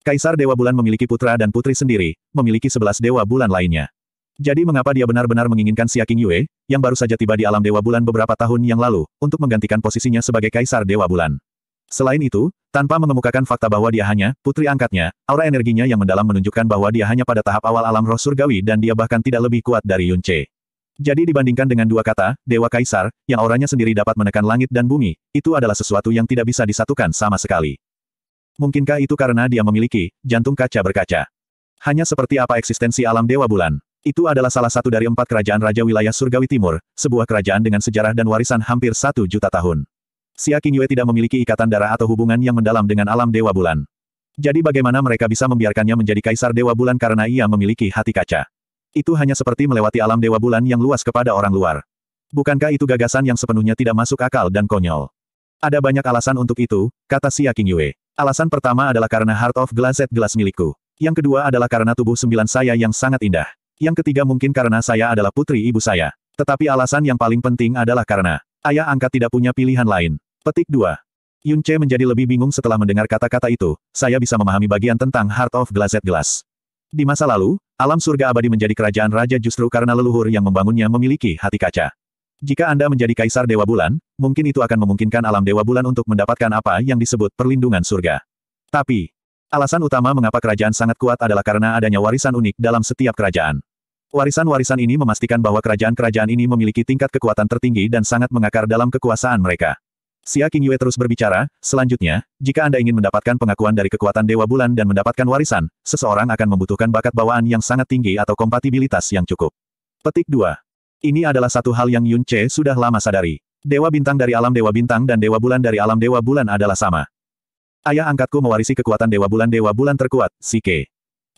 Kaisar Dewa Bulan memiliki putra dan putri sendiri, memiliki sebelas Dewa Bulan lainnya. Jadi mengapa dia benar-benar menginginkan Siaking Yue, yang baru saja tiba di alam Dewa Bulan beberapa tahun yang lalu, untuk menggantikan posisinya sebagai Kaisar Dewa Bulan? Selain itu, tanpa mengemukakan fakta bahwa dia hanya putri angkatnya, aura energinya yang mendalam menunjukkan bahwa dia hanya pada tahap awal alam roh surgawi dan dia bahkan tidak lebih kuat dari Yunche. Jadi dibandingkan dengan dua kata, Dewa Kaisar, yang auranya sendiri dapat menekan langit dan bumi, itu adalah sesuatu yang tidak bisa disatukan sama sekali. Mungkinkah itu karena dia memiliki jantung kaca berkaca? Hanya seperti apa eksistensi alam Dewa Bulan. Itu adalah salah satu dari empat kerajaan Raja Wilayah Surgawi Timur, sebuah kerajaan dengan sejarah dan warisan hampir satu juta tahun. Siakinyue Yue tidak memiliki ikatan darah atau hubungan yang mendalam dengan alam Dewa Bulan. Jadi bagaimana mereka bisa membiarkannya menjadi Kaisar Dewa Bulan karena ia memiliki hati kaca? Itu hanya seperti melewati alam Dewa Bulan yang luas kepada orang luar. Bukankah itu gagasan yang sepenuhnya tidak masuk akal dan konyol? Ada banyak alasan untuk itu, kata Siakinyue. Yue. Alasan pertama adalah karena Heart of Glazed gelas milikku. Yang kedua adalah karena tubuh sembilan saya yang sangat indah. Yang ketiga mungkin karena saya adalah putri ibu saya. Tetapi alasan yang paling penting adalah karena ayah angkat tidak punya pilihan lain. Petik 2. Yun Che menjadi lebih bingung setelah mendengar kata-kata itu, saya bisa memahami bagian tentang Heart of Glazed Glass. Di masa lalu, alam surga abadi menjadi kerajaan raja justru karena leluhur yang membangunnya memiliki hati kaca. Jika Anda menjadi kaisar Dewa Bulan, mungkin itu akan memungkinkan alam Dewa Bulan untuk mendapatkan apa yang disebut perlindungan surga. Tapi, alasan utama mengapa kerajaan sangat kuat adalah karena adanya warisan unik dalam setiap kerajaan. Warisan-warisan ini memastikan bahwa kerajaan-kerajaan ini memiliki tingkat kekuatan tertinggi dan sangat mengakar dalam kekuasaan mereka. Xia Yue terus berbicara, selanjutnya, jika Anda ingin mendapatkan pengakuan dari kekuatan Dewa Bulan dan mendapatkan warisan, seseorang akan membutuhkan bakat bawaan yang sangat tinggi atau kompatibilitas yang cukup. Petik 2. Ini adalah satu hal yang Yun Che sudah lama sadari. Dewa bintang dari alam dewa bintang dan dewa bulan dari alam dewa bulan adalah sama. Ayah angkatku mewarisi kekuatan dewa bulan dewa bulan terkuat, si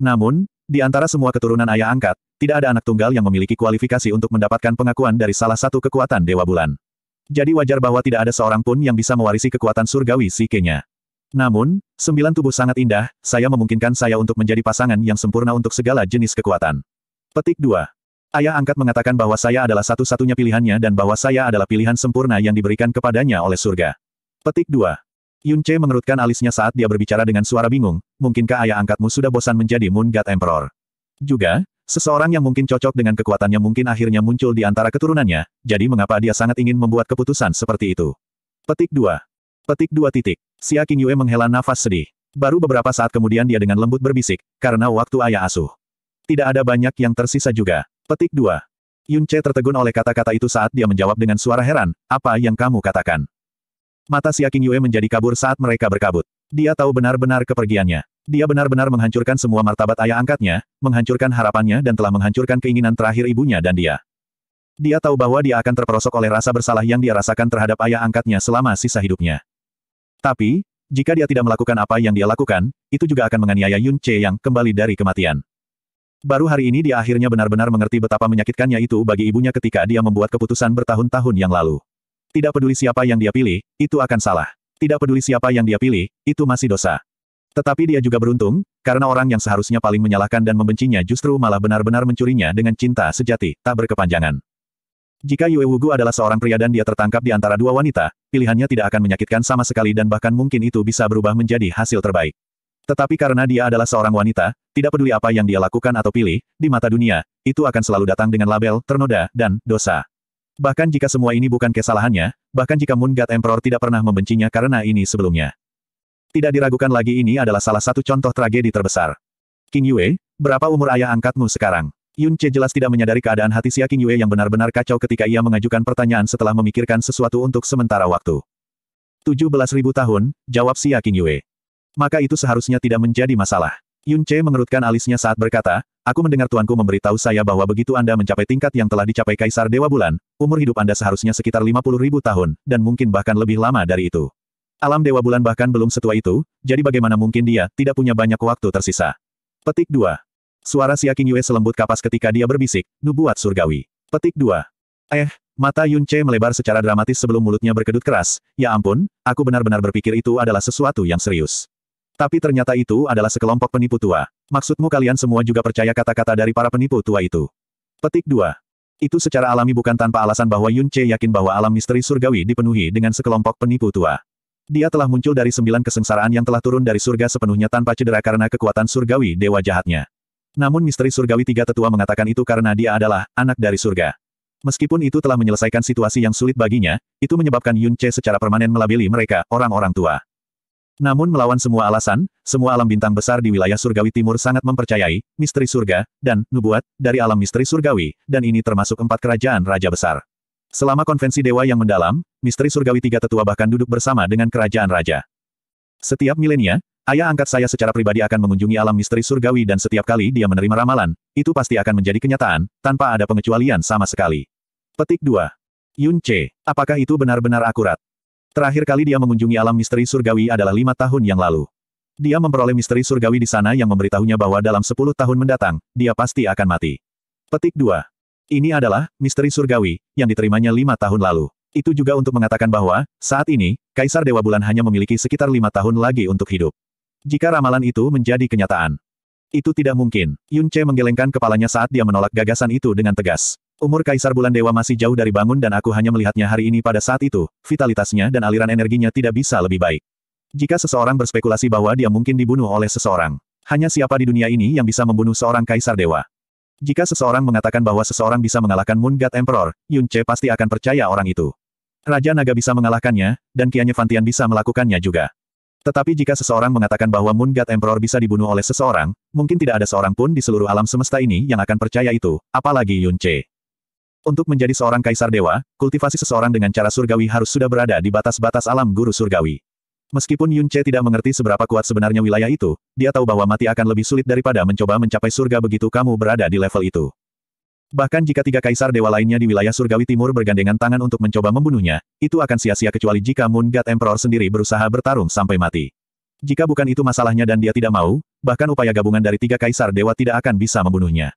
Namun, di antara semua keturunan ayah angkat, tidak ada anak tunggal yang memiliki kualifikasi untuk mendapatkan pengakuan dari salah satu kekuatan dewa bulan. Jadi wajar bahwa tidak ada seorang pun yang bisa mewarisi kekuatan surgawi si Ke-nya. Namun, sembilan tubuh sangat indah, saya memungkinkan saya untuk menjadi pasangan yang sempurna untuk segala jenis kekuatan. Petik 2. Ayah angkat mengatakan bahwa saya adalah satu-satunya pilihannya dan bahwa saya adalah pilihan sempurna yang diberikan kepadanya oleh surga. Petik 2. Che mengerutkan alisnya saat dia berbicara dengan suara bingung, mungkinkah ayah angkatmu sudah bosan menjadi Moon God Emperor? Juga, seseorang yang mungkin cocok dengan kekuatannya mungkin akhirnya muncul di antara keturunannya, jadi mengapa dia sangat ingin membuat keputusan seperti itu? Petik 2. Petik 2 titik. Xia Yue menghela nafas sedih. Baru beberapa saat kemudian dia dengan lembut berbisik, karena waktu ayah asuh. Tidak ada banyak yang tersisa juga. Petik 2. Che tertegun oleh kata-kata itu saat dia menjawab dengan suara heran, apa yang kamu katakan? Mata Siaking Yue menjadi kabur saat mereka berkabut. Dia tahu benar-benar kepergiannya. Dia benar-benar menghancurkan semua martabat ayah angkatnya, menghancurkan harapannya dan telah menghancurkan keinginan terakhir ibunya dan dia. Dia tahu bahwa dia akan terperosok oleh rasa bersalah yang dia rasakan terhadap ayah angkatnya selama sisa hidupnya. Tapi, jika dia tidak melakukan apa yang dia lakukan, itu juga akan menganiaya Yun Che yang kembali dari kematian. Baru hari ini dia akhirnya benar-benar mengerti betapa menyakitkannya itu bagi ibunya ketika dia membuat keputusan bertahun-tahun yang lalu. Tidak peduli siapa yang dia pilih, itu akan salah. Tidak peduli siapa yang dia pilih, itu masih dosa. Tetapi dia juga beruntung, karena orang yang seharusnya paling menyalahkan dan membencinya justru malah benar-benar mencurinya dengan cinta sejati, tak berkepanjangan. Jika Yue Wugu adalah seorang pria dan dia tertangkap di antara dua wanita, pilihannya tidak akan menyakitkan sama sekali dan bahkan mungkin itu bisa berubah menjadi hasil terbaik. Tetapi karena dia adalah seorang wanita, tidak peduli apa yang dia lakukan atau pilih, di mata dunia, itu akan selalu datang dengan label, ternoda, dan dosa. Bahkan jika semua ini bukan kesalahannya, bahkan jika Moon God Emperor tidak pernah membencinya karena ini sebelumnya. Tidak diragukan lagi ini adalah salah satu contoh tragedi terbesar. King Yue, berapa umur ayah angkatmu sekarang? Yun Che jelas tidak menyadari keadaan hati Xia Yue yang benar-benar kacau ketika ia mengajukan pertanyaan setelah memikirkan sesuatu untuk sementara waktu. 17.000 tahun, jawab Xia Yue. Maka itu seharusnya tidak menjadi masalah. Yun Che mengerutkan alisnya saat berkata, Aku mendengar tuanku memberitahu saya bahwa begitu Anda mencapai tingkat yang telah dicapai Kaisar Dewa Bulan, umur hidup Anda seharusnya sekitar 50 ribu tahun, dan mungkin bahkan lebih lama dari itu. Alam Dewa Bulan bahkan belum setua itu, jadi bagaimana mungkin dia tidak punya banyak waktu tersisa. Petik 2. Suara siakin Yue selembut kapas ketika dia berbisik, nubuat surgawi. Petik 2. Eh, mata Yun Che melebar secara dramatis sebelum mulutnya berkedut keras, ya ampun, aku benar-benar berpikir itu adalah sesuatu yang serius. Tapi ternyata itu adalah sekelompok penipu tua. Maksudmu kalian semua juga percaya kata-kata dari para penipu tua itu? Petik 2. Itu secara alami bukan tanpa alasan bahwa Yun Che yakin bahwa alam misteri surgawi dipenuhi dengan sekelompok penipu tua. Dia telah muncul dari sembilan kesengsaraan yang telah turun dari surga sepenuhnya tanpa cedera karena kekuatan surgawi dewa jahatnya. Namun misteri surgawi tiga tetua mengatakan itu karena dia adalah anak dari surga. Meskipun itu telah menyelesaikan situasi yang sulit baginya, itu menyebabkan Yun Che secara permanen melabeli mereka orang-orang tua. Namun melawan semua alasan, semua alam bintang besar di wilayah surgawi timur sangat mempercayai, misteri surga, dan, nubuat, dari alam misteri surgawi, dan ini termasuk empat kerajaan raja besar. Selama konvensi dewa yang mendalam, misteri surgawi tiga tetua bahkan duduk bersama dengan kerajaan raja. Setiap milenia, ayah angkat saya secara pribadi akan mengunjungi alam misteri surgawi dan setiap kali dia menerima ramalan, itu pasti akan menjadi kenyataan, tanpa ada pengecualian sama sekali. Petik 2. Yun C. Apakah itu benar-benar akurat? Terakhir kali dia mengunjungi alam misteri surgawi adalah lima tahun yang lalu. Dia memperoleh misteri surgawi di sana yang memberitahunya bahwa dalam sepuluh tahun mendatang, dia pasti akan mati. Petik 2. Ini adalah, misteri surgawi, yang diterimanya lima tahun lalu. Itu juga untuk mengatakan bahwa, saat ini, Kaisar Dewa Bulan hanya memiliki sekitar lima tahun lagi untuk hidup. Jika ramalan itu menjadi kenyataan. Itu tidak mungkin. Yun Che menggelengkan kepalanya saat dia menolak gagasan itu dengan tegas. Umur Kaisar Bulan Dewa masih jauh dari bangun dan aku hanya melihatnya hari ini pada saat itu, vitalitasnya dan aliran energinya tidak bisa lebih baik. Jika seseorang berspekulasi bahwa dia mungkin dibunuh oleh seseorang, hanya siapa di dunia ini yang bisa membunuh seorang Kaisar Dewa? Jika seseorang mengatakan bahwa seseorang bisa mengalahkan Moon God Emperor, Yun Che pasti akan percaya orang itu. Raja Naga bisa mengalahkannya, dan Kianya Fantian bisa melakukannya juga. Tetapi jika seseorang mengatakan bahwa Moon God Emperor bisa dibunuh oleh seseorang, mungkin tidak ada seorang pun di seluruh alam semesta ini yang akan percaya itu, apalagi Yun Che. Untuk menjadi seorang kaisar dewa, kultivasi seseorang dengan cara surgawi harus sudah berada di batas-batas alam guru surgawi. Meskipun Yun Che tidak mengerti seberapa kuat sebenarnya wilayah itu, dia tahu bahwa mati akan lebih sulit daripada mencoba mencapai surga begitu kamu berada di level itu. Bahkan jika tiga kaisar dewa lainnya di wilayah surgawi timur bergandengan tangan untuk mencoba membunuhnya, itu akan sia-sia kecuali jika Moon God Emperor sendiri berusaha bertarung sampai mati. Jika bukan itu masalahnya dan dia tidak mau, bahkan upaya gabungan dari tiga kaisar dewa tidak akan bisa membunuhnya.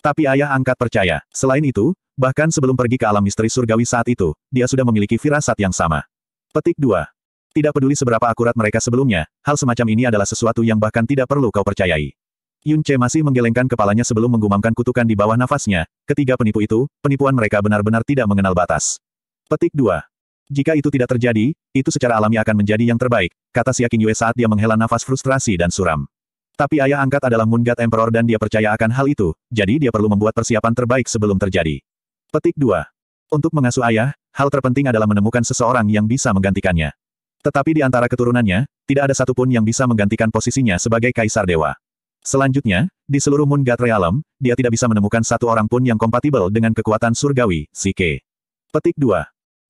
Tapi ayah angkat percaya. Selain itu, bahkan sebelum pergi ke alam misteri surgawi saat itu, dia sudah memiliki firasat yang sama. Petik 2. Tidak peduli seberapa akurat mereka sebelumnya, hal semacam ini adalah sesuatu yang bahkan tidak perlu kau percayai. Yun Che masih menggelengkan kepalanya sebelum menggumamkan kutukan di bawah nafasnya. Ketiga penipu itu, penipuan mereka benar-benar tidak mengenal batas. Petik 2. Jika itu tidak terjadi, itu secara alami akan menjadi yang terbaik, kata Siakin Yue saat dia menghela nafas frustrasi dan suram. Tapi ayah angkat adalah Mungat Emperor dan dia percaya akan hal itu, jadi dia perlu membuat persiapan terbaik sebelum terjadi. Petik 2. Untuk mengasuh ayah, hal terpenting adalah menemukan seseorang yang bisa menggantikannya. Tetapi di antara keturunannya, tidak ada satupun yang bisa menggantikan posisinya sebagai Kaisar Dewa. Selanjutnya, di seluruh Mungat Realm, dia tidak bisa menemukan satu orang pun yang kompatibel dengan kekuatan surgawi, Sike. Petik 2.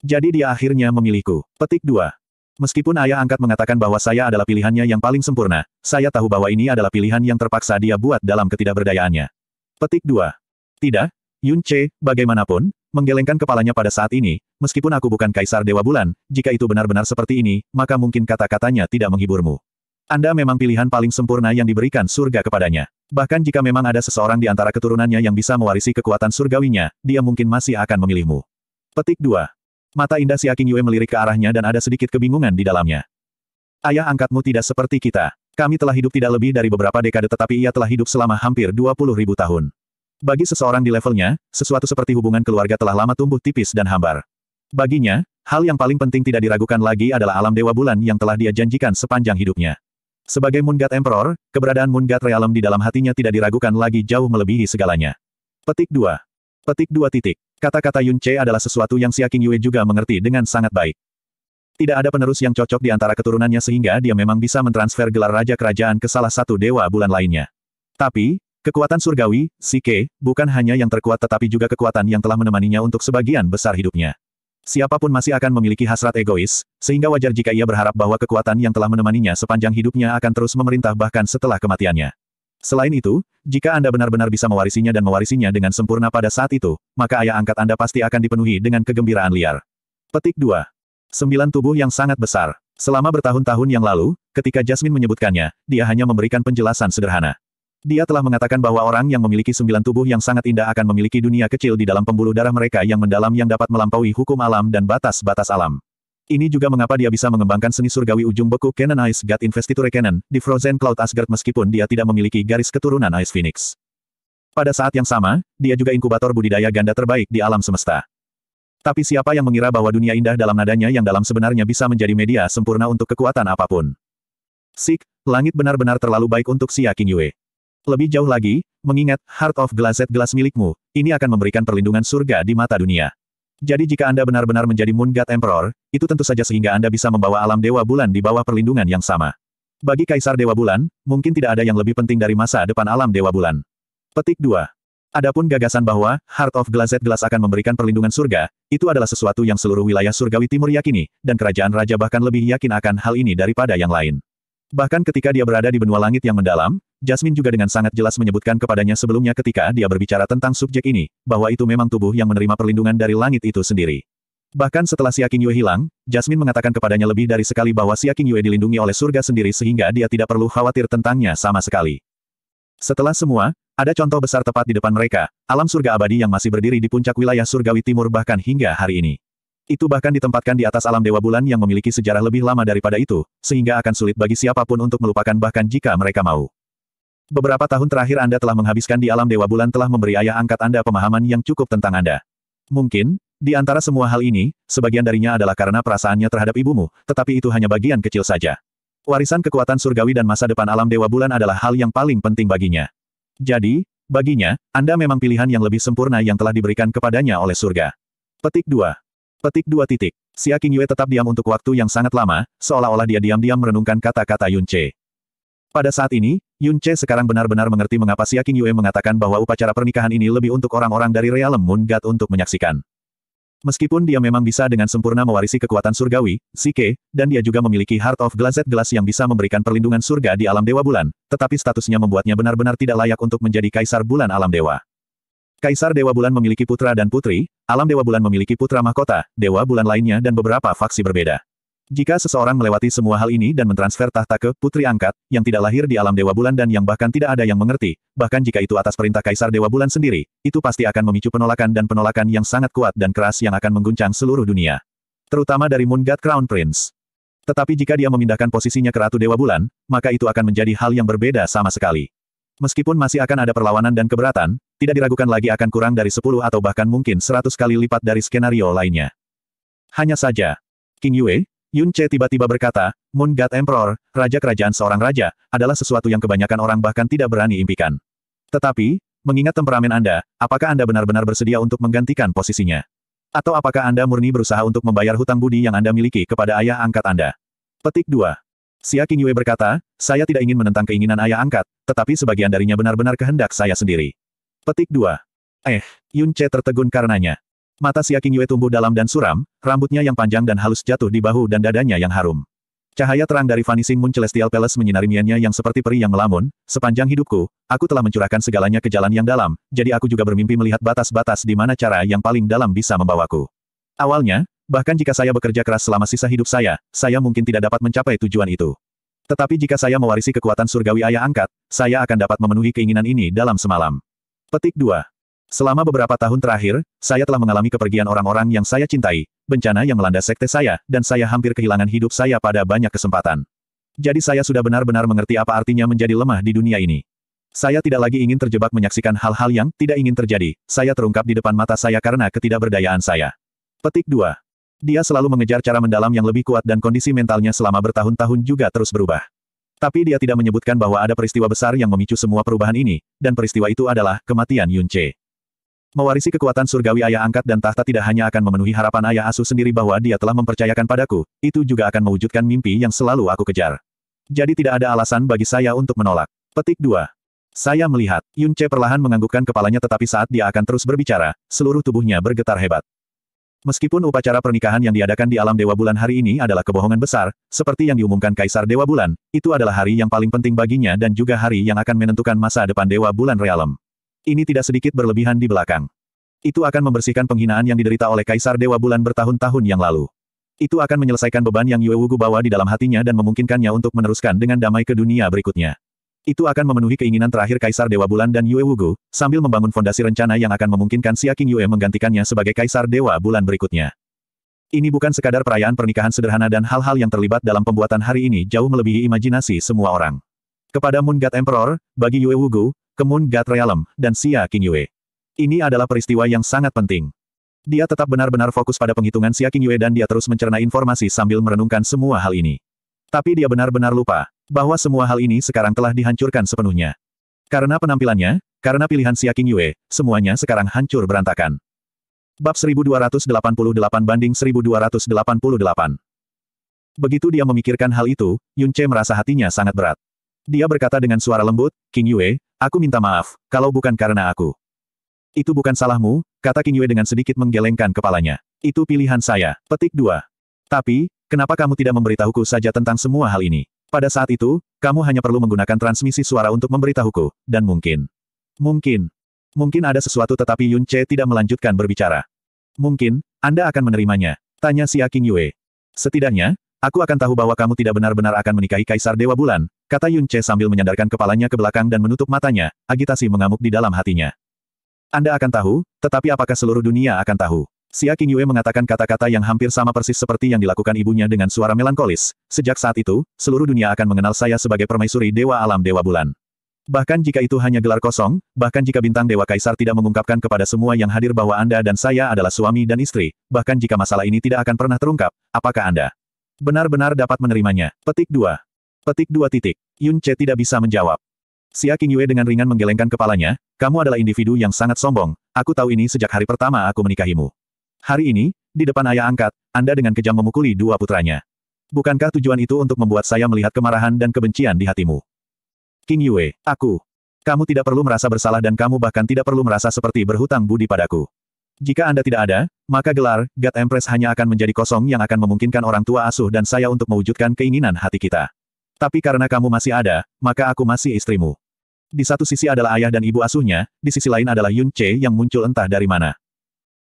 Jadi dia akhirnya memilihku. Petik 2. Meskipun ayah angkat mengatakan bahwa saya adalah pilihannya yang paling sempurna, saya tahu bahwa ini adalah pilihan yang terpaksa dia buat dalam ketidakberdayaannya. Petik 2. Tidak, Yun Che, bagaimanapun, menggelengkan kepalanya pada saat ini, meskipun aku bukan kaisar Dewa Bulan, jika itu benar-benar seperti ini, maka mungkin kata-katanya tidak menghiburmu. Anda memang pilihan paling sempurna yang diberikan surga kepadanya. Bahkan jika memang ada seseorang di antara keturunannya yang bisa mewarisi kekuatan surgawinya, dia mungkin masih akan memilihmu. Petik 2. Mata indah si Aking Yue melirik ke arahnya dan ada sedikit kebingungan di dalamnya. Ayah angkatmu tidak seperti kita. Kami telah hidup tidak lebih dari beberapa dekade tetapi ia telah hidup selama hampir 20 ribu tahun. Bagi seseorang di levelnya, sesuatu seperti hubungan keluarga telah lama tumbuh tipis dan hambar. Baginya, hal yang paling penting tidak diragukan lagi adalah alam dewa bulan yang telah dia janjikan sepanjang hidupnya. Sebagai Moongat Emperor, keberadaan Moongat Realm di dalam hatinya tidak diragukan lagi jauh melebihi segalanya. Petik 2. Petik 2 titik. Kata-kata Yun Che adalah sesuatu yang Xia Qingyue Yue juga mengerti dengan sangat baik. Tidak ada penerus yang cocok di antara keturunannya sehingga dia memang bisa mentransfer gelar Raja Kerajaan ke salah satu Dewa Bulan lainnya. Tapi, kekuatan surgawi, Si Ke bukan hanya yang terkuat tetapi juga kekuatan yang telah menemaninya untuk sebagian besar hidupnya. Siapapun masih akan memiliki hasrat egois, sehingga wajar jika ia berharap bahwa kekuatan yang telah menemaninya sepanjang hidupnya akan terus memerintah bahkan setelah kematiannya. Selain itu, jika Anda benar-benar bisa mewarisinya dan mewarisinya dengan sempurna pada saat itu, maka ayah angkat Anda pasti akan dipenuhi dengan kegembiraan liar. Petik 2. Sembilan tubuh yang sangat besar. Selama bertahun-tahun yang lalu, ketika Jasmine menyebutkannya, dia hanya memberikan penjelasan sederhana. Dia telah mengatakan bahwa orang yang memiliki sembilan tubuh yang sangat indah akan memiliki dunia kecil di dalam pembuluh darah mereka yang mendalam yang dapat melampaui hukum alam dan batas-batas alam. Ini juga mengapa dia bisa mengembangkan seni surgawi ujung beku Canon Ice God Investiture Canon di Frozen Cloud Asgard meskipun dia tidak memiliki garis keturunan Ice Phoenix. Pada saat yang sama, dia juga inkubator budidaya ganda terbaik di alam semesta. Tapi siapa yang mengira bahwa dunia indah dalam nadanya yang dalam sebenarnya bisa menjadi media sempurna untuk kekuatan apapun. Sik, langit benar-benar terlalu baik untuk Yaking Yue. Lebih jauh lagi, mengingat Heart of Glazed gelas milikmu, ini akan memberikan perlindungan surga di mata dunia. Jadi jika Anda benar-benar menjadi Moon God Emperor, itu tentu saja sehingga Anda bisa membawa alam Dewa Bulan di bawah perlindungan yang sama. Bagi Kaisar Dewa Bulan, mungkin tidak ada yang lebih penting dari masa depan alam Dewa Bulan. Petik 2. Adapun gagasan bahwa Heart of Glazed Glass akan memberikan perlindungan surga, itu adalah sesuatu yang seluruh wilayah surgawi timur yakini, dan kerajaan raja bahkan lebih yakin akan hal ini daripada yang lain. Bahkan ketika dia berada di benua langit yang mendalam, Jasmine juga dengan sangat jelas menyebutkan kepadanya sebelumnya ketika dia berbicara tentang subjek ini, bahwa itu memang tubuh yang menerima perlindungan dari langit itu sendiri. Bahkan setelah Xia Yue hilang, Jasmine mengatakan kepadanya lebih dari sekali bahwa Xia Yue dilindungi oleh surga sendiri sehingga dia tidak perlu khawatir tentangnya sama sekali. Setelah semua, ada contoh besar tepat di depan mereka, alam surga abadi yang masih berdiri di puncak wilayah surgawi timur bahkan hingga hari ini. Itu bahkan ditempatkan di atas alam Dewa Bulan yang memiliki sejarah lebih lama daripada itu, sehingga akan sulit bagi siapapun untuk melupakan bahkan jika mereka mau. Beberapa tahun terakhir Anda telah menghabiskan di alam Dewa Bulan telah memberi ayah angkat Anda pemahaman yang cukup tentang Anda. Mungkin, di antara semua hal ini, sebagian darinya adalah karena perasaannya terhadap ibumu, tetapi itu hanya bagian kecil saja. Warisan kekuatan surgawi dan masa depan alam Dewa Bulan adalah hal yang paling penting baginya. Jadi, baginya, Anda memang pilihan yang lebih sempurna yang telah diberikan kepadanya oleh surga. Petik 2. Petik 2 titik. Si Aking Yue tetap diam untuk waktu yang sangat lama, seolah-olah dia diam-diam merenungkan kata-kata Yun Che. Pada saat ini, Yun Che sekarang benar-benar mengerti mengapa Xia King Yue mengatakan bahwa upacara pernikahan ini lebih untuk orang-orang dari realem Moon God untuk menyaksikan. Meskipun dia memang bisa dengan sempurna mewarisi kekuatan surgawi, Sike, dan dia juga memiliki Heart of Glazed Glass yang bisa memberikan perlindungan surga di alam dewa bulan, tetapi statusnya membuatnya benar-benar tidak layak untuk menjadi kaisar bulan alam dewa. Kaisar Dewa Bulan memiliki putra dan putri, alam Dewa Bulan memiliki putra mahkota, Dewa Bulan lainnya dan beberapa faksi berbeda. Jika seseorang melewati semua hal ini dan mentransfer tahta ke putri angkat, yang tidak lahir di alam Dewa Bulan dan yang bahkan tidak ada yang mengerti, bahkan jika itu atas perintah Kaisar Dewa Bulan sendiri, itu pasti akan memicu penolakan dan penolakan yang sangat kuat dan keras yang akan mengguncang seluruh dunia. Terutama dari Moon God Crown Prince. Tetapi jika dia memindahkan posisinya ke Ratu Dewa Bulan, maka itu akan menjadi hal yang berbeda sama sekali. Meskipun masih akan ada perlawanan dan keberatan, tidak diragukan lagi akan kurang dari 10 atau bahkan mungkin 100 kali lipat dari skenario lainnya. Hanya saja, King Yue, Yun Che tiba-tiba berkata, Moon God Emperor, Raja Kerajaan seorang Raja, adalah sesuatu yang kebanyakan orang bahkan tidak berani impikan. Tetapi, mengingat temperamen Anda, apakah Anda benar-benar bersedia untuk menggantikan posisinya? Atau apakah Anda murni berusaha untuk membayar hutang budi yang Anda miliki kepada ayah angkat Anda? Petik 2. Xia Qingyue berkata, saya tidak ingin menentang keinginan ayah angkat, tetapi sebagian darinya benar-benar kehendak saya sendiri. Petik 2. Eh, Yun Che tertegun karenanya. Mata Xia Qingyue tumbuh dalam dan suram, rambutnya yang panjang dan halus jatuh di bahu dan dadanya yang harum. Cahaya terang dari Vanishing Moon Celestial Palace menyinari miannya yang seperti peri yang melamun, sepanjang hidupku, aku telah mencurahkan segalanya ke jalan yang dalam, jadi aku juga bermimpi melihat batas-batas di mana cara yang paling dalam bisa membawaku. Awalnya, bahkan jika saya bekerja keras selama sisa hidup saya, saya mungkin tidak dapat mencapai tujuan itu. Tetapi jika saya mewarisi kekuatan surgawi ayah angkat, saya akan dapat memenuhi keinginan ini dalam semalam. Petik 2. Selama beberapa tahun terakhir, saya telah mengalami kepergian orang-orang yang saya cintai, bencana yang melanda sekte saya, dan saya hampir kehilangan hidup saya pada banyak kesempatan. Jadi saya sudah benar-benar mengerti apa artinya menjadi lemah di dunia ini. Saya tidak lagi ingin terjebak menyaksikan hal-hal yang tidak ingin terjadi. Saya terungkap di depan mata saya karena ketidakberdayaan saya. Petik 2. Dia selalu mengejar cara mendalam yang lebih kuat dan kondisi mentalnya selama bertahun-tahun juga terus berubah. Tapi dia tidak menyebutkan bahwa ada peristiwa besar yang memicu semua perubahan ini, dan peristiwa itu adalah kematian Yun Che. Mewarisi kekuatan surgawi ayah angkat dan tahta tidak hanya akan memenuhi harapan ayah asuh sendiri bahwa dia telah mempercayakan padaku, itu juga akan mewujudkan mimpi yang selalu aku kejar. Jadi tidak ada alasan bagi saya untuk menolak. Petik 2. Saya melihat, Yun Che perlahan menganggukkan kepalanya tetapi saat dia akan terus berbicara, seluruh tubuhnya bergetar hebat. Meskipun upacara pernikahan yang diadakan di alam Dewa Bulan hari ini adalah kebohongan besar, seperti yang diumumkan Kaisar Dewa Bulan, itu adalah hari yang paling penting baginya dan juga hari yang akan menentukan masa depan Dewa Bulan Realem. Ini tidak sedikit berlebihan di belakang. Itu akan membersihkan penghinaan yang diderita oleh Kaisar Dewa Bulan bertahun-tahun yang lalu. Itu akan menyelesaikan beban yang Yue Wugu bawa di dalam hatinya dan memungkinkannya untuk meneruskan dengan damai ke dunia berikutnya. Itu akan memenuhi keinginan terakhir Kaisar Dewa Bulan dan Yue Wugu, sambil membangun fondasi rencana yang akan memungkinkan King Yue menggantikannya sebagai Kaisar Dewa Bulan berikutnya. Ini bukan sekadar perayaan pernikahan sederhana dan hal-hal yang terlibat dalam pembuatan hari ini jauh melebihi imajinasi semua orang. Kepada Moon God Emperor, bagi Yue Wugu, Kemun God Realm, dan Xia Qingyue. Ini adalah peristiwa yang sangat penting. Dia tetap benar-benar fokus pada penghitungan Xia Qingyue dan dia terus mencerna informasi sambil merenungkan semua hal ini. Tapi dia benar-benar lupa, bahwa semua hal ini sekarang telah dihancurkan sepenuhnya. Karena penampilannya, karena pilihan Xia Qingyue, semuanya sekarang hancur berantakan. Bab 1288 banding 1288 Begitu dia memikirkan hal itu, Yun merasa hatinya sangat berat. Dia berkata dengan suara lembut, King Yue, Aku minta maaf, kalau bukan karena aku. Itu bukan salahmu, kata King Yue dengan sedikit menggelengkan kepalanya. Itu pilihan saya. Petik dua. Tapi, kenapa kamu tidak memberitahuku saja tentang semua hal ini? Pada saat itu, kamu hanya perlu menggunakan transmisi suara untuk memberitahuku, dan mungkin. Mungkin. Mungkin ada sesuatu tetapi Yun Che tidak melanjutkan berbicara. Mungkin, Anda akan menerimanya. Tanya si Aking Yue. Setidaknya, Aku akan tahu bahwa kamu tidak benar-benar akan menikahi Kaisar Dewa Bulan, kata Yun Che sambil menyandarkan kepalanya ke belakang dan menutup matanya, agitasi mengamuk di dalam hatinya. Anda akan tahu, tetapi apakah seluruh dunia akan tahu? Xia King Yue mengatakan kata-kata yang hampir sama persis seperti yang dilakukan ibunya dengan suara melankolis. Sejak saat itu, seluruh dunia akan mengenal saya sebagai permaisuri Dewa Alam Dewa Bulan. Bahkan jika itu hanya gelar kosong, bahkan jika bintang Dewa Kaisar tidak mengungkapkan kepada semua yang hadir bahwa Anda dan saya adalah suami dan istri, bahkan jika masalah ini tidak akan pernah terungkap, apakah Anda Benar-benar dapat menerimanya. Petik 2. Petik 2 titik. Yun Che tidak bisa menjawab. Xia Yue dengan ringan menggelengkan kepalanya, kamu adalah individu yang sangat sombong, aku tahu ini sejak hari pertama aku menikahimu. Hari ini, di depan ayah angkat, Anda dengan kejam memukuli dua putranya. Bukankah tujuan itu untuk membuat saya melihat kemarahan dan kebencian di hatimu? King Yue, aku. Kamu tidak perlu merasa bersalah dan kamu bahkan tidak perlu merasa seperti berhutang budi padaku. Jika Anda tidak ada, maka gelar, God Empress hanya akan menjadi kosong yang akan memungkinkan orang tua asuh dan saya untuk mewujudkan keinginan hati kita. Tapi karena kamu masih ada, maka aku masih istrimu. Di satu sisi adalah ayah dan ibu asuhnya, di sisi lain adalah Yun Che yang muncul entah dari mana.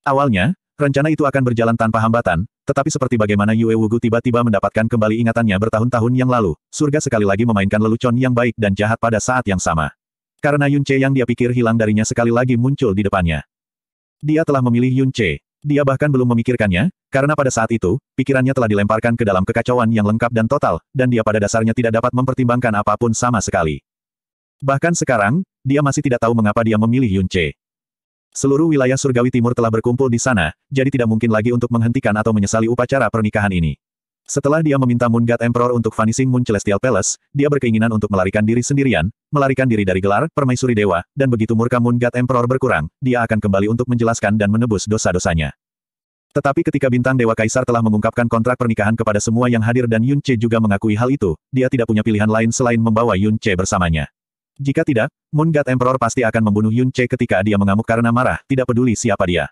Awalnya, rencana itu akan berjalan tanpa hambatan, tetapi seperti bagaimana Yue Wugu tiba-tiba mendapatkan kembali ingatannya bertahun-tahun yang lalu, surga sekali lagi memainkan lelucon yang baik dan jahat pada saat yang sama. Karena Yun Che yang dia pikir hilang darinya sekali lagi muncul di depannya. Dia telah memilih Yun Che. Dia bahkan belum memikirkannya, karena pada saat itu, pikirannya telah dilemparkan ke dalam kekacauan yang lengkap dan total, dan dia pada dasarnya tidak dapat mempertimbangkan apapun sama sekali. Bahkan sekarang, dia masih tidak tahu mengapa dia memilih Yun Che. Seluruh wilayah surgawi timur telah berkumpul di sana, jadi tidak mungkin lagi untuk menghentikan atau menyesali upacara pernikahan ini. Setelah dia meminta Moon God Emperor untuk Vanishing Moon Celestial Palace, dia berkeinginan untuk melarikan diri sendirian, melarikan diri dari gelar, permaisuri dewa, dan begitu murka Moon God Emperor berkurang, dia akan kembali untuk menjelaskan dan menebus dosa-dosanya. Tetapi ketika bintang Dewa Kaisar telah mengungkapkan kontrak pernikahan kepada semua yang hadir dan Yun Che juga mengakui hal itu, dia tidak punya pilihan lain selain membawa Yun Che bersamanya. Jika tidak, Moon God Emperor pasti akan membunuh Yun Che ketika dia mengamuk karena marah, tidak peduli siapa dia.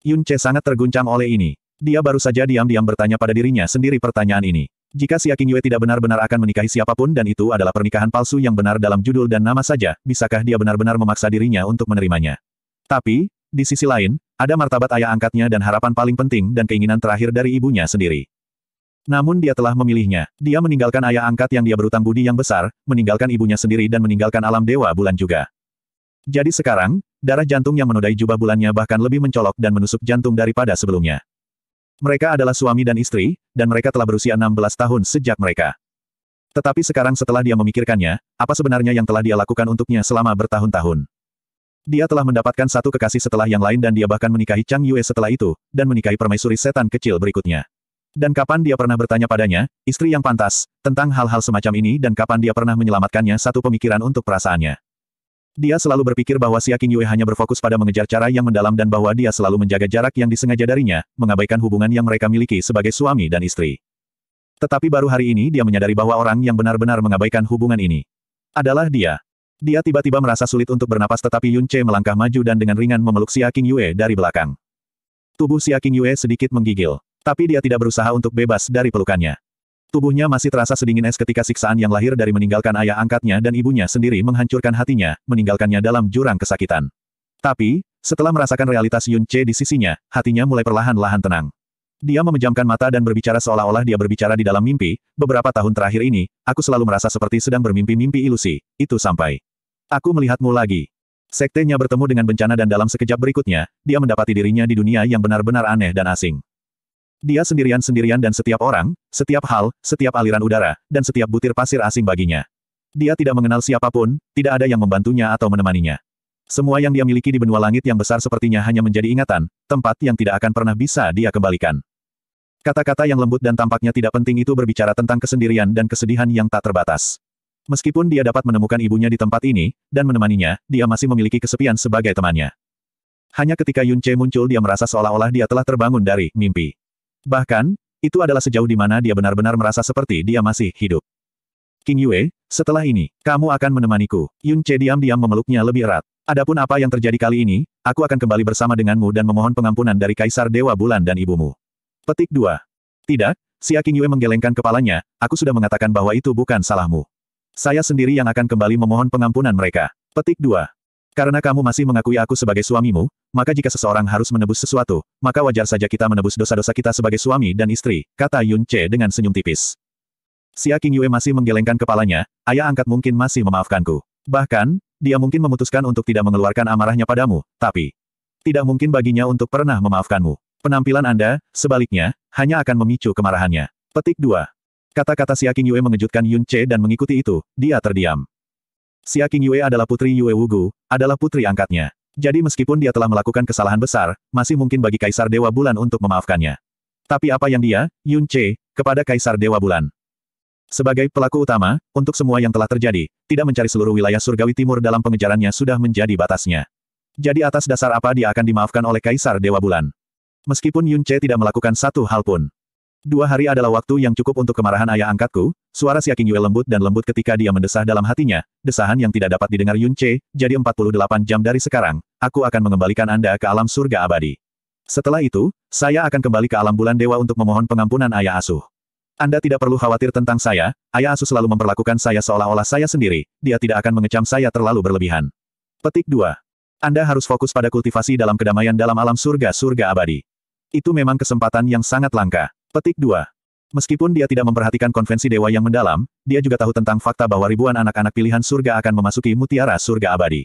Yun Che sangat terguncang oleh ini. Dia baru saja diam-diam bertanya pada dirinya sendiri pertanyaan ini. Jika Siaking Yue tidak benar-benar akan menikahi siapapun dan itu adalah pernikahan palsu yang benar dalam judul dan nama saja, bisakah dia benar-benar memaksa dirinya untuk menerimanya? Tapi, di sisi lain, ada martabat ayah angkatnya dan harapan paling penting dan keinginan terakhir dari ibunya sendiri. Namun dia telah memilihnya. Dia meninggalkan ayah angkat yang dia berutang budi yang besar, meninggalkan ibunya sendiri dan meninggalkan alam dewa bulan juga. Jadi sekarang, darah jantung yang menodai jubah bulannya bahkan lebih mencolok dan menusuk jantung daripada sebelumnya. Mereka adalah suami dan istri, dan mereka telah berusia 16 tahun sejak mereka. Tetapi sekarang setelah dia memikirkannya, apa sebenarnya yang telah dia lakukan untuknya selama bertahun-tahun? Dia telah mendapatkan satu kekasih setelah yang lain dan dia bahkan menikahi Chang Yue setelah itu, dan menikahi permaisuri setan kecil berikutnya. Dan kapan dia pernah bertanya padanya, istri yang pantas, tentang hal-hal semacam ini dan kapan dia pernah menyelamatkannya satu pemikiran untuk perasaannya. Dia selalu berpikir bahwa Siaking Yue hanya berfokus pada mengejar cara yang mendalam dan bahwa dia selalu menjaga jarak yang disengaja darinya, mengabaikan hubungan yang mereka miliki sebagai suami dan istri. Tetapi baru hari ini dia menyadari bahwa orang yang benar-benar mengabaikan hubungan ini adalah dia. Dia tiba-tiba merasa sulit untuk bernapas tetapi Yun Che melangkah maju dan dengan ringan memeluk Siaking Yue dari belakang. Tubuh Siaking Yue sedikit menggigil. Tapi dia tidak berusaha untuk bebas dari pelukannya. Tubuhnya masih terasa sedingin es ketika siksaan yang lahir dari meninggalkan ayah angkatnya dan ibunya sendiri menghancurkan hatinya, meninggalkannya dalam jurang kesakitan. Tapi, setelah merasakan realitas Yun Che di sisinya, hatinya mulai perlahan-lahan tenang. Dia memejamkan mata dan berbicara seolah-olah dia berbicara di dalam mimpi, beberapa tahun terakhir ini, aku selalu merasa seperti sedang bermimpi-mimpi ilusi, itu sampai. Aku melihatmu lagi. Sektenya bertemu dengan bencana dan dalam sekejap berikutnya, dia mendapati dirinya di dunia yang benar-benar aneh dan asing. Dia sendirian-sendirian dan setiap orang, setiap hal, setiap aliran udara, dan setiap butir pasir asing baginya. Dia tidak mengenal siapapun, tidak ada yang membantunya atau menemaninya. Semua yang dia miliki di benua langit yang besar sepertinya hanya menjadi ingatan, tempat yang tidak akan pernah bisa dia kembalikan. Kata-kata yang lembut dan tampaknya tidak penting itu berbicara tentang kesendirian dan kesedihan yang tak terbatas. Meskipun dia dapat menemukan ibunya di tempat ini, dan menemaninya, dia masih memiliki kesepian sebagai temannya. Hanya ketika Yun Che muncul dia merasa seolah-olah dia telah terbangun dari mimpi. Bahkan, itu adalah sejauh di mana dia benar-benar merasa seperti dia masih hidup. King Yue, setelah ini, kamu akan menemaniku. Yun Che diam-diam memeluknya lebih erat. Adapun apa yang terjadi kali ini, aku akan kembali bersama denganmu dan memohon pengampunan dari Kaisar Dewa Bulan dan ibumu. Petik 2. Tidak, Si King Yue menggelengkan kepalanya, aku sudah mengatakan bahwa itu bukan salahmu. Saya sendiri yang akan kembali memohon pengampunan mereka. Petik 2. Karena kamu masih mengakui aku sebagai suamimu, maka jika seseorang harus menebus sesuatu, maka wajar saja kita menebus dosa-dosa kita sebagai suami dan istri, kata Yun Che dengan senyum tipis. Xia King Yue masih menggelengkan kepalanya, ayah angkat mungkin masih memaafkanku. Bahkan, dia mungkin memutuskan untuk tidak mengeluarkan amarahnya padamu, tapi tidak mungkin baginya untuk pernah memaafkanmu. Penampilan Anda, sebaliknya, hanya akan memicu kemarahannya. Petik 2. Kata-kata Xia King Yue mengejutkan Yun Che dan mengikuti itu, dia terdiam. Xia King Yue adalah putri Yue Wugu, adalah putri angkatnya. Jadi meskipun dia telah melakukan kesalahan besar, masih mungkin bagi Kaisar Dewa Bulan untuk memaafkannya. Tapi apa yang dia, Yun Che, kepada Kaisar Dewa Bulan? Sebagai pelaku utama, untuk semua yang telah terjadi, tidak mencari seluruh wilayah surgawi timur dalam pengejarannya sudah menjadi batasnya. Jadi atas dasar apa dia akan dimaafkan oleh Kaisar Dewa Bulan? Meskipun Yun Che tidak melakukan satu hal pun. Dua hari adalah waktu yang cukup untuk kemarahan ayah angkatku, suara siakinyu Yue lembut dan lembut ketika dia mendesah dalam hatinya, desahan yang tidak dapat didengar Yun Che, jadi 48 jam dari sekarang, aku akan mengembalikan Anda ke alam surga abadi. Setelah itu, saya akan kembali ke alam bulan dewa untuk memohon pengampunan ayah asuh. Anda tidak perlu khawatir tentang saya, ayah asuh selalu memperlakukan saya seolah-olah saya sendiri, dia tidak akan mengecam saya terlalu berlebihan. Petik 2. Anda harus fokus pada kultivasi dalam kedamaian dalam alam surga-surga abadi. Itu memang kesempatan yang sangat langka. Petik 2. Meskipun dia tidak memperhatikan konvensi dewa yang mendalam, dia juga tahu tentang fakta bahwa ribuan anak-anak pilihan surga akan memasuki mutiara surga abadi.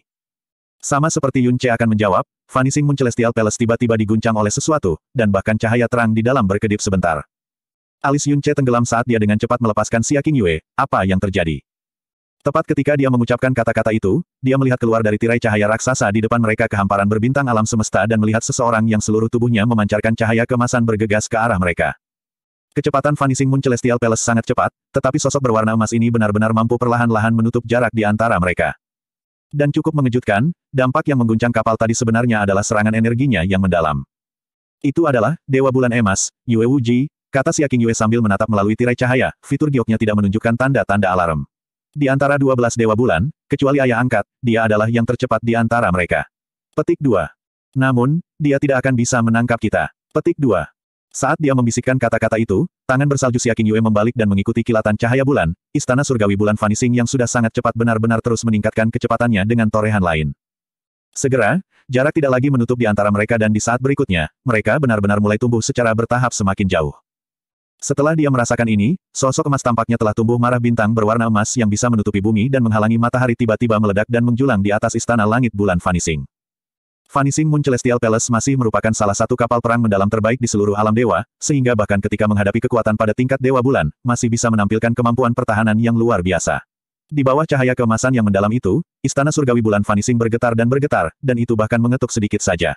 Sama seperti Yun Che akan menjawab, Vanishing Moon Celestial Palace tiba-tiba diguncang oleh sesuatu, dan bahkan cahaya terang di dalam berkedip sebentar. Alis Yun Che tenggelam saat dia dengan cepat melepaskan Xia King Yue, apa yang terjadi? Tepat ketika dia mengucapkan kata-kata itu, dia melihat keluar dari tirai cahaya raksasa di depan mereka kehamparan berbintang alam semesta dan melihat seseorang yang seluruh tubuhnya memancarkan cahaya kemasan bergegas ke arah mereka. Kecepatan Vanishing Moon Celestial Palace sangat cepat, tetapi sosok berwarna emas ini benar-benar mampu perlahan-lahan menutup jarak di antara mereka. Dan cukup mengejutkan, dampak yang mengguncang kapal tadi sebenarnya adalah serangan energinya yang mendalam. Itu adalah, Dewa Bulan Emas, Yue Wuji, kata Siaking Yue sambil menatap melalui tirai cahaya, fitur gioknya tidak menunjukkan tanda-tanda alarm. Di antara 12 Dewa Bulan, kecuali Ayah Angkat, dia adalah yang tercepat di antara mereka. Petik 2. Namun, dia tidak akan bisa menangkap kita. Petik 2. Saat dia membisikkan kata-kata itu, tangan bersalju siakin Yue membalik dan mengikuti kilatan cahaya bulan, istana surgawi bulan vanishing yang sudah sangat cepat benar-benar terus meningkatkan kecepatannya dengan torehan lain. Segera, jarak tidak lagi menutup di antara mereka dan di saat berikutnya, mereka benar-benar mulai tumbuh secara bertahap semakin jauh. Setelah dia merasakan ini, sosok emas tampaknya telah tumbuh marah bintang berwarna emas yang bisa menutupi bumi dan menghalangi matahari tiba-tiba meledak dan menjulang di atas istana langit bulan vanishing. Vanishing Moon Celestial Palace masih merupakan salah satu kapal perang mendalam terbaik di seluruh alam dewa, sehingga bahkan ketika menghadapi kekuatan pada tingkat dewa bulan, masih bisa menampilkan kemampuan pertahanan yang luar biasa. Di bawah cahaya kemasan yang mendalam itu, istana surgawi bulan Vanishing bergetar dan bergetar, dan itu bahkan mengetuk sedikit saja.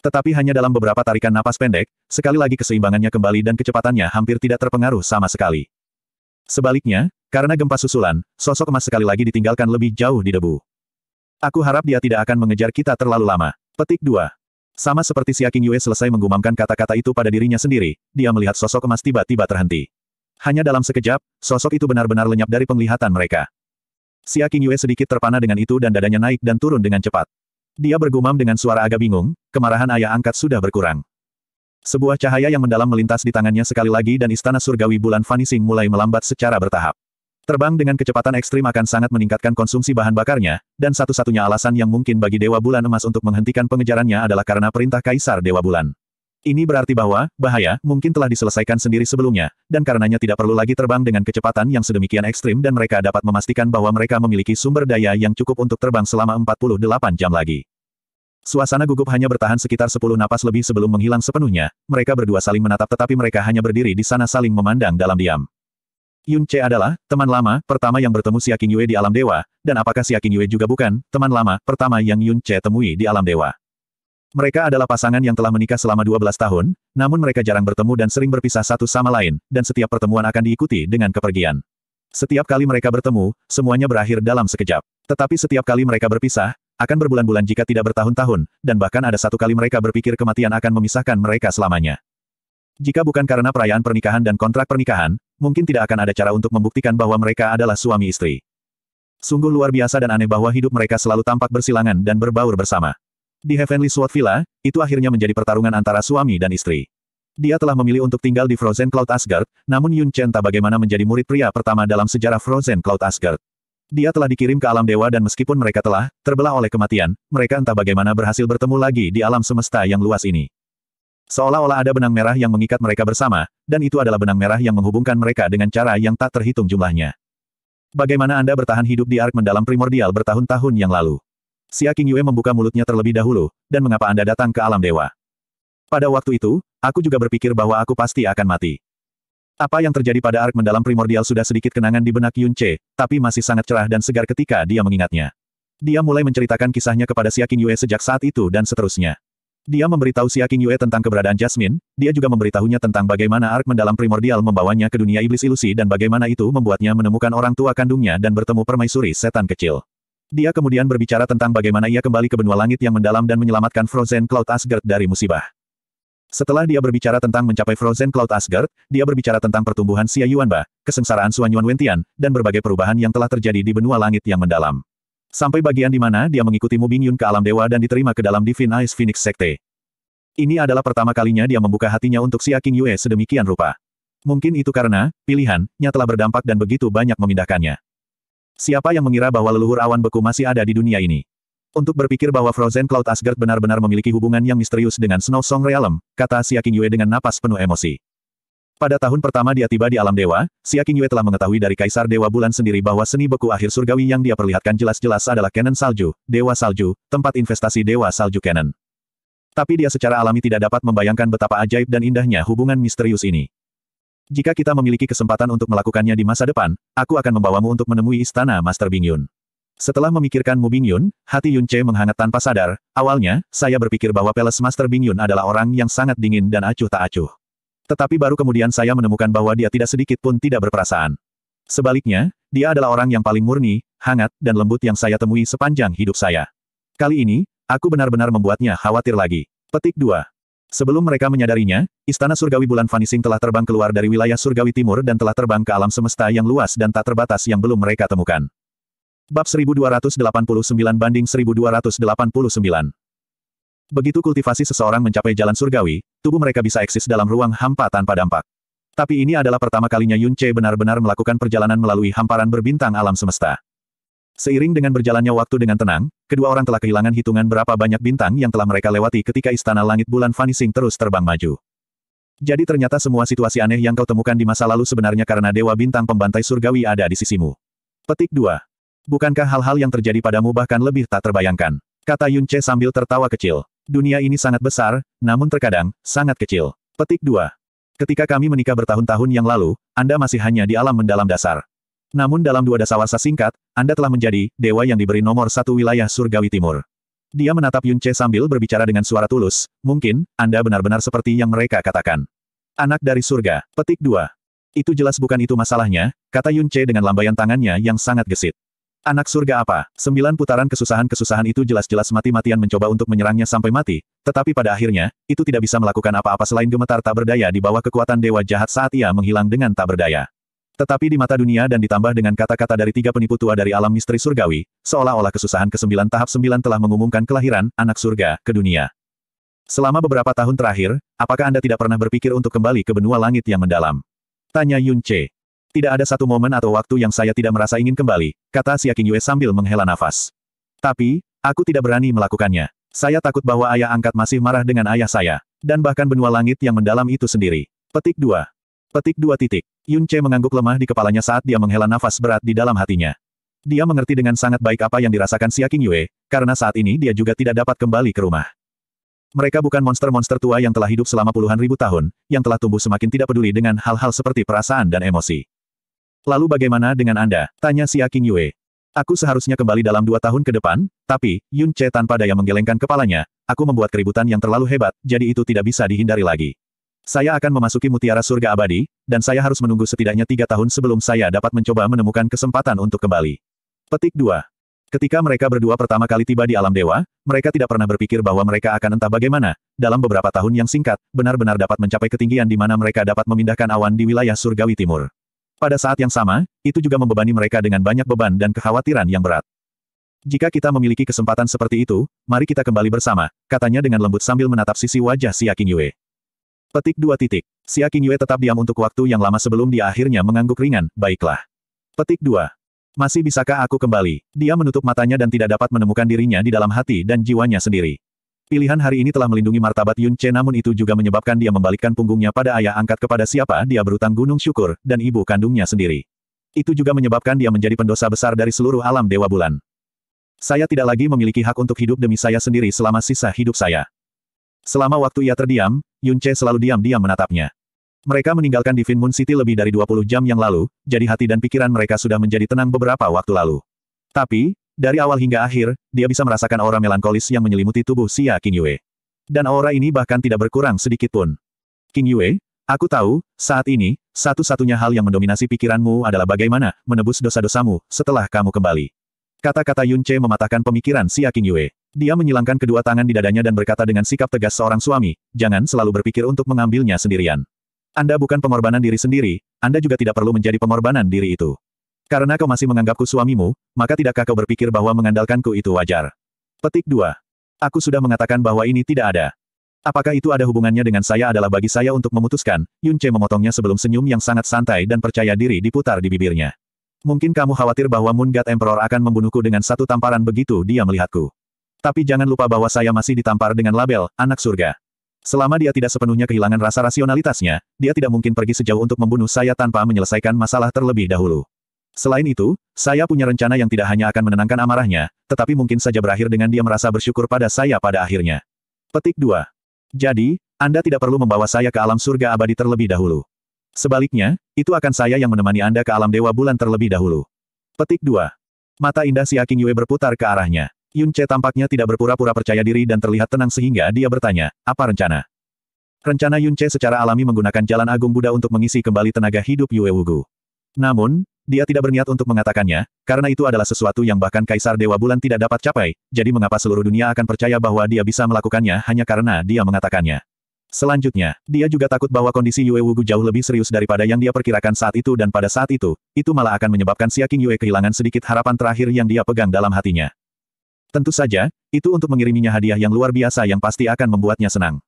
Tetapi hanya dalam beberapa tarikan napas pendek, sekali lagi keseimbangannya kembali dan kecepatannya hampir tidak terpengaruh sama sekali. Sebaliknya, karena gempa susulan, sosok emas sekali lagi ditinggalkan lebih jauh di debu. Aku harap dia tidak akan mengejar kita terlalu lama. Petik 2. Sama seperti si Aking Yue selesai menggumamkan kata-kata itu pada dirinya sendiri, dia melihat sosok emas tiba-tiba terhenti. Hanya dalam sekejap, sosok itu benar-benar lenyap dari penglihatan mereka. Si Aking Yue sedikit terpana dengan itu dan dadanya naik dan turun dengan cepat. Dia bergumam dengan suara agak bingung, kemarahan ayah angkat sudah berkurang. Sebuah cahaya yang mendalam melintas di tangannya sekali lagi dan istana surgawi bulan vanishing mulai melambat secara bertahap. Terbang dengan kecepatan ekstrim akan sangat meningkatkan konsumsi bahan bakarnya, dan satu-satunya alasan yang mungkin bagi Dewa Bulan Emas untuk menghentikan pengejarannya adalah karena perintah Kaisar Dewa Bulan. Ini berarti bahwa, bahaya, mungkin telah diselesaikan sendiri sebelumnya, dan karenanya tidak perlu lagi terbang dengan kecepatan yang sedemikian ekstrim dan mereka dapat memastikan bahwa mereka memiliki sumber daya yang cukup untuk terbang selama 48 jam lagi. Suasana gugup hanya bertahan sekitar 10 napas lebih sebelum menghilang sepenuhnya, mereka berdua saling menatap tetapi mereka hanya berdiri di sana saling memandang dalam diam. Yun Che adalah, teman lama, pertama yang bertemu Xia Yue di alam dewa, dan apakah Xia Yue juga bukan, teman lama, pertama yang Yun Che temui di alam dewa. Mereka adalah pasangan yang telah menikah selama 12 tahun, namun mereka jarang bertemu dan sering berpisah satu sama lain, dan setiap pertemuan akan diikuti dengan kepergian. Setiap kali mereka bertemu, semuanya berakhir dalam sekejap. Tetapi setiap kali mereka berpisah, akan berbulan-bulan jika tidak bertahun-tahun, dan bahkan ada satu kali mereka berpikir kematian akan memisahkan mereka selamanya. Jika bukan karena perayaan pernikahan dan kontrak pernikahan, mungkin tidak akan ada cara untuk membuktikan bahwa mereka adalah suami istri. Sungguh luar biasa dan aneh bahwa hidup mereka selalu tampak bersilangan dan berbaur bersama. Di Heavenly Sword Villa, itu akhirnya menjadi pertarungan antara suami dan istri. Dia telah memilih untuk tinggal di Frozen Cloud Asgard, namun Yun Chen tak bagaimana menjadi murid pria pertama dalam sejarah Frozen Cloud Asgard. Dia telah dikirim ke alam dewa dan meskipun mereka telah terbelah oleh kematian, mereka entah bagaimana berhasil bertemu lagi di alam semesta yang luas ini. Seolah-olah ada benang merah yang mengikat mereka bersama, dan itu adalah benang merah yang menghubungkan mereka dengan cara yang tak terhitung jumlahnya. Bagaimana Anda bertahan hidup di ark mendalam primordial bertahun-tahun yang lalu? Xia King Yue membuka mulutnya terlebih dahulu, dan mengapa Anda datang ke alam dewa? Pada waktu itu, aku juga berpikir bahwa aku pasti akan mati. Apa yang terjadi pada ark mendalam primordial sudah sedikit kenangan di benak Yun tapi masih sangat cerah dan segar ketika dia mengingatnya. Dia mulai menceritakan kisahnya kepada Xia King Yue sejak saat itu dan seterusnya. Dia memberitahu Xia King Yue tentang keberadaan Jasmine, dia juga memberitahunya tentang bagaimana ark mendalam primordial membawanya ke dunia iblis ilusi dan bagaimana itu membuatnya menemukan orang tua kandungnya dan bertemu permaisuri setan kecil. Dia kemudian berbicara tentang bagaimana ia kembali ke benua langit yang mendalam dan menyelamatkan Frozen Cloud Asgard dari musibah. Setelah dia berbicara tentang mencapai Frozen Cloud Asgard, dia berbicara tentang pertumbuhan Xia Yuanba, kesengsaraan Suan Yuan Wentian, dan berbagai perubahan yang telah terjadi di benua langit yang mendalam. Sampai bagian di mana dia mengikuti Mu Bingyun ke alam dewa dan diterima ke dalam Divine Ice Phoenix Sekte. Ini adalah pertama kalinya dia membuka hatinya untuk si Aking Yue sedemikian rupa. Mungkin itu karena, pilihannya telah berdampak dan begitu banyak memindahkannya. Siapa yang mengira bahwa leluhur awan beku masih ada di dunia ini? Untuk berpikir bahwa Frozen Cloud Asgard benar-benar memiliki hubungan yang misterius dengan Snow Song Realm, kata si Aking Yue dengan napas penuh emosi. Pada tahun pertama dia tiba di alam dewa, Xia Qingyue telah mengetahui dari Kaisar Dewa Bulan sendiri bahwa seni beku akhir surgawi yang dia perlihatkan jelas-jelas adalah Canon Salju, Dewa Salju, tempat investasi Dewa Salju Canon. Tapi dia secara alami tidak dapat membayangkan betapa ajaib dan indahnya hubungan misterius ini. Jika kita memiliki kesempatan untuk melakukannya di masa depan, aku akan membawamu untuk menemui istana Master Bingyun. Setelah memikirkan Mu Bingyun, hati Yun Che menghangat tanpa sadar, awalnya, saya berpikir bahwa Palace Master Bingyun adalah orang yang sangat dingin dan acuh tak acuh. Tetapi baru kemudian saya menemukan bahwa dia tidak sedikit pun tidak berperasaan. Sebaliknya, dia adalah orang yang paling murni, hangat, dan lembut yang saya temui sepanjang hidup saya. Kali ini, aku benar-benar membuatnya khawatir lagi. Petik 2. Sebelum mereka menyadarinya, Istana Surgawi Bulan Vanishing telah terbang keluar dari wilayah Surgawi Timur dan telah terbang ke alam semesta yang luas dan tak terbatas yang belum mereka temukan. Bab 1289 banding 1289 Begitu kultivasi seseorang mencapai jalan surgawi, tubuh mereka bisa eksis dalam ruang hampa tanpa dampak. Tapi ini adalah pertama kalinya Yun Che benar-benar melakukan perjalanan melalui hamparan berbintang alam semesta. Seiring dengan berjalannya waktu dengan tenang, kedua orang telah kehilangan hitungan berapa banyak bintang yang telah mereka lewati ketika istana langit bulan Vanishing terus terbang maju. Jadi ternyata semua situasi aneh yang kau temukan di masa lalu sebenarnya karena dewa bintang pembantai surgawi ada di sisimu. Petik 2. Bukankah hal-hal yang terjadi padamu bahkan lebih tak terbayangkan? Kata Yun Che sambil tertawa kecil. Dunia ini sangat besar, namun terkadang, sangat kecil. Petik 2. Ketika kami menikah bertahun-tahun yang lalu, Anda masih hanya di alam mendalam dasar. Namun dalam dua dasawarsa singkat, Anda telah menjadi dewa yang diberi nomor satu wilayah surgawi timur. Dia menatap Yun Che sambil berbicara dengan suara tulus, mungkin, Anda benar-benar seperti yang mereka katakan. Anak dari surga, petik 2. Itu jelas bukan itu masalahnya, kata Yun Che dengan lambaian tangannya yang sangat gesit. Anak surga apa? Sembilan putaran kesusahan-kesusahan itu jelas-jelas mati-matian mencoba untuk menyerangnya sampai mati, tetapi pada akhirnya, itu tidak bisa melakukan apa-apa selain gemetar tak berdaya di bawah kekuatan dewa jahat saat ia menghilang dengan tak berdaya. Tetapi di mata dunia dan ditambah dengan kata-kata dari tiga penipu tua dari alam misteri surgawi, seolah-olah kesusahan ke-9 tahap 9 telah mengumumkan kelahiran anak surga ke dunia. Selama beberapa tahun terakhir, apakah Anda tidak pernah berpikir untuk kembali ke benua langit yang mendalam? Tanya Yun Che. Tidak ada satu momen atau waktu yang saya tidak merasa ingin kembali, kata Siaking Yue sambil menghela nafas. Tapi, aku tidak berani melakukannya. Saya takut bahwa ayah angkat masih marah dengan ayah saya, dan bahkan benua langit yang mendalam itu sendiri. Petik 2. Petik 2 titik. Yun Che mengangguk lemah di kepalanya saat dia menghela nafas berat di dalam hatinya. Dia mengerti dengan sangat baik apa yang dirasakan Siaking Yue, karena saat ini dia juga tidak dapat kembali ke rumah. Mereka bukan monster-monster tua yang telah hidup selama puluhan ribu tahun, yang telah tumbuh semakin tidak peduli dengan hal-hal seperti perasaan dan emosi. Lalu bagaimana dengan Anda? Tanya si Aking Yue. Aku seharusnya kembali dalam dua tahun ke depan, tapi, Yun Che tanpa daya menggelengkan kepalanya, aku membuat keributan yang terlalu hebat, jadi itu tidak bisa dihindari lagi. Saya akan memasuki mutiara surga abadi, dan saya harus menunggu setidaknya tiga tahun sebelum saya dapat mencoba menemukan kesempatan untuk kembali. Petik 2. Ketika mereka berdua pertama kali tiba di alam dewa, mereka tidak pernah berpikir bahwa mereka akan entah bagaimana, dalam beberapa tahun yang singkat, benar-benar dapat mencapai ketinggian di mana mereka dapat memindahkan awan di wilayah surgawi timur. Pada saat yang sama, itu juga membebani mereka dengan banyak beban dan kekhawatiran yang berat. Jika kita memiliki kesempatan seperti itu, mari kita kembali bersama, katanya dengan lembut sambil menatap sisi wajah Xia Yue. Petik dua titik. Xia Yue tetap diam untuk waktu yang lama sebelum dia akhirnya mengangguk ringan, baiklah. Petik dua. Masih bisakah aku kembali? Dia menutup matanya dan tidak dapat menemukan dirinya di dalam hati dan jiwanya sendiri. Pilihan hari ini telah melindungi martabat Yun Che namun itu juga menyebabkan dia membalikkan punggungnya pada ayah angkat kepada siapa dia berutang gunung syukur, dan ibu kandungnya sendiri. Itu juga menyebabkan dia menjadi pendosa besar dari seluruh alam Dewa Bulan. Saya tidak lagi memiliki hak untuk hidup demi saya sendiri selama sisa hidup saya. Selama waktu ia terdiam, Yun Che selalu diam-diam menatapnya. Mereka meninggalkan Divin Moon City lebih dari 20 jam yang lalu, jadi hati dan pikiran mereka sudah menjadi tenang beberapa waktu lalu. Tapi, dari awal hingga akhir, dia bisa merasakan aura melankolis yang menyelimuti tubuh Xia Qingyue. Dan aura ini bahkan tidak berkurang sedikit pun. Yue, aku tahu, saat ini, satu-satunya hal yang mendominasi pikiranmu adalah bagaimana menebus dosa-dosamu setelah kamu kembali. Kata-kata Yun Che mematahkan pemikiran Xia Qingyue. Dia menyilangkan kedua tangan di dadanya dan berkata dengan sikap tegas seorang suami, jangan selalu berpikir untuk mengambilnya sendirian. Anda bukan pengorbanan diri sendiri, Anda juga tidak perlu menjadi pengorbanan diri itu. Karena kau masih menganggapku suamimu, maka tidakkah kau berpikir bahwa mengandalkanku itu wajar? Petik 2. Aku sudah mengatakan bahwa ini tidak ada. Apakah itu ada hubungannya dengan saya adalah bagi saya untuk memutuskan, Yun Che memotongnya sebelum senyum yang sangat santai dan percaya diri diputar di bibirnya. Mungkin kamu khawatir bahwa Moon God Emperor akan membunuhku dengan satu tamparan begitu dia melihatku. Tapi jangan lupa bahwa saya masih ditampar dengan label, anak surga. Selama dia tidak sepenuhnya kehilangan rasa rasionalitasnya, dia tidak mungkin pergi sejauh untuk membunuh saya tanpa menyelesaikan masalah terlebih dahulu. Selain itu, saya punya rencana yang tidak hanya akan menenangkan amarahnya, tetapi mungkin saja berakhir dengan dia merasa bersyukur pada saya pada akhirnya. Petik 2. Jadi, Anda tidak perlu membawa saya ke alam surga abadi terlebih dahulu. Sebaliknya, itu akan saya yang menemani Anda ke alam dewa bulan terlebih dahulu. Petik 2. Mata indah si Aking Yue berputar ke arahnya. Yun Che tampaknya tidak berpura-pura percaya diri dan terlihat tenang sehingga dia bertanya, apa rencana? Rencana Yun Che secara alami menggunakan jalan agung Buddha untuk mengisi kembali tenaga hidup Yue Wugu. Namun, dia tidak berniat untuk mengatakannya, karena itu adalah sesuatu yang bahkan Kaisar Dewa Bulan tidak dapat capai, jadi mengapa seluruh dunia akan percaya bahwa dia bisa melakukannya hanya karena dia mengatakannya. Selanjutnya, dia juga takut bahwa kondisi Yue Wugu jauh lebih serius daripada yang dia perkirakan saat itu dan pada saat itu, itu malah akan menyebabkan Siaking Yue kehilangan sedikit harapan terakhir yang dia pegang dalam hatinya. Tentu saja, itu untuk mengiriminya hadiah yang luar biasa yang pasti akan membuatnya senang.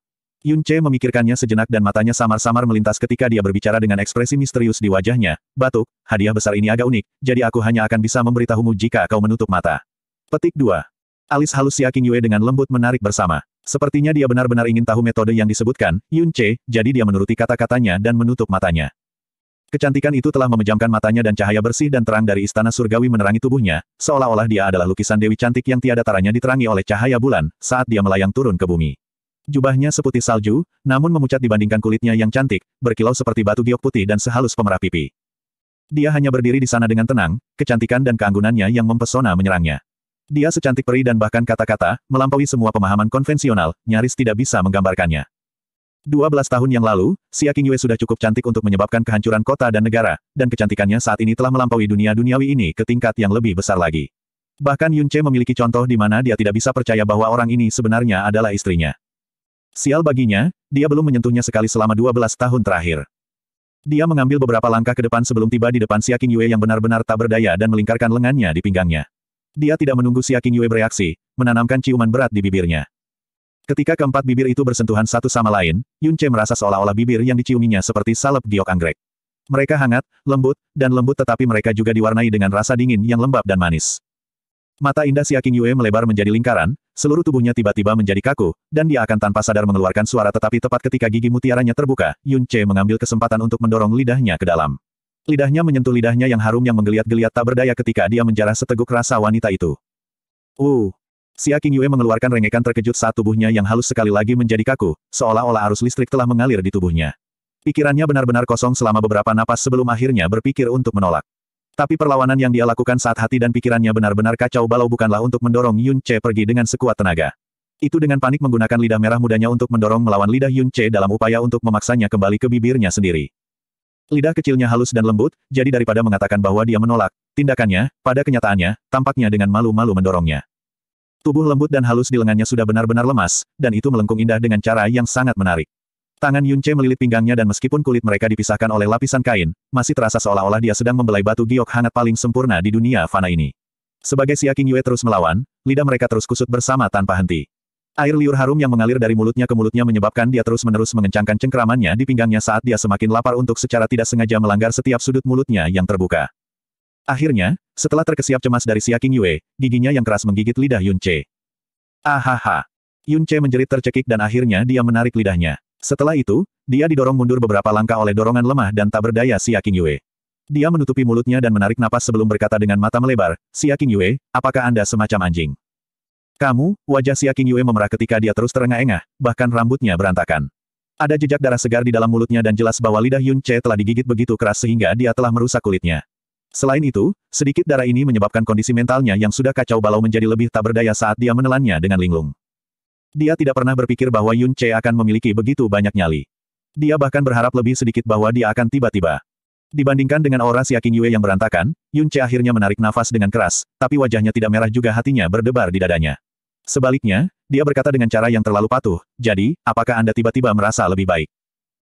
Yun Che memikirkannya sejenak dan matanya samar-samar melintas ketika dia berbicara dengan ekspresi misterius di wajahnya. Batuk, hadiah besar ini agak unik, jadi aku hanya akan bisa memberitahumu jika kau menutup mata. Petik 2. Alis halus Yaking Yue dengan lembut menarik bersama. Sepertinya dia benar-benar ingin tahu metode yang disebutkan, Yun Che, jadi dia menuruti kata-katanya dan menutup matanya. Kecantikan itu telah memejamkan matanya dan cahaya bersih dan terang dari istana surgawi menerangi tubuhnya, seolah-olah dia adalah lukisan dewi cantik yang tiada taranya diterangi oleh cahaya bulan, saat dia melayang turun ke bumi. Jubahnya seputih salju, namun memucat dibandingkan kulitnya yang cantik, berkilau seperti batu giok putih dan sehalus pemerah pipi. Dia hanya berdiri di sana dengan tenang, kecantikan dan keanggunannya yang mempesona menyerangnya. Dia secantik peri dan bahkan kata-kata, melampaui semua pemahaman konvensional, nyaris tidak bisa menggambarkannya. 12 tahun yang lalu, Aking Yue sudah cukup cantik untuk menyebabkan kehancuran kota dan negara, dan kecantikannya saat ini telah melampaui dunia duniawi ini ke tingkat yang lebih besar lagi. Bahkan Yunche memiliki contoh di mana dia tidak bisa percaya bahwa orang ini sebenarnya adalah istrinya. Sial baginya, dia belum menyentuhnya sekali selama 12 tahun terakhir. Dia mengambil beberapa langkah ke depan sebelum tiba di depan Xia Yue yang benar-benar tak berdaya dan melingkarkan lengannya di pinggangnya. Dia tidak menunggu Xia Yue bereaksi, menanamkan ciuman berat di bibirnya. Ketika keempat bibir itu bersentuhan satu sama lain, Yun Che merasa seolah-olah bibir yang diciuminya seperti salep giok anggrek. Mereka hangat, lembut, dan lembut tetapi mereka juga diwarnai dengan rasa dingin yang lembab dan manis. Mata indah Xia Qingyue melebar menjadi lingkaran, seluruh tubuhnya tiba-tiba menjadi kaku, dan dia akan tanpa sadar mengeluarkan suara tetapi tepat ketika gigi mutiaranya terbuka, Yun Che mengambil kesempatan untuk mendorong lidahnya ke dalam. Lidahnya menyentuh lidahnya yang harum yang menggeliat-geliat tak berdaya ketika dia menjarah seteguk rasa wanita itu. Uh! Xia Qingyue mengeluarkan rengekan terkejut saat tubuhnya yang halus sekali lagi menjadi kaku, seolah-olah arus listrik telah mengalir di tubuhnya. Pikirannya benar-benar kosong selama beberapa napas sebelum akhirnya berpikir untuk menolak. Tapi perlawanan yang dia lakukan saat hati dan pikirannya benar-benar kacau balau bukanlah untuk mendorong Yun Che pergi dengan sekuat tenaga. Itu dengan panik menggunakan lidah merah mudanya untuk mendorong melawan lidah Yun Che dalam upaya untuk memaksanya kembali ke bibirnya sendiri. Lidah kecilnya halus dan lembut, jadi daripada mengatakan bahwa dia menolak, tindakannya, pada kenyataannya, tampaknya dengan malu-malu mendorongnya. Tubuh lembut dan halus di lengannya sudah benar-benar lemas, dan itu melengkung indah dengan cara yang sangat menarik. Tangan Yunce melilit pinggangnya dan meskipun kulit mereka dipisahkan oleh lapisan kain, masih terasa seolah-olah dia sedang membelai batu giok hangat paling sempurna di dunia fana ini. Sebagai si Aking Yue terus melawan, lidah mereka terus kusut bersama tanpa henti. Air liur harum yang mengalir dari mulutnya ke mulutnya menyebabkan dia terus-menerus mengencangkan cengkeramannya di pinggangnya saat dia semakin lapar untuk secara tidak sengaja melanggar setiap sudut mulutnya yang terbuka. Akhirnya, setelah terkesiap cemas dari si Aking Yue, giginya yang keras menggigit lidah Yunce. Ahaha! Yunce menjerit tercekik dan akhirnya dia menarik lidahnya. Setelah itu, dia didorong mundur beberapa langkah oleh dorongan lemah dan tak berdaya Xia King Yue. Dia menutupi mulutnya dan menarik napas sebelum berkata dengan mata melebar, Xia King Yue, apakah Anda semacam anjing? Kamu, wajah Xia King Yue memerah ketika dia terus terengah-engah, bahkan rambutnya berantakan. Ada jejak darah segar di dalam mulutnya dan jelas bahwa lidah Yun Che telah digigit begitu keras sehingga dia telah merusak kulitnya. Selain itu, sedikit darah ini menyebabkan kondisi mentalnya yang sudah kacau balau menjadi lebih tak berdaya saat dia menelannya dengan linglung. Dia tidak pernah berpikir bahwa Yun Che akan memiliki begitu banyak nyali. Dia bahkan berharap lebih sedikit bahwa dia akan tiba-tiba. Dibandingkan dengan aura Siaking Yue yang berantakan, Yun Che akhirnya menarik nafas dengan keras, tapi wajahnya tidak merah juga hatinya berdebar di dadanya. Sebaliknya, dia berkata dengan cara yang terlalu patuh, jadi, apakah Anda tiba-tiba merasa lebih baik?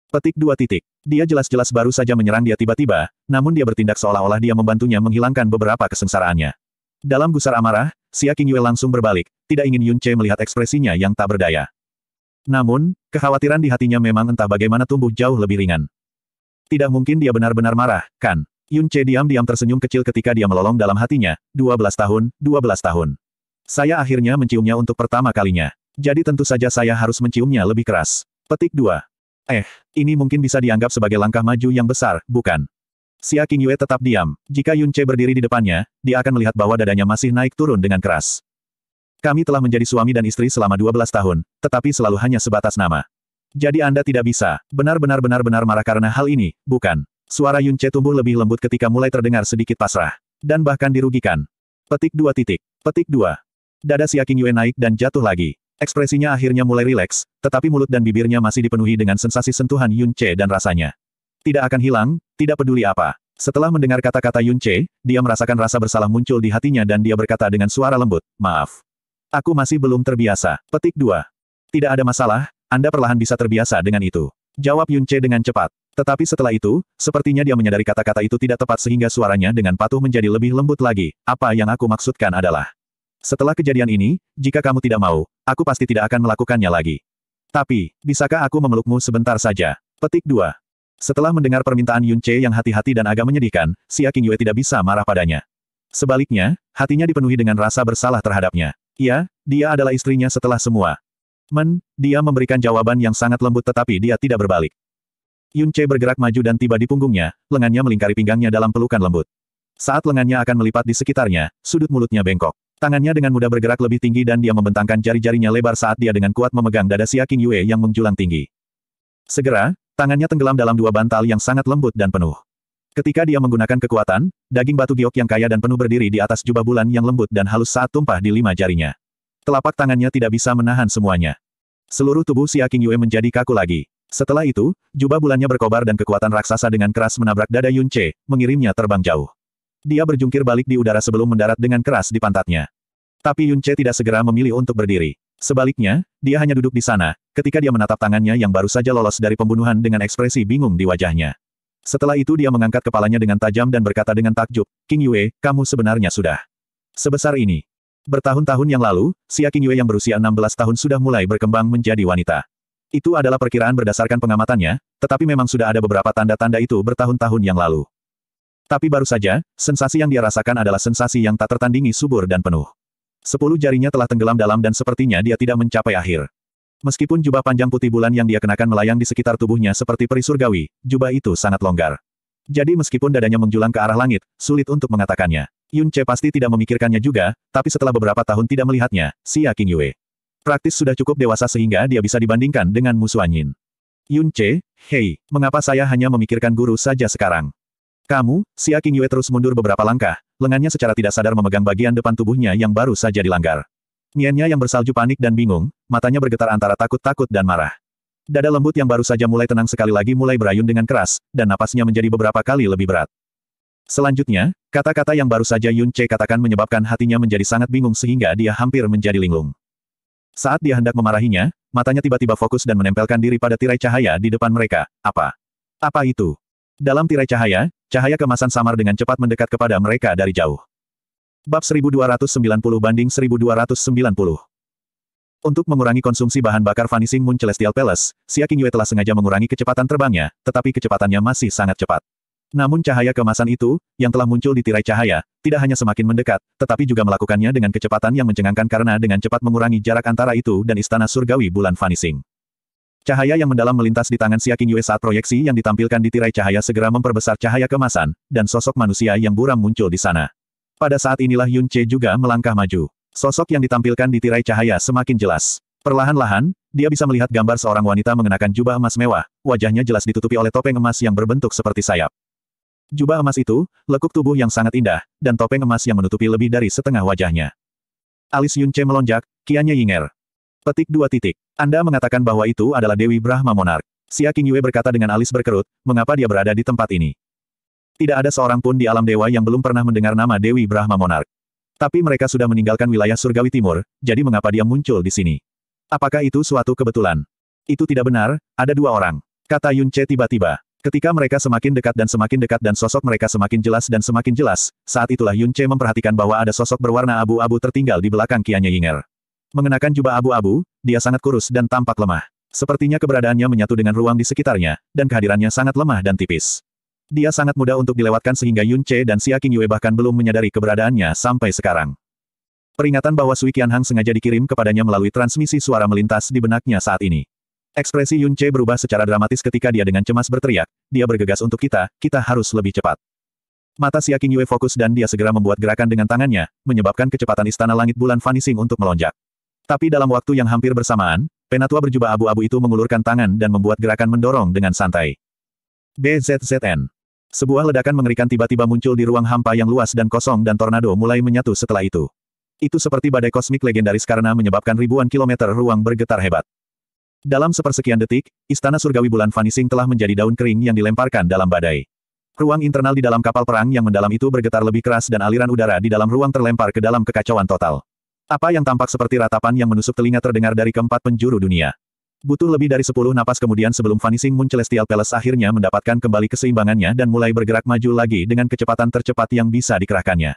Petik dua titik. Dia jelas-jelas baru saja menyerang dia tiba-tiba, namun dia bertindak seolah-olah dia membantunya menghilangkan beberapa kesengsaraannya. Dalam gusar amarah, Xia Qingyue langsung berbalik, tidak ingin Yun Che melihat ekspresinya yang tak berdaya. Namun, kekhawatiran di hatinya memang entah bagaimana tumbuh jauh lebih ringan. Tidak mungkin dia benar-benar marah, kan? Yun Che diam-diam tersenyum kecil ketika dia melolong dalam hatinya, 12 tahun, 12 tahun. Saya akhirnya menciumnya untuk pertama kalinya. Jadi tentu saja saya harus menciumnya lebih keras. Petik 2. Eh, ini mungkin bisa dianggap sebagai langkah maju yang besar, bukan? Xia Qingyue tetap diam. Jika Yun Che berdiri di depannya, dia akan melihat bahwa dadanya masih naik turun dengan keras. Kami telah menjadi suami dan istri selama 12 tahun, tetapi selalu hanya sebatas nama. Jadi Anda tidak bisa, benar-benar benar-benar marah karena hal ini, bukan? Suara Yun Che tumbuh lebih lembut ketika mulai terdengar sedikit pasrah. Dan bahkan dirugikan. Petik dua titik. Petik dua. Dada Xia Qingyue naik dan jatuh lagi. Ekspresinya akhirnya mulai rileks, tetapi mulut dan bibirnya masih dipenuhi dengan sensasi sentuhan Yun Che dan rasanya. Tidak akan hilang, tidak peduli apa. Setelah mendengar kata-kata Yun Che, dia merasakan rasa bersalah muncul di hatinya dan dia berkata dengan suara lembut, Maaf. Aku masih belum terbiasa. Petik 2. Tidak ada masalah, Anda perlahan bisa terbiasa dengan itu. Jawab Yun Che dengan cepat. Tetapi setelah itu, sepertinya dia menyadari kata-kata itu tidak tepat sehingga suaranya dengan patuh menjadi lebih lembut lagi. Apa yang aku maksudkan adalah, setelah kejadian ini, jika kamu tidak mau, aku pasti tidak akan melakukannya lagi. Tapi, bisakah aku memelukmu sebentar saja? Petik 2. Setelah mendengar permintaan Yun Che yang hati-hati dan agak menyedihkan, Si Aking Yue tidak bisa marah padanya. Sebaliknya, hatinya dipenuhi dengan rasa bersalah terhadapnya. Ya, dia adalah istrinya setelah semua. Men, dia memberikan jawaban yang sangat lembut tetapi dia tidak berbalik. Yun Che bergerak maju dan tiba di punggungnya, lengannya melingkari pinggangnya dalam pelukan lembut. Saat lengannya akan melipat di sekitarnya, sudut mulutnya bengkok. Tangannya dengan mudah bergerak lebih tinggi dan dia membentangkan jari-jarinya lebar saat dia dengan kuat memegang dada Si Aking Yue yang menjulang tinggi. Segera, tangannya tenggelam dalam dua bantal yang sangat lembut dan penuh. Ketika dia menggunakan kekuatan, daging batu giok yang kaya dan penuh berdiri di atas jubah bulan yang lembut dan halus saat tumpah di lima jarinya. Telapak tangannya tidak bisa menahan semuanya. Seluruh tubuh si Aking Yue menjadi kaku lagi. Setelah itu, jubah bulannya berkobar dan kekuatan raksasa dengan keras menabrak dada Yun Che, mengirimnya terbang jauh. Dia berjungkir balik di udara sebelum mendarat dengan keras di pantatnya. Tapi Yun Che tidak segera memilih untuk berdiri. Sebaliknya, dia hanya duduk di sana, ketika dia menatap tangannya yang baru saja lolos dari pembunuhan dengan ekspresi bingung di wajahnya. Setelah itu dia mengangkat kepalanya dengan tajam dan berkata dengan takjub, King Yue, kamu sebenarnya sudah sebesar ini. Bertahun-tahun yang lalu, si King Yue yang berusia 16 tahun sudah mulai berkembang menjadi wanita. Itu adalah perkiraan berdasarkan pengamatannya, tetapi memang sudah ada beberapa tanda-tanda itu bertahun-tahun yang lalu. Tapi baru saja, sensasi yang dia rasakan adalah sensasi yang tak tertandingi subur dan penuh. Sepuluh jarinya telah tenggelam dalam dan sepertinya dia tidak mencapai akhir. Meskipun jubah panjang putih bulan yang dia kenakan melayang di sekitar tubuhnya seperti peri surgawi, jubah itu sangat longgar. Jadi meskipun dadanya menjulang ke arah langit, sulit untuk mengatakannya. Yun Che pasti tidak memikirkannya juga, tapi setelah beberapa tahun tidak melihatnya, si Yakin Yue. Praktis sudah cukup dewasa sehingga dia bisa dibandingkan dengan musuh anjin. Yun Che, hei, mengapa saya hanya memikirkan guru saja sekarang? Kamu, si Aking Yue terus mundur beberapa langkah, lengannya secara tidak sadar memegang bagian depan tubuhnya yang baru saja dilanggar. Niannya yang bersalju panik dan bingung, matanya bergetar antara takut-takut dan marah. Dada lembut yang baru saja mulai tenang sekali lagi mulai berayun dengan keras, dan napasnya menjadi beberapa kali lebih berat. Selanjutnya, kata-kata yang baru saja Yun Che katakan menyebabkan hatinya menjadi sangat bingung sehingga dia hampir menjadi linglung. Saat dia hendak memarahinya, matanya tiba-tiba fokus dan menempelkan diri pada tirai cahaya di depan mereka. Apa? Apa itu? Dalam tirai cahaya, cahaya kemasan samar dengan cepat mendekat kepada mereka dari jauh. Bab 1290 banding 1290. Untuk mengurangi konsumsi bahan bakar Vanishing Moon Celestial Palace, Xia Qingyue telah sengaja mengurangi kecepatan terbangnya, tetapi kecepatannya masih sangat cepat. Namun cahaya kemasan itu, yang telah muncul di tirai cahaya, tidak hanya semakin mendekat, tetapi juga melakukannya dengan kecepatan yang mencengangkan karena dengan cepat mengurangi jarak antara itu dan istana surgawi bulan Vanishing. Cahaya yang mendalam melintas di tangan Xia Qingyue saat proyeksi yang ditampilkan di tirai cahaya segera memperbesar cahaya kemasan, dan sosok manusia yang buram muncul di sana. Pada saat inilah Yun Che juga melangkah maju. Sosok yang ditampilkan di tirai cahaya semakin jelas. Perlahan-lahan, dia bisa melihat gambar seorang wanita mengenakan jubah emas mewah, wajahnya jelas ditutupi oleh topeng emas yang berbentuk seperti sayap. Jubah emas itu, lekuk tubuh yang sangat indah, dan topeng emas yang menutupi lebih dari setengah wajahnya. Alis Yun Che melonjak, Kianya Yinger. Petik dua titik. Anda mengatakan bahwa itu adalah Dewi Brahma Monark. Xia Yue berkata dengan alis berkerut, mengapa dia berada di tempat ini. Tidak ada seorang pun di alam dewa yang belum pernah mendengar nama Dewi Brahma Monark. Tapi mereka sudah meninggalkan wilayah surgawi timur, jadi mengapa dia muncul di sini? Apakah itu suatu kebetulan? Itu tidak benar, ada dua orang. Kata Yun Che tiba-tiba. Ketika mereka semakin dekat dan semakin dekat dan sosok mereka semakin jelas dan semakin jelas, saat itulah Yun Che memperhatikan bahwa ada sosok berwarna abu-abu tertinggal di belakang Kianya Yinger. Mengenakan jubah abu-abu, dia sangat kurus dan tampak lemah. Sepertinya keberadaannya menyatu dengan ruang di sekitarnya, dan kehadirannya sangat lemah dan tipis. Dia sangat mudah untuk dilewatkan sehingga Yun Che dan Xia Qingyue bahkan belum menyadari keberadaannya sampai sekarang. Peringatan bahwa Sui Qianhang sengaja dikirim kepadanya melalui transmisi suara melintas di benaknya saat ini. Ekspresi Yun Che berubah secara dramatis ketika dia dengan cemas berteriak, dia bergegas untuk kita, kita harus lebih cepat. Mata Xia Qingyue fokus dan dia segera membuat gerakan dengan tangannya, menyebabkan kecepatan istana langit bulan vanishing untuk melonjak. Tapi dalam waktu yang hampir bersamaan, penatua berjubah abu-abu itu mengulurkan tangan dan membuat gerakan mendorong dengan santai. BZZN sebuah ledakan mengerikan tiba-tiba muncul di ruang hampa yang luas dan kosong dan tornado mulai menyatu setelah itu. Itu seperti badai kosmik legendaris karena menyebabkan ribuan kilometer ruang bergetar hebat. Dalam sepersekian detik, istana surgawi bulan vanishing telah menjadi daun kering yang dilemparkan dalam badai. Ruang internal di dalam kapal perang yang mendalam itu bergetar lebih keras dan aliran udara di dalam ruang terlempar ke dalam kekacauan total. Apa yang tampak seperti ratapan yang menusuk telinga terdengar dari keempat penjuru dunia. Butuh lebih dari 10 napas kemudian sebelum Vanishing Moon Celestial Palace akhirnya mendapatkan kembali keseimbangannya dan mulai bergerak maju lagi dengan kecepatan tercepat yang bisa dikerahkannya.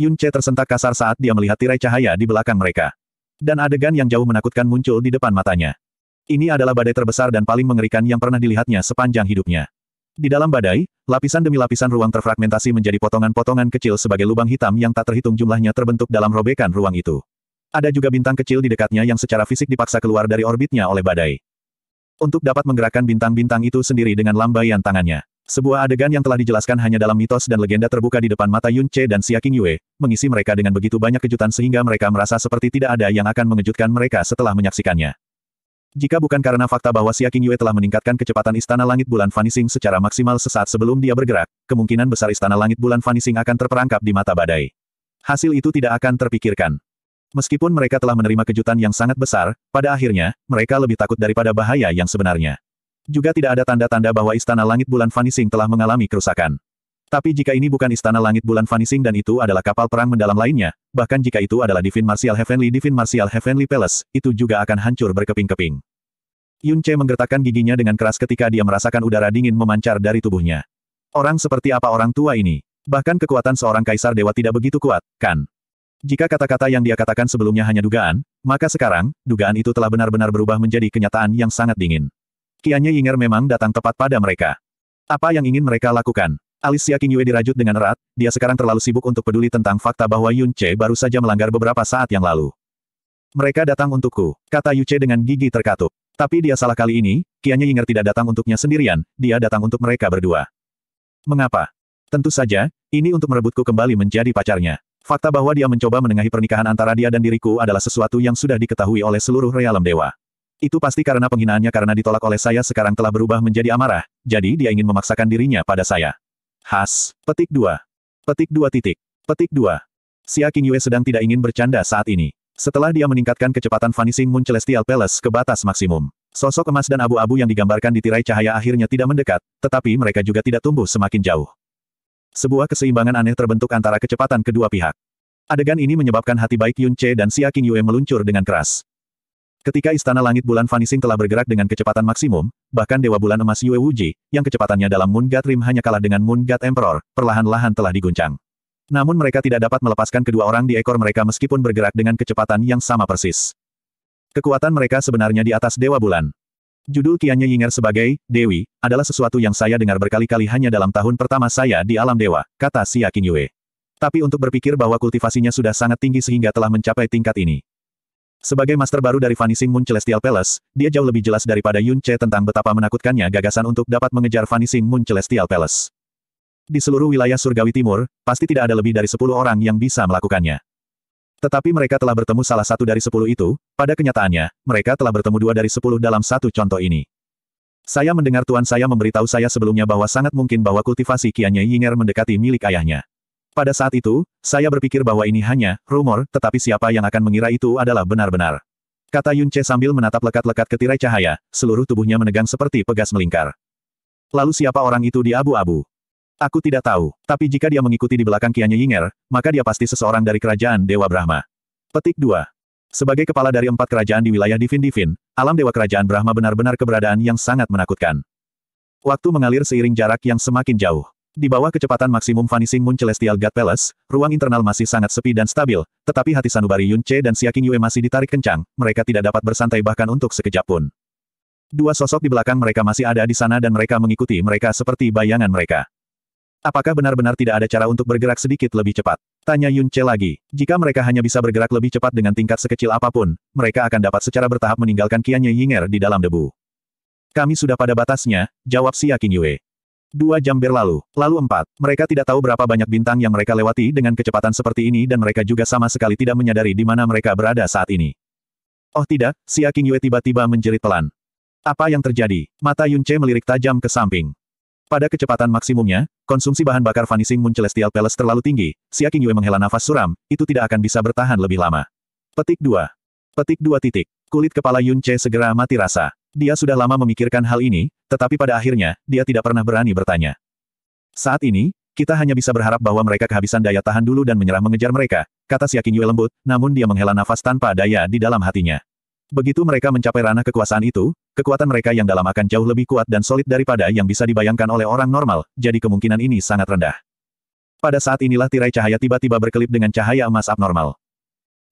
Yun Che tersentak kasar saat dia melihat tirai cahaya di belakang mereka. Dan adegan yang jauh menakutkan muncul di depan matanya. Ini adalah badai terbesar dan paling mengerikan yang pernah dilihatnya sepanjang hidupnya. Di dalam badai, lapisan demi lapisan ruang terfragmentasi menjadi potongan-potongan kecil sebagai lubang hitam yang tak terhitung jumlahnya terbentuk dalam robekan ruang itu. Ada juga bintang kecil di dekatnya yang secara fisik dipaksa keluar dari orbitnya oleh badai. Untuk dapat menggerakkan bintang-bintang itu sendiri dengan lambaian tangannya. Sebuah adegan yang telah dijelaskan hanya dalam mitos dan legenda terbuka di depan mata Yun Che dan Xia King Yue, mengisi mereka dengan begitu banyak kejutan sehingga mereka merasa seperti tidak ada yang akan mengejutkan mereka setelah menyaksikannya. Jika bukan karena fakta bahwa Xia King Yue telah meningkatkan kecepatan Istana Langit Bulan Vanishing secara maksimal sesaat sebelum dia bergerak, kemungkinan besar Istana Langit Bulan Vanishing akan terperangkap di mata badai. Hasil itu tidak akan terpikirkan. Meskipun mereka telah menerima kejutan yang sangat besar, pada akhirnya, mereka lebih takut daripada bahaya yang sebenarnya. Juga tidak ada tanda-tanda bahwa Istana Langit Bulan Vanishing telah mengalami kerusakan. Tapi jika ini bukan Istana Langit Bulan Vanishing dan itu adalah kapal perang mendalam lainnya, bahkan jika itu adalah Divine Martial Heavenly Divine Martial Heavenly Palace, itu juga akan hancur berkeping-keping. Yun Che menggertakkan giginya dengan keras ketika dia merasakan udara dingin memancar dari tubuhnya. Orang seperti apa orang tua ini? Bahkan kekuatan seorang kaisar dewa tidak begitu kuat, kan? Jika kata-kata yang dia katakan sebelumnya hanya dugaan, maka sekarang, dugaan itu telah benar-benar berubah menjadi kenyataan yang sangat dingin. Kianya Yinger memang datang tepat pada mereka. Apa yang ingin mereka lakukan? Alicia Yue dirajut dengan erat, dia sekarang terlalu sibuk untuk peduli tentang fakta bahwa Yun Che baru saja melanggar beberapa saat yang lalu. Mereka datang untukku, kata Yu Che dengan gigi terkatup. Tapi dia salah kali ini, Kianya Yinger tidak datang untuknya sendirian, dia datang untuk mereka berdua. Mengapa? Tentu saja, ini untuk merebutku kembali menjadi pacarnya. Fakta bahwa dia mencoba menengahi pernikahan antara dia dan diriku adalah sesuatu yang sudah diketahui oleh seluruh realem dewa. Itu pasti karena penghinaannya karena ditolak oleh saya sekarang telah berubah menjadi amarah, jadi dia ingin memaksakan dirinya pada saya. Has, petik dua. Petik dua titik. Petik dua. Xia King Yue sedang tidak ingin bercanda saat ini. Setelah dia meningkatkan kecepatan Vanishing Moon Celestial Palace ke batas maksimum, sosok emas dan abu-abu yang digambarkan di tirai cahaya akhirnya tidak mendekat, tetapi mereka juga tidak tumbuh semakin jauh. Sebuah keseimbangan aneh terbentuk antara kecepatan kedua pihak. Adegan ini menyebabkan hati baik Yun Che dan Xia King Yue meluncur dengan keras. Ketika Istana Langit Bulan Vanishing telah bergerak dengan kecepatan maksimum, bahkan Dewa Bulan Emas Yue Wuji, yang kecepatannya dalam Moon God Rim hanya kalah dengan Moon God Emperor, perlahan-lahan telah diguncang. Namun mereka tidak dapat melepaskan kedua orang di ekor mereka meskipun bergerak dengan kecepatan yang sama persis. Kekuatan mereka sebenarnya di atas Dewa Bulan. Judul Kianya Yinger sebagai Dewi adalah sesuatu yang saya dengar berkali-kali hanya dalam tahun pertama saya di alam dewa, kata Xia Qingyue. Tapi untuk berpikir bahwa kultivasinya sudah sangat tinggi sehingga telah mencapai tingkat ini. Sebagai master baru dari Vanishing Moon Celestial Palace, dia jauh lebih jelas daripada Yun Che tentang betapa menakutkannya gagasan untuk dapat mengejar Vanishing Moon Celestial Palace. Di seluruh wilayah Surgawi Timur, pasti tidak ada lebih dari 10 orang yang bisa melakukannya. Tetapi mereka telah bertemu salah satu dari sepuluh itu, pada kenyataannya, mereka telah bertemu dua dari sepuluh dalam satu contoh ini. Saya mendengar tuan saya memberitahu saya sebelumnya bahwa sangat mungkin bahwa kultivasi kiannya Yinger mendekati milik ayahnya. Pada saat itu, saya berpikir bahwa ini hanya rumor, tetapi siapa yang akan mengira itu adalah benar-benar. Kata Yun Che sambil menatap lekat-lekat ke tirai cahaya, seluruh tubuhnya menegang seperti pegas melingkar. Lalu siapa orang itu di abu-abu? Aku tidak tahu, tapi jika dia mengikuti di belakang Kianya Yinger, maka dia pasti seseorang dari kerajaan Dewa Brahma. Petik 2. Sebagai kepala dari empat kerajaan di wilayah Divin-Divin, alam Dewa Kerajaan Brahma benar-benar keberadaan yang sangat menakutkan. Waktu mengalir seiring jarak yang semakin jauh. Di bawah kecepatan maksimum Vanishing Moon Celestial God Palace, ruang internal masih sangat sepi dan stabil, tetapi hati Sanubari Yun Yunche dan Siaking Yue masih ditarik kencang, mereka tidak dapat bersantai bahkan untuk sekejap pun. Dua sosok di belakang mereka masih ada di sana dan mereka mengikuti mereka seperti bayangan mereka. Apakah benar-benar tidak ada cara untuk bergerak sedikit lebih cepat? Tanya Yun Che lagi. Jika mereka hanya bisa bergerak lebih cepat dengan tingkat sekecil apapun, mereka akan dapat secara bertahap meninggalkan Qianye Yinger di dalam debu. Kami sudah pada batasnya, jawab si Yaking Yue. Dua jam berlalu, lalu empat. Mereka tidak tahu berapa banyak bintang yang mereka lewati dengan kecepatan seperti ini dan mereka juga sama sekali tidak menyadari di mana mereka berada saat ini. Oh tidak, si Yaking Yue tiba-tiba menjerit pelan. Apa yang terjadi? Mata Yun Che melirik tajam ke samping. Pada kecepatan maksimumnya, konsumsi bahan bakar Vanishing Moon Celestial Palace terlalu tinggi, Xia Yue menghela nafas suram, itu tidak akan bisa bertahan lebih lama. Petik 2. Petik 2 titik. Kulit kepala Yun Che segera mati rasa. Dia sudah lama memikirkan hal ini, tetapi pada akhirnya, dia tidak pernah berani bertanya. Saat ini, kita hanya bisa berharap bahwa mereka kehabisan daya tahan dulu dan menyerah mengejar mereka, kata Xia Yue lembut, namun dia menghela nafas tanpa daya di dalam hatinya. Begitu mereka mencapai ranah kekuasaan itu, kekuatan mereka yang dalam akan jauh lebih kuat dan solid daripada yang bisa dibayangkan oleh orang normal, jadi kemungkinan ini sangat rendah. Pada saat inilah tirai cahaya tiba-tiba berkelip dengan cahaya emas abnormal.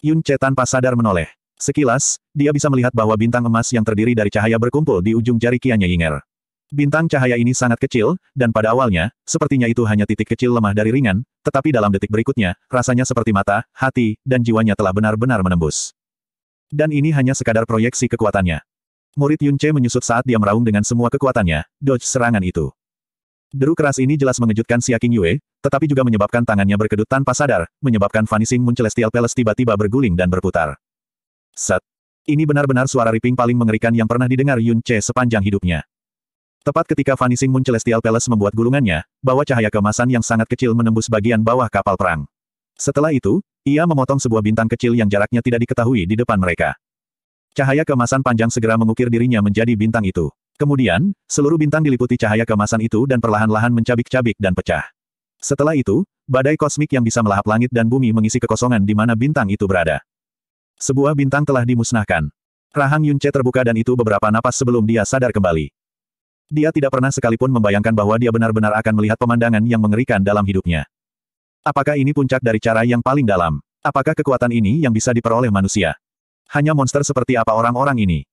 Yun Che tanpa sadar menoleh. Sekilas, dia bisa melihat bahwa bintang emas yang terdiri dari cahaya berkumpul di ujung jari kianya Yinger. Bintang cahaya ini sangat kecil, dan pada awalnya, sepertinya itu hanya titik kecil lemah dari ringan, tetapi dalam detik berikutnya, rasanya seperti mata, hati, dan jiwanya telah benar-benar menembus. Dan ini hanya sekadar proyeksi kekuatannya. Murid Yun Che menyusut saat dia meraung dengan semua kekuatannya, dodge serangan itu. Deru keras ini jelas mengejutkan Siakin Yue, tetapi juga menyebabkan tangannya berkedut tanpa sadar, menyebabkan Vanishing Moon Celestial Palace tiba-tiba berguling dan berputar. Set. Ini benar-benar suara ripping paling mengerikan yang pernah didengar Yun Che sepanjang hidupnya. Tepat ketika Vanishing Moon Celestial Palace membuat gulungannya, bahwa cahaya kemasan yang sangat kecil menembus bagian bawah kapal perang. Setelah itu, ia memotong sebuah bintang kecil yang jaraknya tidak diketahui di depan mereka. Cahaya kemasan panjang segera mengukir dirinya menjadi bintang itu. Kemudian, seluruh bintang diliputi cahaya kemasan itu dan perlahan-lahan mencabik-cabik dan pecah. Setelah itu, badai kosmik yang bisa melahap langit dan bumi mengisi kekosongan di mana bintang itu berada. Sebuah bintang telah dimusnahkan. Rahang Yunce terbuka dan itu beberapa napas sebelum dia sadar kembali. Dia tidak pernah sekalipun membayangkan bahwa dia benar-benar akan melihat pemandangan yang mengerikan dalam hidupnya. Apakah ini puncak dari cara yang paling dalam? Apakah kekuatan ini yang bisa diperoleh manusia? Hanya monster seperti apa orang-orang ini?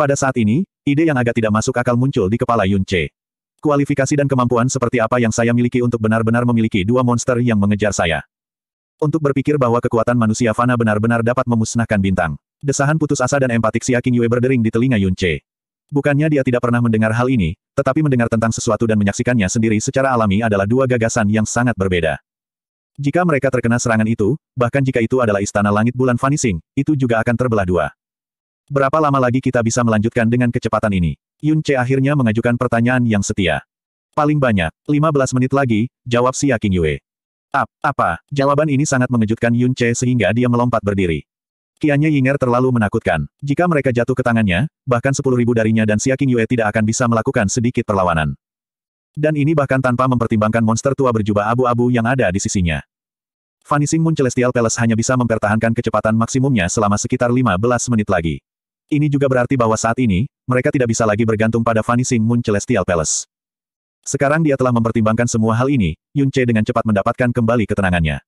Pada saat ini, ide yang agak tidak masuk akal muncul di kepala Yun Che. Kualifikasi dan kemampuan seperti apa yang saya miliki untuk benar-benar memiliki dua monster yang mengejar saya. Untuk berpikir bahwa kekuatan manusia fana benar-benar dapat memusnahkan bintang. Desahan putus asa dan empatik Xia King Yue berdering di telinga Yun Che. Bukannya dia tidak pernah mendengar hal ini, tetapi mendengar tentang sesuatu dan menyaksikannya sendiri secara alami adalah dua gagasan yang sangat berbeda. Jika mereka terkena serangan itu, bahkan jika itu adalah istana langit bulan vanishing, itu juga akan terbelah dua. Berapa lama lagi kita bisa melanjutkan dengan kecepatan ini? Yun Che akhirnya mengajukan pertanyaan yang setia. Paling banyak, 15 menit lagi, jawab si Yaking Yue. Ap, apa? Jawaban ini sangat mengejutkan Yun Che sehingga dia melompat berdiri. Kianya Yinger terlalu menakutkan. Jika mereka jatuh ke tangannya, bahkan sepuluh ribu darinya dan si Yaking Yue tidak akan bisa melakukan sedikit perlawanan. Dan ini bahkan tanpa mempertimbangkan monster tua berjubah abu-abu yang ada di sisinya. Vanishing Moon Celestial Palace hanya bisa mempertahankan kecepatan maksimumnya selama sekitar 15 menit lagi. Ini juga berarti bahwa saat ini, mereka tidak bisa lagi bergantung pada Vanishing Moon Celestial Palace. Sekarang dia telah mempertimbangkan semua hal ini, Yun Che dengan cepat mendapatkan kembali ketenangannya.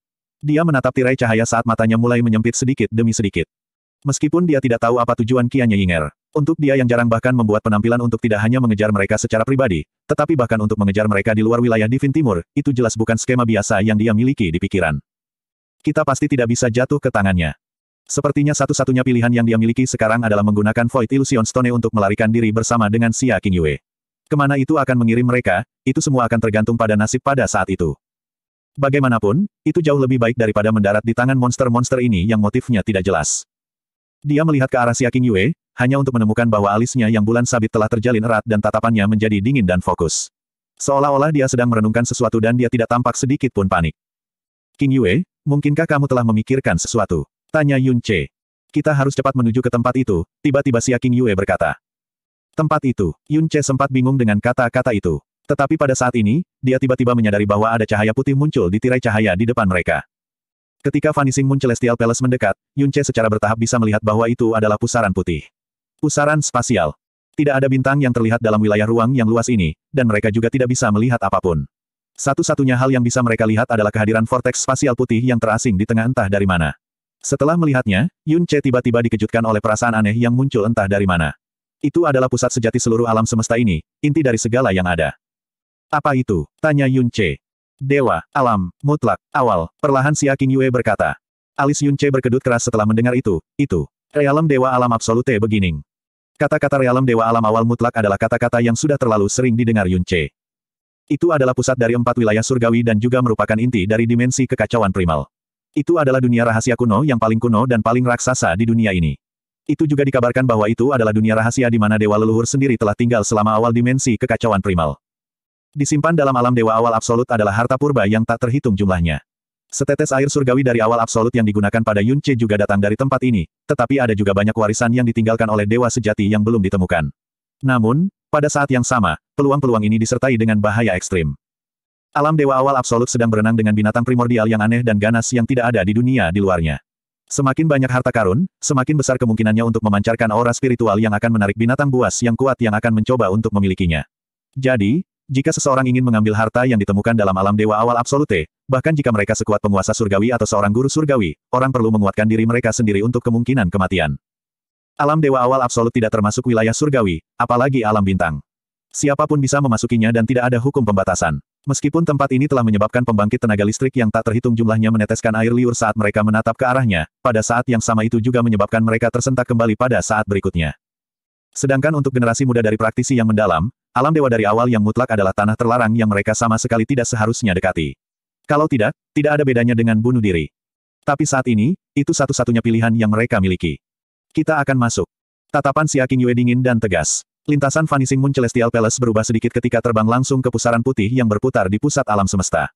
Dia menatap tirai cahaya saat matanya mulai menyempit sedikit demi sedikit. Meskipun dia tidak tahu apa tujuan Kianya Yinger, untuk dia yang jarang bahkan membuat penampilan untuk tidak hanya mengejar mereka secara pribadi, tetapi bahkan untuk mengejar mereka di luar wilayah Divin Timur, itu jelas bukan skema biasa yang dia miliki di pikiran kita pasti tidak bisa jatuh ke tangannya. Sepertinya satu-satunya pilihan yang dia miliki sekarang adalah menggunakan Void Illusion Stone untuk melarikan diri bersama dengan Xia Qingyue. Yue. Kemana itu akan mengirim mereka, itu semua akan tergantung pada nasib pada saat itu. Bagaimanapun, itu jauh lebih baik daripada mendarat di tangan monster-monster ini yang motifnya tidak jelas. Dia melihat ke arah Xia Qingyue, Yue, hanya untuk menemukan bahwa alisnya yang bulan sabit telah terjalin erat dan tatapannya menjadi dingin dan fokus. Seolah-olah dia sedang merenungkan sesuatu dan dia tidak tampak sedikit pun panik. King Yue, Mungkinkah kamu telah memikirkan sesuatu? Tanya Yun Che. Kita harus cepat menuju ke tempat itu, tiba-tiba Siaking Yue berkata. Tempat itu, Yun Che sempat bingung dengan kata-kata itu. Tetapi pada saat ini, dia tiba-tiba menyadari bahwa ada cahaya putih muncul di tirai cahaya di depan mereka. Ketika Vanishing Moon Celestial Palace mendekat, Yun Che secara bertahap bisa melihat bahwa itu adalah pusaran putih. Pusaran spasial. Tidak ada bintang yang terlihat dalam wilayah ruang yang luas ini, dan mereka juga tidak bisa melihat apapun. Satu-satunya hal yang bisa mereka lihat adalah kehadiran vortex spasial putih yang terasing di tengah entah dari mana. Setelah melihatnya, Yun Che tiba-tiba dikejutkan oleh perasaan aneh yang muncul entah dari mana. Itu adalah pusat sejati seluruh alam semesta ini, inti dari segala yang ada. Apa itu? Tanya Yun Che. Dewa, alam, mutlak, awal, perlahan si Aking Yue berkata. Alis Yun Che berkedut keras setelah mendengar itu, itu. Realem Dewa Alam Absolute Beginning. Kata-kata realem Dewa Alam Awal Mutlak adalah kata-kata yang sudah terlalu sering didengar Yun Che. Itu adalah pusat dari empat wilayah surgawi dan juga merupakan inti dari dimensi kekacauan primal. Itu adalah dunia rahasia kuno yang paling kuno dan paling raksasa di dunia ini. Itu juga dikabarkan bahwa itu adalah dunia rahasia di mana dewa leluhur sendiri telah tinggal selama awal dimensi kekacauan primal. Disimpan dalam alam dewa awal absolut adalah harta purba yang tak terhitung jumlahnya. Setetes air surgawi dari awal absolut yang digunakan pada Yunce juga datang dari tempat ini, tetapi ada juga banyak warisan yang ditinggalkan oleh dewa sejati yang belum ditemukan. Namun, pada saat yang sama, peluang-peluang ini disertai dengan bahaya ekstrim. Alam dewa awal absolut sedang berenang dengan binatang primordial yang aneh dan ganas yang tidak ada di dunia di luarnya. Semakin banyak harta karun, semakin besar kemungkinannya untuk memancarkan aura spiritual yang akan menarik binatang buas yang kuat yang akan mencoba untuk memilikinya. Jadi, jika seseorang ingin mengambil harta yang ditemukan dalam alam dewa awal absolute, bahkan jika mereka sekuat penguasa surgawi atau seorang guru surgawi, orang perlu menguatkan diri mereka sendiri untuk kemungkinan kematian. Alam Dewa Awal Absolut tidak termasuk wilayah surgawi, apalagi alam bintang. Siapapun bisa memasukinya dan tidak ada hukum pembatasan. Meskipun tempat ini telah menyebabkan pembangkit tenaga listrik yang tak terhitung jumlahnya meneteskan air liur saat mereka menatap ke arahnya, pada saat yang sama itu juga menyebabkan mereka tersentak kembali pada saat berikutnya. Sedangkan untuk generasi muda dari praktisi yang mendalam, alam dewa dari awal yang mutlak adalah tanah terlarang yang mereka sama sekali tidak seharusnya dekati. Kalau tidak, tidak ada bedanya dengan bunuh diri. Tapi saat ini, itu satu-satunya pilihan yang mereka miliki. Kita akan masuk. Tatapan si Aking Yue dingin dan tegas. Lintasan Vanishing Moon Celestial Palace berubah sedikit ketika terbang langsung ke pusaran putih yang berputar di pusat alam semesta.